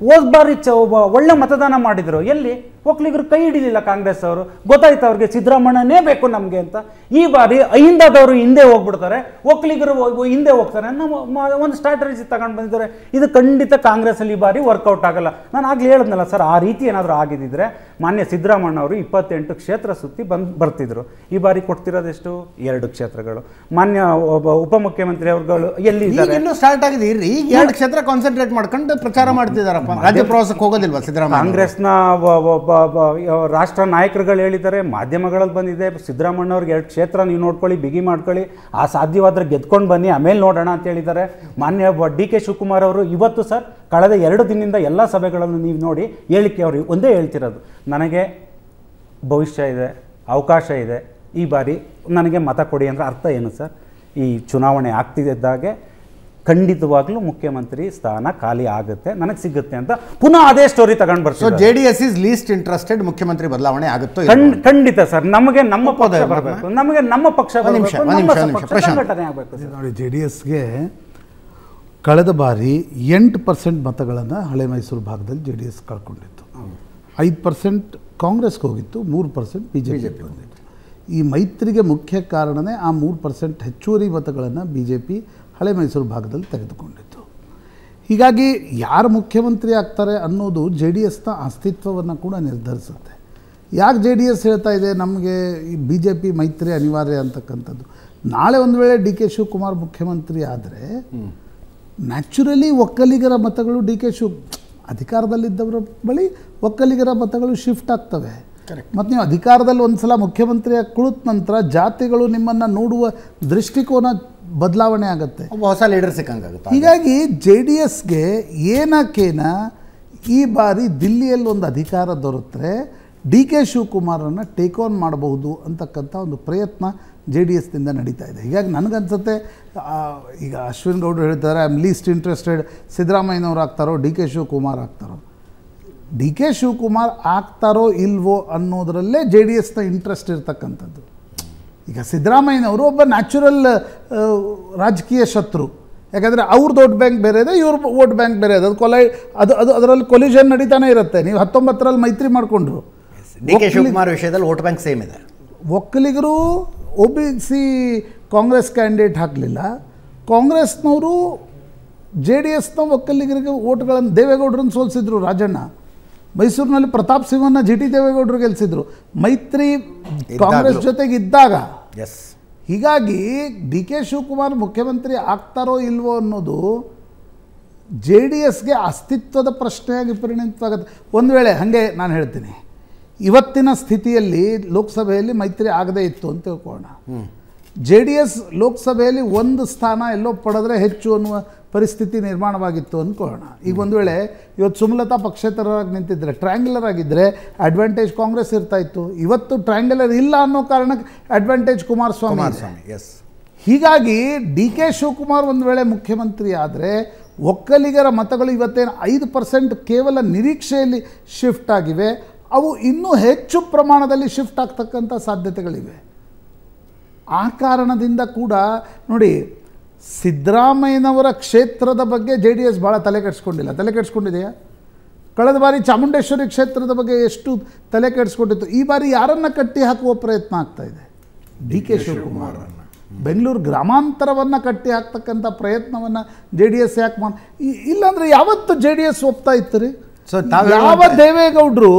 ಹೋದ ಬಾರಿ ಚ ಒಳ್ಳೆ ಮತದಾನ ಮಾಡಿದರು ಎಲ್ಲಿ ಒಕ್ಕಲಿಗರು ಕೈ ಹಿಡಿಲಿಲ್ಲ ಕಾಂಗ್ರೆಸ್ ಅವರು ಗೊತ್ತಾಯ್ತು ಅವ್ರಿಗೆ ಸಿದ್ದರಾಮಣ್ಣನೇ ಬೇಕು ನಮಗೆ ಅಂತ ಈ ಬಾರಿ ಅಹಿಂದದವರು ಹಿಂದೆ ಹೋಗ್ಬಿಡ್ತಾರೆ ಒಕ್ಕಲಿಗರು ಹಿಂದೆ ಹೋಗ್ತಾರೆ ನಮ್ಮ ಒಂದು ಸ್ಟ್ರಾಟಜಿ ತಗೊಂಡು ಬಂದಿದ್ದಾರೆ ಇದು ಖಂಡಿತ ಕಾಂಗ್ರೆಸ್ಸಲ್ಲಿ ಈ ಬಾರಿ ವರ್ಕೌಟ್ ಆಗಲ್ಲ ನಾನು ಆಗಲೇ ಹೇಳಿದ್ನಲ್ಲ ಸರ್ ಆ ರೀತಿ ಏನಾದರೂ ಆಗಿದ್ದಿದ್ರೆ ಮಾನ್ಯ ಸಿದ್ದರಾಮಣ್ಣ ಅವರು ಇಪ್ಪತ್ತೆಂಟು ಕ್ಷೇತ್ರ ಸುತ್ತಿ ಬಂದು ಬರ್ತಿದ್ರು ಈ ಬಾರಿ ಕೊಡ್ತಿರೋದೆಷ್ಟು ಎರಡು ಕ್ಷೇತ್ರಗಳು ಮಾನ್ಯ ಒಬ್ಬ ಉಪಮುಖ್ಯಮಂತ್ರಿ ಅವರುಗಳು ಎಲ್ಲಿ ಇನ್ನೂ ಸ್ಟಾರ್ಟ್ ಆಗಿದೆ ಈಗ ಎರಡು ಕ್ಷೇತ್ರ ಕಾನ್ಸಂಟ್ರೇಟ್ ಮಾಡ್ಕೊಂಡು ಪ್ರಚಾರ ಮಾಡ್ತಿದಾರಪ್ಪ ರಾಜ್ಯ ಪ್ರವಾಸಕ್ಕೆ ಹೋಗೋದಿಲ್ವಾ ಸಿದ್ದರಾಮಯ್ಯ ಕಾಂಗ್ರೆಸ್ನ ಒಬ್ಬ ರಾಷ್ಟ್ರ ನಾಯಕರುಗಳು ಹೇಳಿದ್ದಾರೆ ಮಾಧ್ಯಮಗಳಲ್ಲಿ ಬಂದಿದೆ ಅವ್ರಿಗೆ ಎರಡು ಕ್ಷೇತ್ರ ನೀವು ನೋಡ್ಕೊಳ್ಳಿ ಬಿಗಿ ಮಾಡ್ಕೊಳ್ಳಿ ಆ ಸಾಧ್ಯವಾದ್ರೆ ಗೆದ್ಕೊಂಡು ಬನ್ನಿ ಆಮೇಲೆ ನೋಡೋಣ ಅಂತ ಹೇಳಿದ್ದಾರೆ ಮಾನ್ಯ ಡಿ ಕೆ ಶಿವಕುಮಾರ್ ಅವರು ಇವತ್ತು ಸರ್ ಕಳೆದ ಎರಡು ದಿನದಿಂದ ಎಲ್ಲ ಸಭೆಗಳನ್ನು ನೀವು ನೋಡಿ ಹೇಳಿಕೆ ಅವರು ಒಂದೇ ಹೇಳ್ತಿರೋದು ನನಗೆ ಭವಿಷ್ಯ ಇದೆ ಅವಕಾಶ ಇದೆ ಈ ಬಾರಿ ನನಗೆ ಮತ ಕೊಡಿ ಅಂದರೆ ಅರ್ಥ ಏನು ಸರ್ ಈ ಚುನಾವಣೆ ಆಗ್ತಿದ್ದಾಗೆ ಖಂಡಿತವಾಗ್ಲೂ ಮುಖ್ಯಮಂತ್ರಿ ಸ್ಥಾನ ಖಾಲಿ ಆಗುತ್ತೆ ನನಗೆ ಸಿಗುತ್ತೆ ಅಂತ ಪುನಃ ಅದೇ ಸ್ಟೋರಿ ತಗೊಂಡು ಬರ್ತೀವಿ J D S is least interested ಮುಖ್ಯಮಂತ್ರಿ ಬದಲಾವಣೆ ಆಗುತ್ತೋ ಖಂಡಿತ ಸರ್ ನಮಗೆ ನಮ್ಮ ಪದ ಬರಬೇಕು ನಮಗೆ ನಮ್ಮ ಪಕ್ಷ ನೋಡಿ ಜೆ ಡಿ ಎಸ್ಗೆ ಕಳೆದ ಬಾರಿ ಎಂಟು ಪರ್ಸೆಂಟ್ ಮತಗಳನ್ನು ಹಳೆ ಮೈಸೂರು ಭಾಗದಲ್ಲಿ ಜೆ ಡಿ ಎಸ್ ಕಳ್ಕೊಂಡಿತ್ತು ಐದು ಪರ್ಸೆಂಟ್ ಕಾಂಗ್ರೆಸ್ಗೆ ಹೋಗಿತ್ತು ಮೂರು ಪರ್ಸೆಂಟ್ ಬಿ ಜೆ ಪಿ ಬಂದಿತ್ತು ಈ ಮೈತ್ರಿಗೆ ಮುಖ್ಯ ಕಾರಣನೇ ಆ ಮೂರು ಪರ್ಸೆಂಟ್ ಹೆಚ್ಚುವರಿ ಮತಗಳನ್ನು ಬಿ ಜೆ ಪಿ ಹಳೆ ಮೈಸೂರು ಭಾಗದಲ್ಲಿ ತೆಗೆದುಕೊಂಡಿತ್ತು ಹೀಗಾಗಿ ಯಾರು ಮುಖ್ಯಮಂತ್ರಿ ಆಗ್ತಾರೆ ಅನ್ನೋದು ಜೆ ಡಿ ಎಸ್ನ ಅಸ್ತಿತ್ವವನ್ನು ಕೂಡ ನಿರ್ಧರಿಸುತ್ತೆ ಯಾಕೆ ಜೆ ಡಿ ಎಸ್ ಹೇಳ್ತಾ ಇದೆ ನಮಗೆ ಈ ಬಿ ಜೆ ಪಿ ಮೈತ್ರಿ ಅನಿವಾರ್ಯ ಅಂತಕ್ಕಂಥದ್ದು ನಾಳೆ ಒಂದು ವೇಳೆ ಡಿ ಕೆ ಶಿವಕುಮಾರ್ ಮುಖ್ಯಮಂತ್ರಿ ಆದರೆ ನ್ಯಾಚುರಲಿ ಒಕ್ಕಲಿಗರ ಮತಗಳು ಡಿ ಕೆ ಶಿವ ಅಧಿಕಾರದಲ್ಲಿದ್ದವರ ಬಳಿ ಒಕ್ಕಲಿಗರ ಮತಗಳು ಶಿಫ್ಟ್ ಆಗ್ತವೆ ಮತ್ತು ನೀವು ಅಧಿಕಾರದಲ್ಲಿ ಒಂದು ಸಲ ಮುಖ್ಯಮಂತ್ರಿಯಾಗಿ ಕುಳಿತ ನಂತರ ಜಾತಿಗಳು ನಿಮ್ಮನ್ನು ನೋಡುವ ದೃಷ್ಟಿಕೋನ ಬದಲಾವಣೆ ಆಗುತ್ತೆ ಹೊಸ ಲೀಡರ್ ಸಿಕ್ಕಂಗಾಗುತ್ತೆ ಹೀಗಾಗಿ ಜೆ ಡಿ ಎಸ್ಗೆ ಏನಕ್ಕೇನ ಈ ಬಾರಿ ದಿಲ್ಲಿಯಲ್ಲಿ ಒಂದು ಅಧಿಕಾರ ದೊರೆತರೆ ಡಿ ಕೆ ಶಿವಕುಮಾರನ್ನು ಟೇಕ್ ಆನ್ ಮಾಡಬಹುದು ಅಂತಕ್ಕಂಥ ಒಂದು ಪ್ರಯತ್ನ ಜೆ ಡಿ ಎಸ್ನಿಂದ ನಡೀತಾ ಇದೆ ಹೀಗಾಗಿ ನನಗನ್ಸುತ್ತೆ ಈಗ ಅಶ್ವಿನ್ ಗೌಡ್ರು ಹೇಳ್ತಾರೆ ಐ ಆಮ್ ಲೀಸ್ಟ್ ಇಂಟ್ರೆಸ್ಟೆಡ್ ಸಿದ್ದರಾಮಯ್ಯನವ್ರು ಆಗ್ತಾರೋ ಡಿ ಕೆ ಶಿವಕುಮಾರ್ ಆಗ್ತಾರೋ ಡಿ ಕೆ ಶಿವಕುಮಾರ್ ಆಗ್ತಾರೋ ಇಲ್ವೋ ಅನ್ನೋದರಲ್ಲೇ ಜೆ ಡಿ ಎಸ್ನ ಇಂಟ್ರೆಸ್ಟ್ ಇರ್ತಕ್ಕಂಥದ್ದು ಈಗ ಸಿದ್ದರಾಮಯ್ಯನವರು ಒಬ್ಬ ನ್ಯಾಚುರಲ್ ರಾಜಕೀಯ ಶತ್ರು ಯಾಕಂದರೆ ಅವ್ರದ್ದು ವೋಟ್ ಬ್ಯಾಂಕ್ ಬೇರೆ ಇದೆ ಇವ್ರ ವೋಟ್ ಬ್ಯಾಂಕ್ ಬೇರೆ ಇದೆ ಅದು ಕೊಲೈ ಅದು ಅದು ಅದರಲ್ಲಿ ಕೊಲಿಷನ್ ನಡೀತಾನೆ ಇರುತ್ತೆ ನೀವು ಹತ್ತೊಂಬತ್ತರಲ್ಲಿ ಮೈತ್ರಿ ಮಾಡಿಕೊಂಡ್ರು ಡಿ ಕೆ ಶಿವಕುಮಾರ್ ವಿಷಯದಲ್ಲಿ ವೋಟ್ ಬ್ಯಾಂಕ್ ಸೇಮ್ ಇದೆ ಒಕ್ಕಲಿಗರು O B C Congress candidate ಹಾಕಲಿಲ್ಲ ಕಾಂಗ್ರೆಸ್ನವರು ಜೆ ಡಿ ಎಸ್ನ ಒಕ್ಕಲಿಗರಿಗೆ ವೋಟ್ಗಳನ್ನು ದೇವೇಗೌಡರನ್ನು ಸೋಲಿಸಿದ್ರು ರಾಜಣ್ಣ ಮೈಸೂರಿನಲ್ಲಿ ಪ್ರತಾಪ್ ಸಿಂಹನ ಜಿ ಟಿ ದೇವೇಗೌಡರು ಗೆಲ್ಲಿಸಿದ್ರು ಮೈತ್ರಿ ಕಾಂಗ್ರೆಸ್ ಜೊತೆಗೆ ಇದ್ದಾಗ ಎಸ್ ಹೀಗಾಗಿ ಡಿ ಕೆ ಶಿವಕುಮಾರ್ ಮುಖ್ಯಮಂತ್ರಿ ಆಗ್ತಾರೋ ಇಲ್ವೋ ಅನ್ನೋದು ಜೆ ಡಿ ಎಸ್ಗೆ ಅಸ್ತಿತ್ವದ ಪ್ರಶ್ನೆಯಾಗಿ ಪರಿಣಿತವಾಗುತ್ತೆ ಒಂದು ವೇಳೆ ಹಾಗೆ ನಾನು ಹೇಳ್ತೀನಿ ಇವತ್ತಿನ ಸ್ಥಿತಿಯಲ್ಲಿ ಲೋಕಸಭೆಯಲ್ಲಿ ಮೈತ್ರಿ ಆಗದೇ ಇತ್ತು ಅಂತ ತಿಳ್ಕೊಳ್ಳೋಣ ಜೆ ಡಿ ಎಸ್ ಲೋಕಸಭೆಯಲ್ಲಿ ಒಂದು ಸ್ಥಾನ ಎಲ್ಲೋ ಪಡೆದ್ರೆ ಹೆಚ್ಚು ಅನ್ನುವ ಪರಿಸ್ಥಿತಿ ನಿರ್ಮಾಣವಾಗಿತ್ತು ಅಂದ್ಕೊಳ್ಳೋಣ ಈಗ ಒಂದು ವೇಳೆ ಇವತ್ತು ಸುಮಲತಾ ಪಕ್ಷೇತರರಾಗಿ ನಿಂತಿದ್ದರೆ ಟ್ರ್ಯಾಂಗ್ಯುಲರ್ ಆಗಿದ್ದರೆ ಅಡ್ವಾಂಟೇಜ್ ಕಾಂಗ್ರೆಸ್ ಇರ್ತಾ ಇತ್ತು ಇವತ್ತು ಟ್ರ್ಯಾಂಗ್ಯುಲರ್ ಇಲ್ಲ ಅನ್ನೋ ಕಾರಣಕ್ಕೆ ಅಡ್ವಾಂಟೇಜ್ ಕುಮಾರಸ್ವಾಮಿ ಎಸ್ ಹೀಗಾಗಿ ಡಿ ಕೆ ಶಿವಕುಮಾರ್ ಒಂದು ವೇಳೆ ಮುಖ್ಯಮಂತ್ರಿ ಆದರೆ ಒಕ್ಕಲಿಗರ ಮತಗಳು ಇವತ್ತೇನು ಐದು ಪರ್ಸೆಂಟ್ ಕೇವಲ ನಿರೀಕ್ಷೆಯಲ್ಲಿ ಶಿಫ್ಟ್ ಆಗಿವೆ ಅವು ಇನ್ನೂ ಹೆಚ್ಚು ಪ್ರಮಾಣದಲ್ಲಿ ಶಿಫ್ಟ್ ಆಗ್ತಕ್ಕಂಥ ಸಾಧ್ಯತೆಗಳಿವೆ ಆ ಕಾರಣದಿಂದ ಕೂಡ ನೋಡಿ ಸಿದ್ದರಾಮಯ್ಯನವರ ಕ್ಷೇತ್ರದ ಬಗ್ಗೆ ಜೆ ಡಿ ಎಸ್ ಭಾಳ ತಲೆ ಕೆಡಿಸ್ಕೊಂಡಿಲ್ಲ ತಲೆ ಕೆಡಿಸ್ಕೊಂಡಿದೆಯಾ ಕಳೆದ ಬಾರಿ ಚಾಮುಂಡೇಶ್ವರಿ ಕ್ಷೇತ್ರದ ಬಗ್ಗೆ ಎಷ್ಟು ತಲೆ ಕೆಡಿಸ್ಕೊಂಡಿತ್ತು ಈ ಬಾರಿ ಯಾರನ್ನು ಕಟ್ಟಿ ಹಾಕುವ ಪ್ರಯತ್ನ ಆಗ್ತಾ ಇದೆ ಡಿ ಕೆ ಶಿವಕುಮಾರ್ ಬೆಂಗಳೂರು ಗ್ರಾಮಾಂತರವನ್ನು ಕಟ್ಟಿ ಹಾಕ್ತಕ್ಕಂಥ ಪ್ರಯತ್ನವನ್ನು ಜೆ ಡಿ ಎಸ್ ಯಾಕೆ ಮಾಡಿ ಇಲ್ಲಾಂದ್ರೆ ಯಾವತ್ತು ಜೆ ಡಿ ಎಸ್ ಒಪ್ತಾ ಇತ್ತು ರೀ ಯಾವ ದೇವೇಗೌಡರು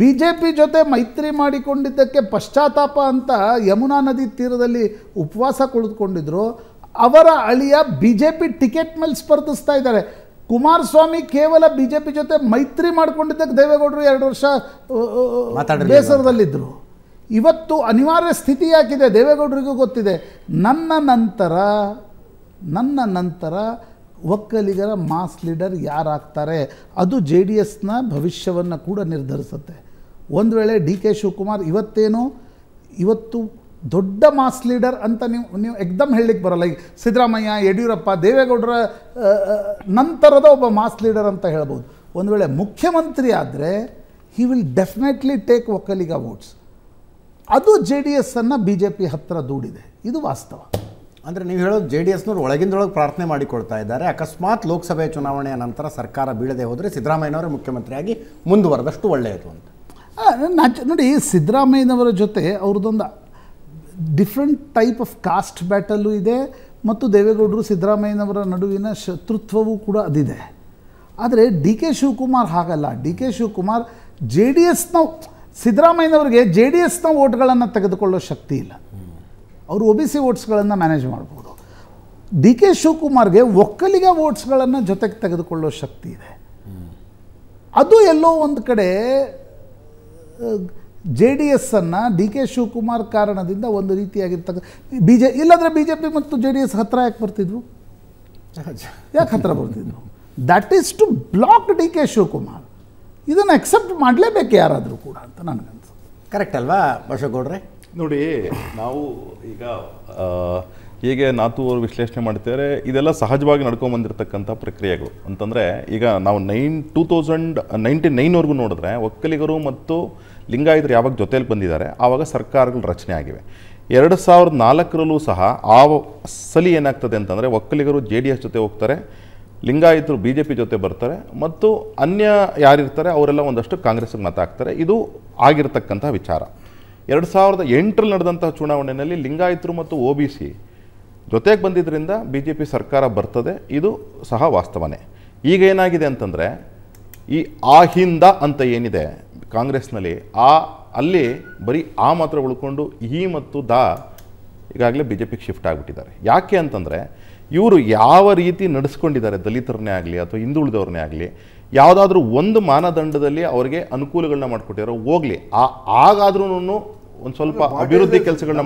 ಬಿ ಜೆ ಪಿ ಜೊತೆ ಮೈತ್ರಿ ಮಾಡಿಕೊಂಡಿದ್ದಕ್ಕೆ ಪಶ್ಚಾತ್ತಾಪ ಅಂತ ಯಮುನಾ ನದಿ ತೀರದಲ್ಲಿ ಉಪವಾಸ ಕುಳಿತುಕೊಂಡಿದ್ರು ಅವರ ಅಳಿಯ ಬಿ ಜೆ ಪಿ ಟಿಕೆಟ್ ಮೇಲೆ ಸ್ಪರ್ಧಿಸ್ತಾ ಇದ್ದಾರೆ ಕುಮಾರಸ್ವಾಮಿ ಕೇವಲ ಬಿ ಜೆ ಪಿ ಜೊತೆ ಮೈತ್ರಿ ಮಾಡಿಕೊಂಡಿದ್ದಕ್ಕೆ ದೇವೇಗೌಡರು ಎರಡು ವರ್ಷ ಬೇಸರದಲ್ಲಿದ್ದರು ಇವತ್ತು ಅನಿವಾರ್ಯ ಸ್ಥಿತಿ ಯಾಕಿದೆ ದೇವೇಗೌಡರಿಗೂ ಗೊತ್ತಿದೆ ನನ್ನ ನಂತರ ನನ್ನ ನಂತರ ಒಕ್ಕಲಿಗರ ಮಾಸ್ ಲೀಡರ್ ಯಾರಾಗ್ತಾರೆ ಅದು ಜೆ ಡಿ ಎಸ್ನ ಭವಿಷ್ಯವನ್ನು ಕೂಡ ನಿರ್ಧರಿಸುತ್ತೆ ಒಂದು ವೇಳೆ ಡಿ ಕೆ ಶಿವಕುಮಾರ್ ಇವತ್ತೇನು ಇವತ್ತು ದೊಡ್ಡ ಮಾಸ್ ಲೀಡರ್ ಅಂತ ನೀವು ನೀವು ಎಕ್ದಮ್ ಹೇಳಲಿಕ್ಕೆ ಬರಲ್ಲ ಈಗ ಸಿದ್ದರಾಮಯ್ಯ ಯಡಿಯೂರಪ್ಪ ದೇವೇಗೌಡರ ನಂತರದ ಒಬ್ಬ ಮಾಸ್ ಲೀಡರ್ ಅಂತ ಹೇಳ್ಬೋದು ಒಂದು ವೇಳೆ ಮುಖ್ಯಮಂತ್ರಿ ಆದರೆ he will definitely take Vokkaliga votes ಅದು ಜೆ ಡಿ ಎಸ್ಸನ್ನು ಬಿ ಜೆ ಪಿ ಹತ್ತಿರ ದೂಡಿದೆ ಇದು ವಾಸ್ತವ ಅಂದರೆ ನೀವು ಹೇಳೋದು ಜೆ ಡಿ ಎಸ್ನವ್ರು ಒಳಗಿಂದೊಳಗೆ ಪ್ರಾರ್ಥನೆ ಮಾಡಿಕೊಳ್ತಾ ಇದ್ದಾರೆ ಅಕಸ್ಮಾತ್ ಲೋಕಸಭೆ ಚುನಾವಣೆಯ ನಂತರ ಸರ್ಕಾರ ಬೀಳದೆ ಹೋದರೆ ಸಿದ್ದರಾಮಯ್ಯನವರೇ ಮುಖ್ಯಮಂತ್ರಿಯಾಗಿ ಮುಂದುವರೆದಷ್ಟು ಒಳ್ಳೆಯದು ಅಂತ ನೋಡಿ ಸಿದ್ದರಾಮಯ್ಯನವರ ಜೊತೆ ಅವ್ರದ್ದೊಂದು ಡಿಫ್ರೆಂಟ್ ಟೈಪ್ ಆಫ್ ಕಾಸ್ಟ್ ಬ್ಯಾಟಲ್ಲೂ ಇದೆ ಮತ್ತು ದೇವೇಗೌಡರು ಸಿದ್ದರಾಮಯ್ಯನವರ ನಡುವಿನ ಶತ್ರುತ್ವವೂ ಕೂಡ ಅದಿದೆ ಆದರೆ ಡಿ ಕೆ ಶಿವಕುಮಾರ್ ಹಾಗಲ್ಲ D K Shivakumar J D ಎಸ್ನ ಸಿದ್ದರಾಮಯ್ಯನವ್ರಿಗೆ ಜೆ ಡಿ ಎಸ್ನ ಓಟ್ಗಳನ್ನು ತೆಗೆದುಕೊಳ್ಳೋ ಶಕ್ತಿ ಇಲ್ಲ ಅವರು ಒ ಬಿ ಸಿ ಓಟ್ಸ್ಗಳನ್ನು ಮ್ಯಾನೇಜ್ ಮಾಡ್ಬೋದು ಡಿ ಕೆ ಶಿವಕುಮಾರ್ಗೆ ಒಕ್ಕಲಿಗ ಓಟ್ಸ್ಗಳನ್ನು ಜೊತೆಗೆ ತೆಗೆದುಕೊಳ್ಳೋ ಶಕ್ತಿ ಇದೆ ಅದು ಎಲ್ಲೋ ಒಂದು ಕಡೆ ಜೆ ಡಿ ಎಸ್ಸನ್ನು ಡಿ ಕೆ ಶಿವಕುಮಾರ್ ಕಾರಣದಿಂದ ಒಂದು ರೀತಿಯಾಗಿರ್ತಕ್ಕಂಥ ಬಿ ಜೆ ಇಲ್ಲಾಂದರೆ ಬಿ ಜೆ ಪಿ ಮತ್ತು ಜೆ ಡಿ ಎಸ್ ಹತ್ತಿರ ಯಾಕೆ ಬರ್ತಿದ್ರು ಯಾಕೆ ಹತ್ತಿರ ಬರ್ತಿದ್ರು that is to block D K Shivakumar ಇದನ್ನು ಅಕ್ಸೆಪ್ಟ್ ಮಾಡಲೇಬೇಕು ಯಾರಾದರೂ ಕೂಡ ಅಂತ ನನಗನ್ಸು ಕರೆಕ್ಟ್ ಅಲ್ವಾ ಬಸಗೌಡ್ರೆ ನೋಡಿ ನಾವು ಈಗ ಹೀಗೆ ನಾತು ಅವರು ವಿಶ್ಲೇಷಣೆ ಮಾಡ್ತಿದ್ದಾರೆ ಇದೆಲ್ಲ ಸಹಜವಾಗಿ ನಡ್ಕೊಂಬಂದಿರತಕ್ಕಂಥ ಪ್ರಕ್ರಿಯೆಗಳು ಅಂತಂದರೆ ಈಗ ನಾವು ನೈನ್ ಟೂ ತೌಸಂಡ್ ನೈಂಟಿ ನೈನ್ವರೆಗೂ ನೋಡಿದ್ರೆ ಒಕ್ಕಲಿಗರು ಮತ್ತು ಲಿಂಗಾಯತರು ಯಾವಾಗ ಜೊತೆಯಲ್ಲಿ ಬಂದಿದ್ದಾರೆ ಆವಾಗ ಸರ್ಕಾರಗಳು ರಚನೆ ಆಗಿವೆ ಎರಡು ಸಾವಿರದ ನಾಲ್ಕರಲ್ಲೂ ಸಹ ಆ ಸಲಿ ಏನಾಗ್ತದೆ ಅಂತಂದರೆ ಒಕ್ಕಲಿಗರು ಜೆ ಡಿ ಎಸ್ ಜೊತೆ ಹೋಗ್ತಾರೆ ಲಿಂಗಾಯತರು ಬಿ ಜೆ ಪಿ ಜೊತೆ ಬರ್ತಾರೆ ಮತ್ತು ಅನ್ಯ ಯಾರಿರ್ತಾರೆ ಅವರೆಲ್ಲ ಒಂದಷ್ಟು ಕಾಂಗ್ರೆಸ್ಗೆ ಮತ ಹಾಕ್ತಾರೆ ಇದು ಆಗಿರತಕ್ಕಂತಹ ವಿಚಾರ ಎರಡು ಸಾವಿರದ ಎಂಟರಲ್ಲಿ ನಡೆದಂತಹ ಚುನಾವಣೆಯಲ್ಲಿ ಲಿಂಗಾಯತರು ಮತ್ತು ಒ ಬಿ ಸಿ ಜೊತೆಗೆ ಬಂದಿದ್ದರಿಂದ ಬಿ ಜೆ ಪಿ ಸರ್ಕಾರ ಬರ್ತದೆ ಇದು ಸಹ ವಾಸ್ತವನೇ ಈಗ ಏನಾಗಿದೆ ಅಂತಂದರೆ ಈ ಆ ಹಿಂದ ಅಂತ ಏನಿದೆ ಕಾಂಗ್ರೆಸ್ನಲ್ಲಿ ಆ ಅಲ್ಲಿ ಬರೀ ಆ ಮಾತ್ರ ಉಳ್ಕೊಂಡು ಈ ಮತ್ತು ದ ಈಗಾಗಲೇ ಬಿ ಜೆ ಪಿಗೆ ಶಿಫ್ಟ್ ಆಗಿಬಿಟ್ಟಿದ್ದಾರೆ ಯಾಕೆ ಅಂತಂದರೆ ಇವರು ಯಾವ ರೀತಿ ನಡೆಸ್ಕೊಂಡಿದ್ದಾರೆ ದಲಿತರನ್ನೇ ಆಗಲಿ ಅಥವಾ ಹಿಂದುಳಿದವ್ರನ್ನೇ ಆಗಲಿ ಯಾವುದಾದ್ರೂ ಒಂದು ಮಾನದಂಡದಲ್ಲಿ ಅವರಿಗೆ ಅನುಕೂಲಗಳನ್ನ ಮಾಡಿಕೊಟ್ಟಿರೋ ಹೋಗಲಿ ಆ ಆಗಾದ್ರೂ ಒಂದ್ ಸ್ವಲ್ಪ ಅಭಿವೃದ್ಧಿ ಕೆಲಸಗಳನ್ನ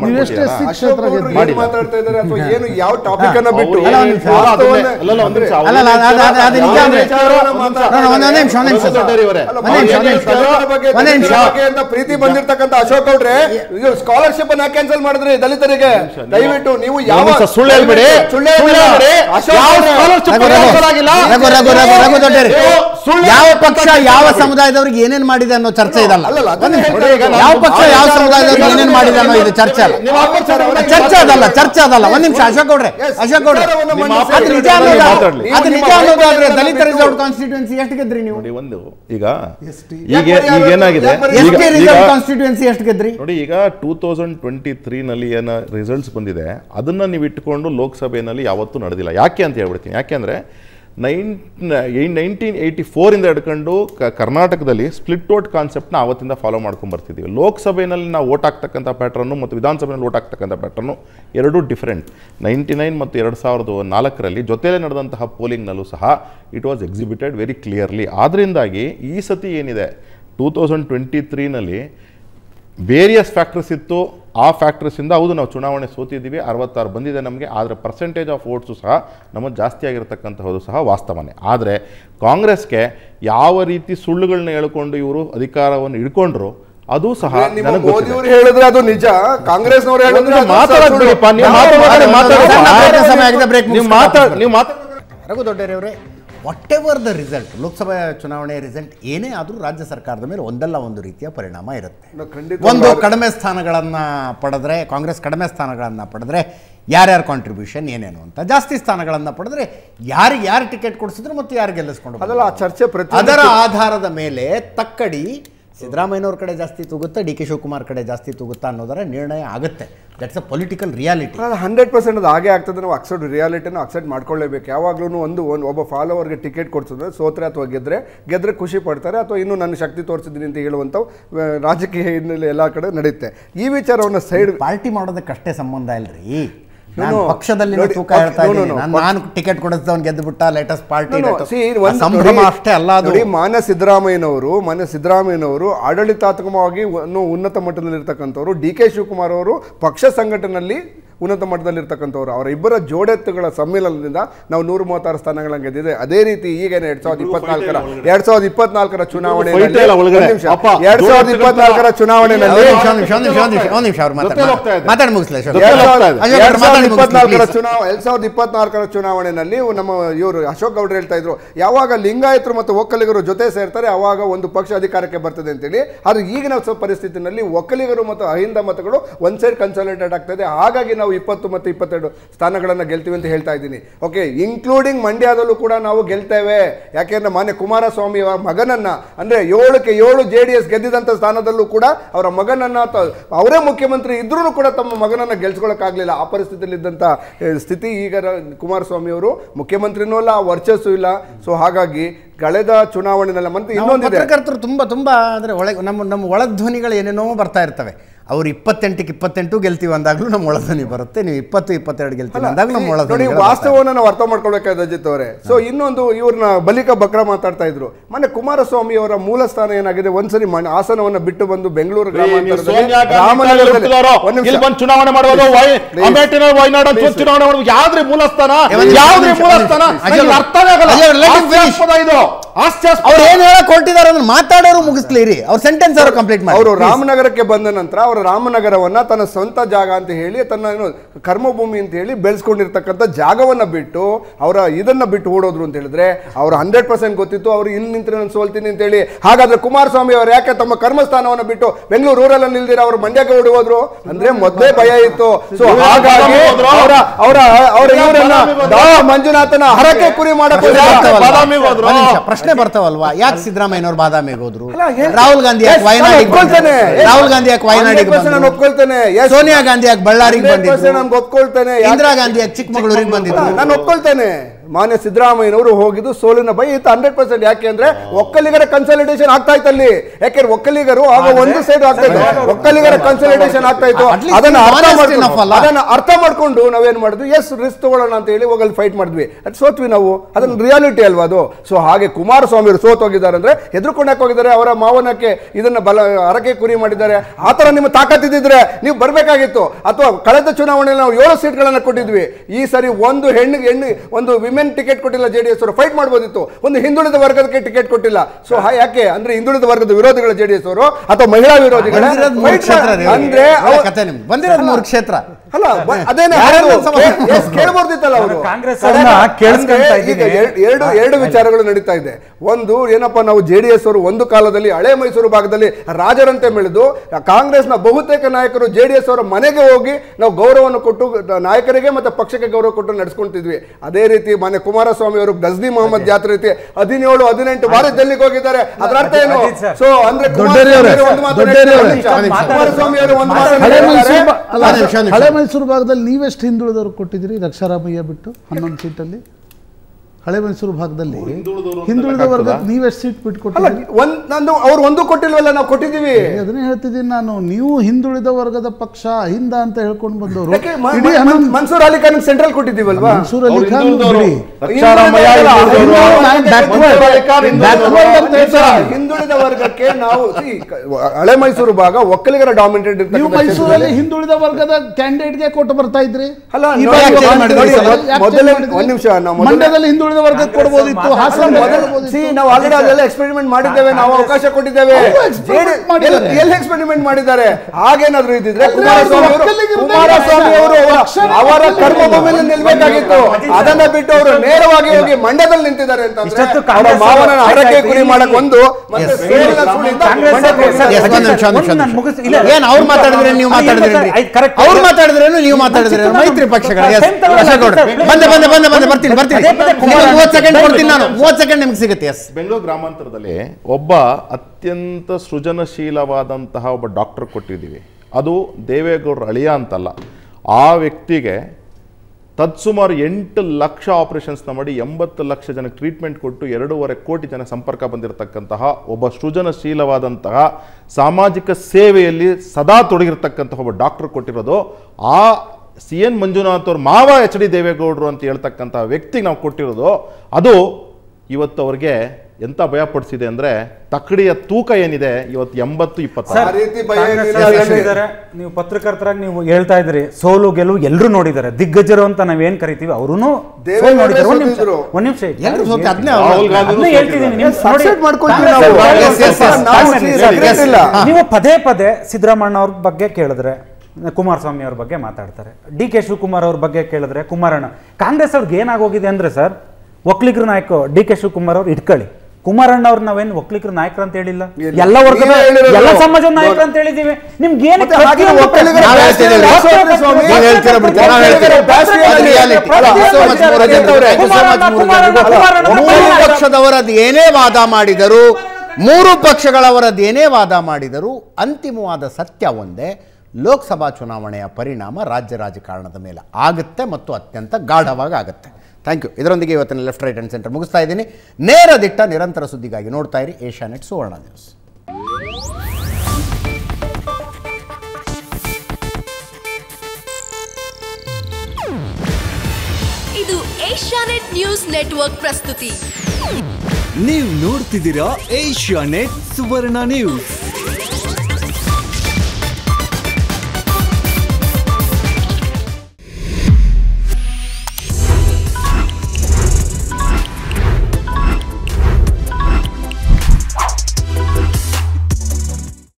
ಪ್ರೀತಿ ಬಂದಿರ್ತಕ್ಕಂಥ ಅಶೋಕ್ ಅವ್ರೆ ಸ್ಕಾಲರ್ಶಿಪ್ ಅನ್ನ ಕ್ಯಾನ್ಸಲ್ ಮಾಡಿದ್ರಿ ದಲಿತರಿಗೆ ದಯವಿಟ್ಟು ನೀವು ಯಾವ ಸುಳ್ಳು ಹೇಳ್ಬೇಡಿ ಸುಳ್ಳು ಹೇಳ್ಬೇಡಿ ಯಾವ ಪಕ್ಷ ಯಾವ ಸಮುದಾಯದವ್ರಿಗೆ ಏನೇನ್ ಮಾಡಿದೆ ಅನ್ನೋ ಚರ್ಚೆ ಇದಲ್ಲ ಯಾವ ಪಕ್ಷ ಯಾವ ಸಮುದಾಯ ಮಾಡಿದಾನೋ ಏನೇನ್ ಅನ್ನೋ ಇದು ಚರ್ಚೆ ಅಲ್ಲ ಚರ್ಚೆ ಅದಲ್ಲ ಚರ್ಚೆ ಅದಲ್ಲ ಒಂದ್ ನಿಮಿಷ ಅಶೋಕ್ ಕೊಡ್ರೆ ಅಶೋಕ್ ಕೊಡ್ರೆ ಅದು ನಿಜ ಅನ್ನೋದಾದ್ರೆ ಅದು ನಿಜ ಅನ್ನೋದಾದ್ರೆ ದಲಿತ ರಿಸರ್ವ್ ಕಾನ್ಸ್ಟಿಟ್ಯೂನ್ಸಿ ಎಷ್ಟು ಗೆದ್ರಿ ನೀವು ನೋಡಿ ಒಂದು ಈಗ ಈಗ ಈಗ ಏನಾಗಿದೆ ಎಸ್ಟಿ ರಿಸರ್ವ್ ಕಾನ್ಸ್ಟಿಟ್ಯೂನ್ಸಿ ಎಷ್ಟು ಗೆದ್ರಿ ನೋಡಿ ಈಗ ಟೂ ತೌಸಂಡ್ ಟ್ವೆಂಟಿ ತ್ರೀ ನಲ್ಲಿ ಏನ ರಿಸಲ್ಟ್ಸ್ ಬಂದಿದೆ ಅದನ್ನ ನೀವು ಇಟ್ಕೊಂಡು ಲೋಕಸಭೆಯಲ್ಲಿ ಯಾವತ್ತೂ ನಡೆದಿಲ್ಲ ಯಾಕೆ ಅಂತ ಹೇಳ್ಬಿಡ್ತೀನಿ ಯಾಕೆಂದ್ರೆ ನೈನ್ ನೈನ್ಟೀನ್ ಏಯ್ಟಿ ಫೋರಿಂದ ಹಿಡ್ಕೊಂಡು ಕರ್ನಾಟಕದಲ್ಲಿ ಸ್ಪ್ಲಿಟ್ ಓಟ್ ಕಾನ್ಸೆಪ್ಟ್ನ ಆವತ್ತಿಂದ ಫಾಲೋ ಮಾಡ್ಕೊಂಡು ಬರ್ತಿದ್ದೀವಿ ಲೋಕಸಭೆಯಲ್ಲಿ ನಾವು ಓಟ್ ಆಗ್ತಕ್ಕಂಥ ಪ್ಯಾಟ್ರನ್ನು ಮತ್ತು ವಿಧಾನಸಭೆಯಲ್ಲಿ ಓಟ್ ಹಾಕ್ತಕ್ಕಂಥ ಪ್ಯಾಟ್ರನ್ನು ಎರಡೂ ಡಿಫ್ರೆಂಟ್ ನೈಂಟಿ ನೈನ್ ಮತ್ತು ಎರಡು ಸಾವಿರದ ನಾಲ್ಕರಲ್ಲಿ ಜೊತೆಯಲ್ಲೇ ನಡೆದಂತಹ ಪೋಲಿಂಗ್ನಲ್ಲೂ ಸಹ it was exhibited very clearly ಆದ್ದರಿಂದಾಗಿ ಈ ಸತಿ ಏನಿದೆ ಟೂ ತೌಸಂಡ್ ಟ್ವೆಂಟಿ ತ್ರೀನಲ್ಲಿ ವೇರಿಯಸ್ ಫ್ಯಾಕ್ಟರ್ಸ್ ಇತ್ತು ಆ ಫ್ಯಾಕ್ಟರ್ಸಿಂದ ಹೌದು ನಾವು ಚುನಾವಣೆ ಸೋತಿದ್ದೀವಿ ಅರವತ್ತಾರು ಬಂದಿದೆ ನಮಗೆ ಆದರೆ ಪರ್ಸೆಂಟೇಜ್ ಆಫ್ ವೋಟ್ಸು ಸಹ ನಮ್ಮ ಜಾಸ್ತಿ ಆಗಿರತಕ್ಕಂಥದ್ದು ಸಹ ವಾಸ್ತವನೇ ಆದರೆ ಕಾಂಗ್ರೆಸ್ಗೆ ಯಾವ ರೀತಿ ಸುಳ್ಳುಗಳನ್ನ ಹೇಳ್ಕೊಂಡು ಇವರು ಅಧಿಕಾರವನ್ನು ಹಿಡ್ಕೊಂಡ್ರು ಅದು ಸಹ ಮೋದಿಯವರು ಹೇಳಿದ್ರೆ ಅದು ನಿಜ ಕಾಂಗ್ರೆಸ್ನವರು ಹೇಳಿದ್ರೆ ಮಾತಾಡಬೇಡಿ ನೀವು ಮಾತಾಡ ನೀವು ಮಾತಾಡ ರಘು ದೊಡ್ಡರವರೇ whatever the result Lok Sabha ಚುನಾವಣೆ ರಿಸಲ್ಟ್ ಏನೇ ಆದರೂ ರಾಜ್ಯ ಸರ್ಕಾರದ ಮೇಲೆ ಒಂದಲ್ಲ ಒಂದು ರೀತಿಯ ಪರಿಣಾಮ ಇರುತ್ತೆ ಒಂದು ಕಡಿಮೆ ಸ್ಥಾನಗಳನ್ನು ಪಡೆದ್ರೆ ಕಾಂಗ್ರೆಸ್ ಕಡಿಮೆ ಸ್ಥಾನಗಳನ್ನು ಪಡೆದ್ರೆ ಯಾರ್ಯಾರ ಕಾಂಟ್ರಿಬ್ಯೂಷನ್ ಏನೇನು ಅಂತ ಜಾಸ್ತಿ ಸ್ಥಾನಗಳನ್ನು ಪಡೆದ್ರೆ ಯಾರು ಯಾರು ಟಿಕೆಟ್ ಕೊಡಿಸಿದ್ರು ಮತ್ತು ಯಾರು ಗೆಲ್ಲಿಸ್ಕೊಂಡು ಅದರ ಆಧಾರದ ಮೇಲೆ ತಕ್ಕಡಿ ಸಿದ್ದರಾಮಯ್ಯನವ್ರ ಕಡೆ ಜಾಸ್ತಿ ತೂಗುತ್ತಾ ಡಿ ಕೆ ಶಿವಕುಮಾರ್ ಕಡೆ ಜಾಸ್ತಿ ತೂಗುತ್ತಾ ಅನ್ನೋದರ ನಿರ್ಣಯ ಆಗುತ್ತೆ ದಟ್ಸ್ ಅ ಪೊಲಿಟಿಕಲ್ ರಿಯಾಲಿಟಿ ಅದು ಹಂಡ್ರೆಡ್ ಪರ್ಸೆಂಟ್ ಅದು ಹಾಗೆ ಆಗ್ತದೆ ನಾವು ಅಕ್ಸೆಪ್ಟ್ ರಿಯಾಲಿಟಿನ ಅಕ್ಸೆಪ್ಟ್ ಮಾಡ್ಕೊಳ್ಳೇಬೇಕು ಯಾವಾಗಲೂ ಒಂದು ಒಂದು ಒಬ್ಬ ಫಾಲೋವರ್ಗೆ ಟಿಕೆಟ್ ಕೊಡ್ಸೋದ್ರೆ ಸೋತ್ರೆ ಅಥವಾ ಗೆದ್ರೆ ಗೆದ್ರೆ ಖುಷಿ ಪಡ್ತಾರೆ ಅಥವಾ ಇನ್ನೂ ನನ್ನ ಶಕ್ತಿ ತೋರಿಸಿದ್ದೀನಿ ಅಂತ ಹೇಳುವಂಥ ರಾಜಕೀಯ ಹಿನ್ನೆಲೆ ಎಲ್ಲ ಕಡೆ ನಡೆಯುತ್ತೆ ಈ ವಿಚಾರವನ್ನು ಸೈಡ್ ಪಾರ್ಟಿ ಅಷ್ಟೇ ಸಂಬಂಧ ಇಲ್ಲರಿ ನಾನು ಪಕ್ಷದಲ್ಲಿ ತೂಕ ನಾನು ಟಿಕೆಟ್ ಕೊಡಿಸಿದ ಅವ್ನು ಗೆದ್ದು ಬಿಟ್ಟ ಲೇಟೆಸ್ಟ್ ಪಾರ್ಟಿ ಸಂಭ್ರಮ ಅಷ್ಟೇ ಅಲ್ಲ ನೋಡಿ ಮಾನ್ಯ ಸಿದ್ದರಾಮಯ್ಯನವರು ಮಾನ್ಯ ಸಿದ್ದರಾಮಯ್ಯನವರು ಆಡಳಿತಾತ್ಮಕವಾಗಿ ಉನ್ನತ ಮಟ್ಟದಲ್ಲಿರ್ತಕ್ಕಂಥವ್ರು ಡಿ ಕೆ ಶಿವಕುಮಾರ್ ಅವರು ಪಕ್ಷ ಸಂಘಟನೆಯಲ್ಲಿ ಉನ್ನತ ಮಟ್ಟದಲ್ಲಿರ್ತಕ್ಕಂಥವ್ರು ಅವರ ಇಬ್ಬರ ಜೋಡೆತ್ತುಗಳ ಸಮ್ಮೇಳನದಿಂದ ನಾವು ನೂರ ಮೂವತ್ತಾರು ಸ್ಥಾನಗಳ ಗೆದ್ದಿದೆ ಅದೇ ರೀತಿ ಈಗೇನೆ ಎರಡ್ ಸಾವಿರದ ಇಪ್ಪತ್ನಾಲ್ಕರ ಎರಡ್ ಸಾವಿರದ ಇಪ್ಪತ್ನಾಲ್ಕರ ಚುನಾವಣೆ ಎರಡ್ ಸಾವಿರದ ಇಪ್ಪತ್ನಾಲ್ಕರ ಚುನಾವಣೆ ಇಪ್ಪತ್ನಾಲ್ಕರ ಚುನಾವಣೆಯಲ್ಲಿ ನಮ್ಮ ಇವರು ಅಶೋಕ್ ಗೌಡ್ರು ಹೇಳ್ತಾ ಇದ್ರು ಯಾವಾಗ ಲಿಂಗಾಯತರು ಮತ್ತು ಒಕ್ಕಲಿಗರು ಜೊತೆ ಸೇರ್ತಾರೆ ಅವಾಗ ಒಂದು ಪಕ್ಷ ಅಧಿಕಾರಕ್ಕೆ ಬರ್ತದೆ ಅಂತೇಳಿ ಆದ್ರೆ ಈಗಿನ ಪರಿಸ್ಥಿತಿನಲ್ಲಿ ಒಕ್ಕಲಿಗರು ಮತ್ತು ಅಹಿಂದ ಮತಗಳು ಒಂದ್ ಸೈಡ್ ಕನ್ಸಾಲಿಡೇಟ್ ಆಗ್ತದೆ ಹಾಗಾಗಿ ನಾವು ನಾವು ಇಪ್ಪತ್ತು ಮತ್ತು ಇಪ್ಪತ್ತೆರಡು ಸ್ಥಾನಗಳನ್ನು ಗೆಲ್ತೀವಿ ಅಂತ ಹೇಳ್ತಾ ಇದ್ದೀನಿ ಓಕೆ ಇನ್ಕ್ಲೂಡಿಂಗ್ ಮಂಡ್ಯದಲ್ಲೂ ಕೂಡ ನಾವು ಗೆಲ್ತೇವೆ ಯಾಕೆಂದ್ರೆ ಮಾನ್ಯ ಕುಮಾರಸ್ವಾಮಿ ಅವರ ಮಗನನ್ನು ಅಂದರೆ ಏಳಕ್ಕೆ ಏಳು ಜೆ ಡಿ ಎಸ್ ಗೆದ್ದಿದಂಥ ಸ್ಥಾನದಲ್ಲೂ ಕೂಡ ಅವರ ಮಗನನ್ನು ಅವರೇ ಮುಖ್ಯಮಂತ್ರಿ ಇದ್ರೂ ಕೂಡ ತಮ್ಮ ಮಗನನ್ನು ಗೆಲ್ಸ್ಕೊಳ್ಳೋಕ್ಕಾಗಲಿಲ್ಲ ಆ ಪರಿಸ್ಥಿತಿಯಲ್ಲಿದ್ದಂಥ ಸ್ಥಿತಿ ಈಗ ಕುಮಾರಸ್ವಾಮಿ ಅವರು ಮುಖ್ಯಮಂತ್ರಿನೂ ಅಲ್ಲ ವರ್ಚಸ್ಸು ಇಲ್ಲ ಸೊ ಹಾಗಾಗಿ ಕಳೆದ ಚುನಾವಣೆನಲ್ಲ ಮತ್ತೆ ಇನ್ನೊಂದು ಪತ್ರಕರ್ತರು ತುಂಬಾ ತುಂಬಾ ಅಂದ್ರೆ ಒಳಗೆ ನಮ್ಮ ನಮ್ಮ ಒಳ ಏನೇನೋ ಬರ್ತಾ ಇರ್ತವೆ ಅವ್ರು ಇಪ್ಪತ್ತೆಂಟಕ್ಕೆ ಇಪ್ಪತ್ತೆಂಟು ಗೆಲ್ತೀವಿ ಅಂದಾಗಲೂ ನಮ್ಮ ಒಳಧ್ವನಿ ಬರುತ್ತೆ ನೀವು ಇಪ್ಪತ್ತು ಇಪ್ಪತ್ತೆರಡು ಗೆಲ್ತೀವಿ ಅಂದಾಗ ನಮ್ಮ ಒಳಧ್ವನಿ ವಾಸ್ತವವನ್ನು ನಾವು ಅರ್ಥ ಮಾಡ್ಕೊಳ್ಬೇಕಾದ ಅಜಿತ್ ಅವರೇ ಸೊ ಇನ್ನೊಂದು ಇವ್ರನ್ನ ಬಲಿಕ ಬಕ್ರ ಮಾತಾಡ್ತಾ ಇದ್ರು ಮನೆ ಕುಮಾರಸ್ವಾಮಿ ಅವರ ಮೂಲ ಸ್ಥಾನ ಏನಾಗಿದೆ ಒಂದ್ಸರಿ ಹಾಸನವನ್ನ ಬಿಟ್ಟು ಬಂದು ಬೆಂಗಳೂರು ಚುನಾವಣೆ ಚುನಾವಣೆ ಯಾವ್ದ್ರಿ ಮೂಲ ಸ್ಥಾನ ಯಾವ್ದ್ರಿ ಮೂಲ ಸ್ಥಾನ ろ ಅವ್ರು ಏನ್ ಹೇಳಕ್ ಅಂದ್ರೆ ಮಾತಾಡೋರು ಮುಗಿಸ್ಲಿರಿ ಅವ್ರ ಸೆಂಟೆನ್ಸ್ ಅವರು ಕಂಪ್ಲೀಟ್ ಮಾಡಿ ಅವರು ರಾಮನಗರಕ್ಕೆ ಬಂದ ನಂತರ ಅವರು ರಾಮನಗರವನ್ನ ತನ್ನ ಸ್ವಂತ ಜಾಗ ಅಂತ ಹೇಳಿ ತನ್ನ ಏನು ಕರ್ಮಭೂಮಿ ಅಂತ ಹೇಳಿ ಬೆಳೆಸ್ಕೊಂಡಿರ್ತಕ್ಕಂಥ ಜಾಗವನ್ನ ಬಿಟ್ಟು ಅವರ ಇದನ್ನ ಬಿಟ್ಟು ಓಡೋದ್ರು ಅಂತ ಹೇಳಿದ್ರೆ ಅವ್ರ ಹಂಡ್ರೆಡ್ ಪರ್ಸೆಂಟ್ ಗೊತ್ತಿತ್ತು ಅವ್ರು ಇಲ್ಲಿ ನಿಂತ್ರೆ ನಾನು ಸೋಲ್ತೀನಿ ಅಂತ ಹೇಳಿ ಹಾಗಾದ್ರೆ ಕುಮಾರಸ್ವಾಮಿ ಅವರು ಯಾಕೆ ತಮ್ಮ ಕರ್ಮಸ್ಥಾನವನ್ನ ಬಿಟ್ಟು ಬೆಂಗಳೂರು ರೂರಲ್ ಅಲ್ಲಿ ನಿಲ್ದಿರ ಅವರು ಮಂಡ್ಯಕ್ಕೆ ಓಡಿ ಹೋದ್ರು ಅಂದ್ರೆ ಮೊದಲೇ ಭಯ ಇತ್ತು ಸೊ ಹಾಗಾಗಿ ಅವರ ಅವರ ಅವರ ಮಂಜುನಾಥನ ಹರಕೆ ಕುರಿ ಮಾಡಕ್ಕೆ ಪ್ರಶ್ನೆ ಪ್ರಶ್ನೆ ಬರ್ತಾವಲ್ವಾ ಯಾಕೆ ಸಿದ್ದರಾಮಯ್ಯನವ್ರು ಬಾದಾಮಿಗೆ ಹೋದ್ರು ರಾಹುಲ್ ಗಾಂಧಿ ಯಾಕೆ ರಾಹುಲ್ ಗಾಂಧಿ ಯಾಕೆ ವಯನಾಡಿಗೆ ನಾನು ಒಪ್ಕೊಳ್ತೇನೆ ಸೋನಿಯಾ ಗಾಂಧಿ ಯಾಕೆ ಬಳ್ಳಾರಿಗೆ ಬಂದಿದ್ರು ನಾನು ಇಂದಿರಾ ಗಾಂಧಿ ಯಾಕೆ ಚಿಕ್ಕಮಗಳೂರಿಗೆ ಬಂದಿದ್ರು ನಾನು ಒಪ್ಕೊಳ್ತೇನೆ ಮಾನ್ಯ ಸಿದ್ದರಾಮಯ್ಯನವರು ಹೋಗಿದ್ದು ಸೋಲಿನ ಬೈ ಇತ್ತು ಹಂಡ್ರೆಡ್ ಪರ್ಸೆಂಟ್ ಯಾಕೆ ಅಂದ್ರೆ ಒಕ್ಕಲಿಗರ ಕನ್ಸಲಿಟೇಷನ್ ಆಗ್ತಾ ಇತ್ತು ಅಲ್ಲಿ ಯಾಕೆಂದ್ರೆ ಒಕ್ಕಲಿಗರು ಆಗ ಒಂದು ಸೈಡ್ ಆಗ್ತಾ ಒಕ್ಕಲಿಗರ ಆಗ್ತಾ ಇತ್ತು ಅದನ್ನ ಅರ್ಥ ಮಾಡ್ಕೊಂಡು ಅದನ್ನ ಅರ್ಥ ಮಾಡ್ಕೊಂಡು ನಾವೇನ್ ಮಾಡಿದ್ವಿ ಎಸ್ ರಿಸ್ಕ್ ತಗೊಳ್ಳೋಣ ಅಂತ ಹೇಳಿ ಹೋಗಲ್ಲಿ ಫೈಟ್ ಮಾಡಿದ್ವಿ ಅದು ಸೋತ್ವಿ ನಾವು ಅದನ್ನ ರಿಯಾಲಿಟಿ ಅಲ್ವಾ ಅದು ಸೊ ಹಾಗೆ ಕುಮಾರಸ್ವಾಮಿ ಅವರು ಸೋತ್ ಹೋಗಿದ್ದಾರೆ ಅಂದ್ರೆ ಹೆದರ್ಕೊಂಡಕ್ಕೆ ಹೋಗಿದ್ದಾರೆ ಅವರ ಮಾವನಕ್ಕೆ ಇದನ್ನ ಬಲ ಹರಕೆ ಕುರಿ ಮಾಡಿದ್ದಾರೆ ಆತರ ನಿಮ್ಮ ಇದ್ದಿದ್ರೆ ನೀವು ಬರಬೇಕಾಗಿತ್ತು ಅಥವಾ ಕಳೆದ ಚುನಾವಣೆಯಲ್ಲಿ ನಾವು ಏಳು ಗಳನ್ನ ಕೊಟ್ಟಿದ್ವಿ ಈ ಸರಿ ಒಂದು ಹೆಣ್ಣಿಗೆ ಹೆಣ್ಣು ಒಂದು ವಿಮೆ ವಿಮೆನ್ ಟಿಕೆಟ್ ಕೊಟ್ಟಿಲ್ಲ ಜೆ ಡಿ ಎಸ್ ಅವರು ಫೈಟ್ ಮಾಡ್ಬೋದಿತ್ತು ಒಂದು ಹಿಂದುಳಿದ ವರ್ಗಕ್ಕೆ ಟಿಕೆಟ್ ಕೊಟ್ಟಿಲ್ಲ ಸೊ ಯಾಕೆ ಅಂದ್ರೆ ಹಿಂದುಳಿದ ವರ್ಗದ ವಿರೋಧಿಗಳ ಜೆ ಡಿ ಎಸ್ ಅವರು ಅಥವಾ ಮಹಿಳಾ ವಿರೋಧಿಗಳ ಅಂದ್ರೆ ಕ್ಷೇತ್ರ ಅಲ್ಲ ಕಾಂಗ್ರೆಸ್ ಎರಡು ಎರಡು ವಿಚಾರಗಳು ನಡೀತಾ ಇದೆ ಒಂದು ಏನಪ್ಪಾ ನಾವು ಜೆ ಡಿ ಎಸ್ ಅವರು ಒಂದು ಕಾಲದಲ್ಲಿ ಹಳೆ ಮೈಸೂರು ಭಾಗದಲ್ಲಿ ರಾಜರಂತೆ ಮೆಳೆದು ಕಾಂಗ್ರೆಸ್ನ ಬಹುತೇಕ ನಾಯಕರು ಜೆ ಡಿ ಎಸ್ ಅವರ ಮನೆಗೆ ಹೋಗಿ ನಾವು ಗೌರವವನ್ನು ಕೊಟ್ಟು ನಾಯಕರಿಗೆ ಮತ್ತೆ ಪಕ್ಷಕ್ಕೆ ಗೌರವ ಕೊಟ್ಟು ನಡೆಸ್ಕೊಂತಿದ್ವಿ ಅದೇ ರೀತಿ ಮನೆ ಕುಮಾರಸ್ವಾಮಿ ಅವರು ಗಜ್ನಿ ಮೊಹಮ್ಮದ್ ಜಾತ್ರೆ ರೀತಿ ಹದಿನೇಳು ಹದಿನೆಂಟು ಬಾರಿ ಜಲ್ಲಿಗೆ ಹೋಗಿದ್ದಾರೆ ಅದರ ಅರ್ಥ ಏನು ಸೊ ಅಂದ್ರೆ ಕುಮಾರಸ್ವಾಮಿ ಅವರು ಒಂದು ಮಾತು ಕುಮಾರಸ್ವಾಮಿ ಅವರು ಒಂದು ಮೈಸೂರು ಭಾಗದಲ್ಲಿ ನೀವೆಷ್ಟು ಹಿಂದುಳಿದವರು ಕೊಟ್ಟಿದ್ದೀರಿ ರಕ್ಷಾರಾಮಯ್ಯ ಬಿಟ್ಟು ಹನ್ನೊಂದು ಸೀಟಲ್ಲಿ ಹಳೆ ಮೈಸೂರು ಭಾಗದಲ್ಲಿ ಹಿಂದುಳಿದ ವರ್ಗ ನೀವೆಷ್ಟು ಸೀಟ್ ಬಿಟ್ಟು ಒಂದು ಒಂದು ಕೊಟ್ಟಿಲ್ವಲ್ಲ ನಾವು ಕೊಟ್ಟಿದ್ದೀವಿ ಅದನ್ನೇ ಹೇಳ್ತಿದ್ದೀನಿ ನಾನು ನೀವು ಹಿಂದುಳಿದ ವರ್ಗದ ಪಕ್ಷ ಹಿಂದ ಅಂತ ಹೇಳ್ಕೊಂಡು ಬಂದವರು ಮನ್ಸೂರ್ ಅಲಿ ಖಾನ್ ಸೆಂಟ್ರಲ್ ಕೊಟ್ಟಿದ್ದೀವಲ್ವಾ ಹಿಂದುಳಿದ ವರ್ಗಕ್ಕೆ ನಾವು ಹಳೆ ಮೈಸೂರು ಭಾಗ ಒಕ್ಕಲಿಗರ ಡಾಮಿನೇಟೆಡ್ ನೀವು ಮೈಸೂರಲ್ಲಿ ಹಿಂದುಳಿದ ವರ್ಗದ ಕ್ಯಾಂಡಿಡೇಟ್ಗೆ ಕೊಟ್ಟು ಬರ್ತಾ ಇದ್ರಿ ಅಲ್ಲ ಒಂದ್ ನಿಮಿಷ ನಾವು ಮಂಡ್ಯದಲ್ಲಿ ಹಿಂದುಳಿದ ಹಿಂದುಳಿದ ವರ್ಗಕ್ಕೆ ಹಾಸನ ನಾವು ಆಲ್ರೆಡಿ ಅದೆಲ್ಲ ಎಕ್ಸ್ಪೆರಿಮೆಂಟ್ ಮಾಡಿದ್ದೇವೆ ನಾವು ಅವಕಾಶ ಕೊಟ್ಟಿದ್ದೇವೆ ಎಲ್ಲಿ ಎಕ್ಸ್ಪೆರಿಮೆಂಟ್ ಮಾಡಿದ್ದಾರೆ ಹಾಗೇನಾದ್ರೂ ಇದ್ದಿದ್ರೆ ಕುಮಾರಸ್ವಾಮಿ ಅವರು ಕುಮಾರಸ್ವಾಮಿ ಅವರು ಅವರ ಕರ್ಮಭೂಮಿಯಲ್ಲಿ ನಿಲ್ಬೇಕಾಗಿತ್ತು ಅದನ್ನ ಬಿಟ್ಟು ಅವರು ನೇರವಾಗಿ ಹೋಗಿ ಮಂಡ್ಯದಲ್ಲಿ ನಿಂತಿದ್ದಾರೆ ಅಂತ ಅವರ ಮಾವನ ಹರಕೆ ಗುರಿ ಮಾಡಕ್ ಒಂದು ಅವ್ರು ಮಾತಾಡಿದ್ರೆ ನೀವು ಮಾತಾಡಿದ್ರೆ ಅವ್ರು ಮಾತಾಡಿದ್ರೇನು ನೀವು ಮಾತಾಡಿದ್ರೆ ಮೈತ್ರಿ ಪಕ್ಷಗಳು ಬಂದೆ ಬಂದೆ ಬಂದೆ ಬಂದೆ ಬರ್ತೀನಿ ಬರ್ತೀನಿ ಸಿಗುತ್ತೆ ಎಸ್ ಬೆಂಗಳೂರು ಗ್ರಾಮಾಂತರದಲ್ಲಿ ಒಬ್ಬ ಅತ್ಯಂತ ಸೃಜನಶೀಲವಾದಂತಹ ಒಬ್ಬ ಡಾಕ್ಟರ್ ಕೊಟ್ಟಿದ್ದೀವಿ ಅದು ದೇವೇಗೌಡರ ಅಳಿಯ ಅಂತಲ್ಲ ಆ ವ್ಯಕ್ತಿಗೆ ತತ್ಸುಮಾರು ಎಂಟು ಲಕ್ಷ ಆಪರೇಷನ್ಸ್ನ ಮಾಡಿ ಎಂಬತ್ತು ಲಕ್ಷ ಜನಕ್ಕೆ ಟ್ರೀಟ್ಮೆಂಟ್ ಕೊಟ್ಟು ಎರಡೂವರೆ ಕೋಟಿ ಜನ ಸಂಪರ್ಕ ಬಂದಿರತಕ್ಕಂತಹ ಒಬ್ಬ ಸೃಜನಶೀಲವಾದಂತಹ ಸಾಮಾಜಿಕ ಸೇವೆಯಲ್ಲಿ ಸದಾ ತೊಡಗಿರತಕ್ಕಂತಹ ಒಬ್ಬ ಡಾಕ್ಟರ್ ಕೊಟ್ಟಿರೋದು ಆ ಸಿ ಎನ್ ಮಂಜುನಾಥ್ ಅವ್ರ ಮಾವ ಎಚ್ ಡಿ ದೇವೇಗೌಡರು ಅಂತ ಹೇಳ್ತಕ್ಕಂಥ ವ್ಯಕ್ತಿಗೆ ನಾವು ಕೊಟ್ಟಿರೋದು ಅದು ಇವತ್ತು ಅವ್ರಿಗೆ ಎಂತ ಭಯ ಪಡಿಸಿದೆ ಅಂದ್ರೆ ತಕ್ಕಡಿಯ ತೂಕ ಏನಿದೆ ಇವತ್ತು ಎಂಬತ್ತು ಇಪ್ಪತ್ತು ನೀವು ಪತ್ರಕರ್ತರಾಗಿ ನೀವು ಹೇಳ್ತಾ ಇದ್ರಿ ಸೋಲು ಗೆಲುವು ಎಲ್ಲರೂ ನೋಡಿದ್ದಾರೆ ದಿಗ್ಗಜರು ಅಂತ ನಾವ್ ಏನ್ ಕರಿತೀವಿ ಅವರು ನೀವು ಪದೇ ಪದೇ ಸಿದ್ದರಾಮಣ್ಣ ಅವ್ರ ಬಗ್ಗೆ ಕೇಳಿದ್ರೆ ಕುಮಾರಸ್ವಾಮಿ ಅವ್ರ ಬಗ್ಗೆ ಮಾತಾಡ್ತಾರೆ ಡಿ ಕೆ ಶಿವಕುಮಾರ್ ಅವ್ರ ಬಗ್ಗೆ ಕೇಳಿದ್ರೆ ಕುಮಾರಣ್ಣ ಕಾಂಗ್ರೆಸ್ ಅವ್ರಿಗೆ ಏನಾಗೋಗಿದೆ ಅಂದರೆ ಸರ್ ಒಕ್ಲಿಗರ ನಾಯಕ ಡಿ ಕೆ ಶಿವಕುಮಾರ್ ಅವ್ರು ಇಟ್ಕೊಳ್ಳಿ ಕುಮಾರಣ್ಣ ಅವ್ರ ನಾವೇನು ಒಕ್ಲಿಗರ ನಾಯಕರು ಅಂತ ಹೇಳಿಲ್ಲ ಎಲ್ಲ ವರ್ಗದ ಎಲ್ಲ ಸಮಾಜದ ನಾಯಕರು ಅಂತ ಹೇಳಿದ್ದೀವಿ ನಿಮ್ಗೆ ಏನು ಮೂರು ಪಕ್ಷದವರದ್ದು ಏನೇ ವಾದ ಮಾಡಿದರು ಮೂರು ಪಕ್ಷಗಳವರದ್ದು ಏನೇ ವಾದ ಮಾಡಿದರು ಅಂತಿಮವಾದ ಸತ್ಯ ಒಂದೇ ಲೋಕಸಭಾ ಚುನಾವಣೆಯ ಪರಿಣಾಮ ರಾಜ್ಯ ರಾಜಕಾರಣದ ಮೇಲೆ ಆಗುತ್ತೆ ಮತ್ತು ಅತ್ಯಂತ ಗಾಢವಾಗಿ ಆಗುತ್ತೆ ಥ್ಯಾಂಕ್ ಯು ಇದರೊಂದಿಗೆ ಇವತ್ತಿನ ಲೆಫ್ಟ್ ರೈಟ್ ಆ್ಯಂಡ್ ಸೆಂಟರ್ ಮುಗಿಸ್ತಾ ಇದ್ದೀನಿ ನೇರ ದಿಟ್ಟ ನಿರಂತರ ಸುದ್ದಿಗಾಗಿ ನೋಡ್ತಾ ಇರಿ ಏಷ್ಯಾ ನೆಟ್ ಸುವರ್ಣ ನ್ಯೂಸ್ ಇದು ಏಷ್ಯಾನೆಟ್ ನ್ಯೂಸ್ ನೆಟ್ವರ್ಕ್ ಪ್ರಸ್ತುತಿ ನೀವು ನೋಡ್ತಿದ್ದೀರಾ ಏಷ್ಯಾನೆಟ್ ಸುವರ್ಣ ನ್ಯೂಸ್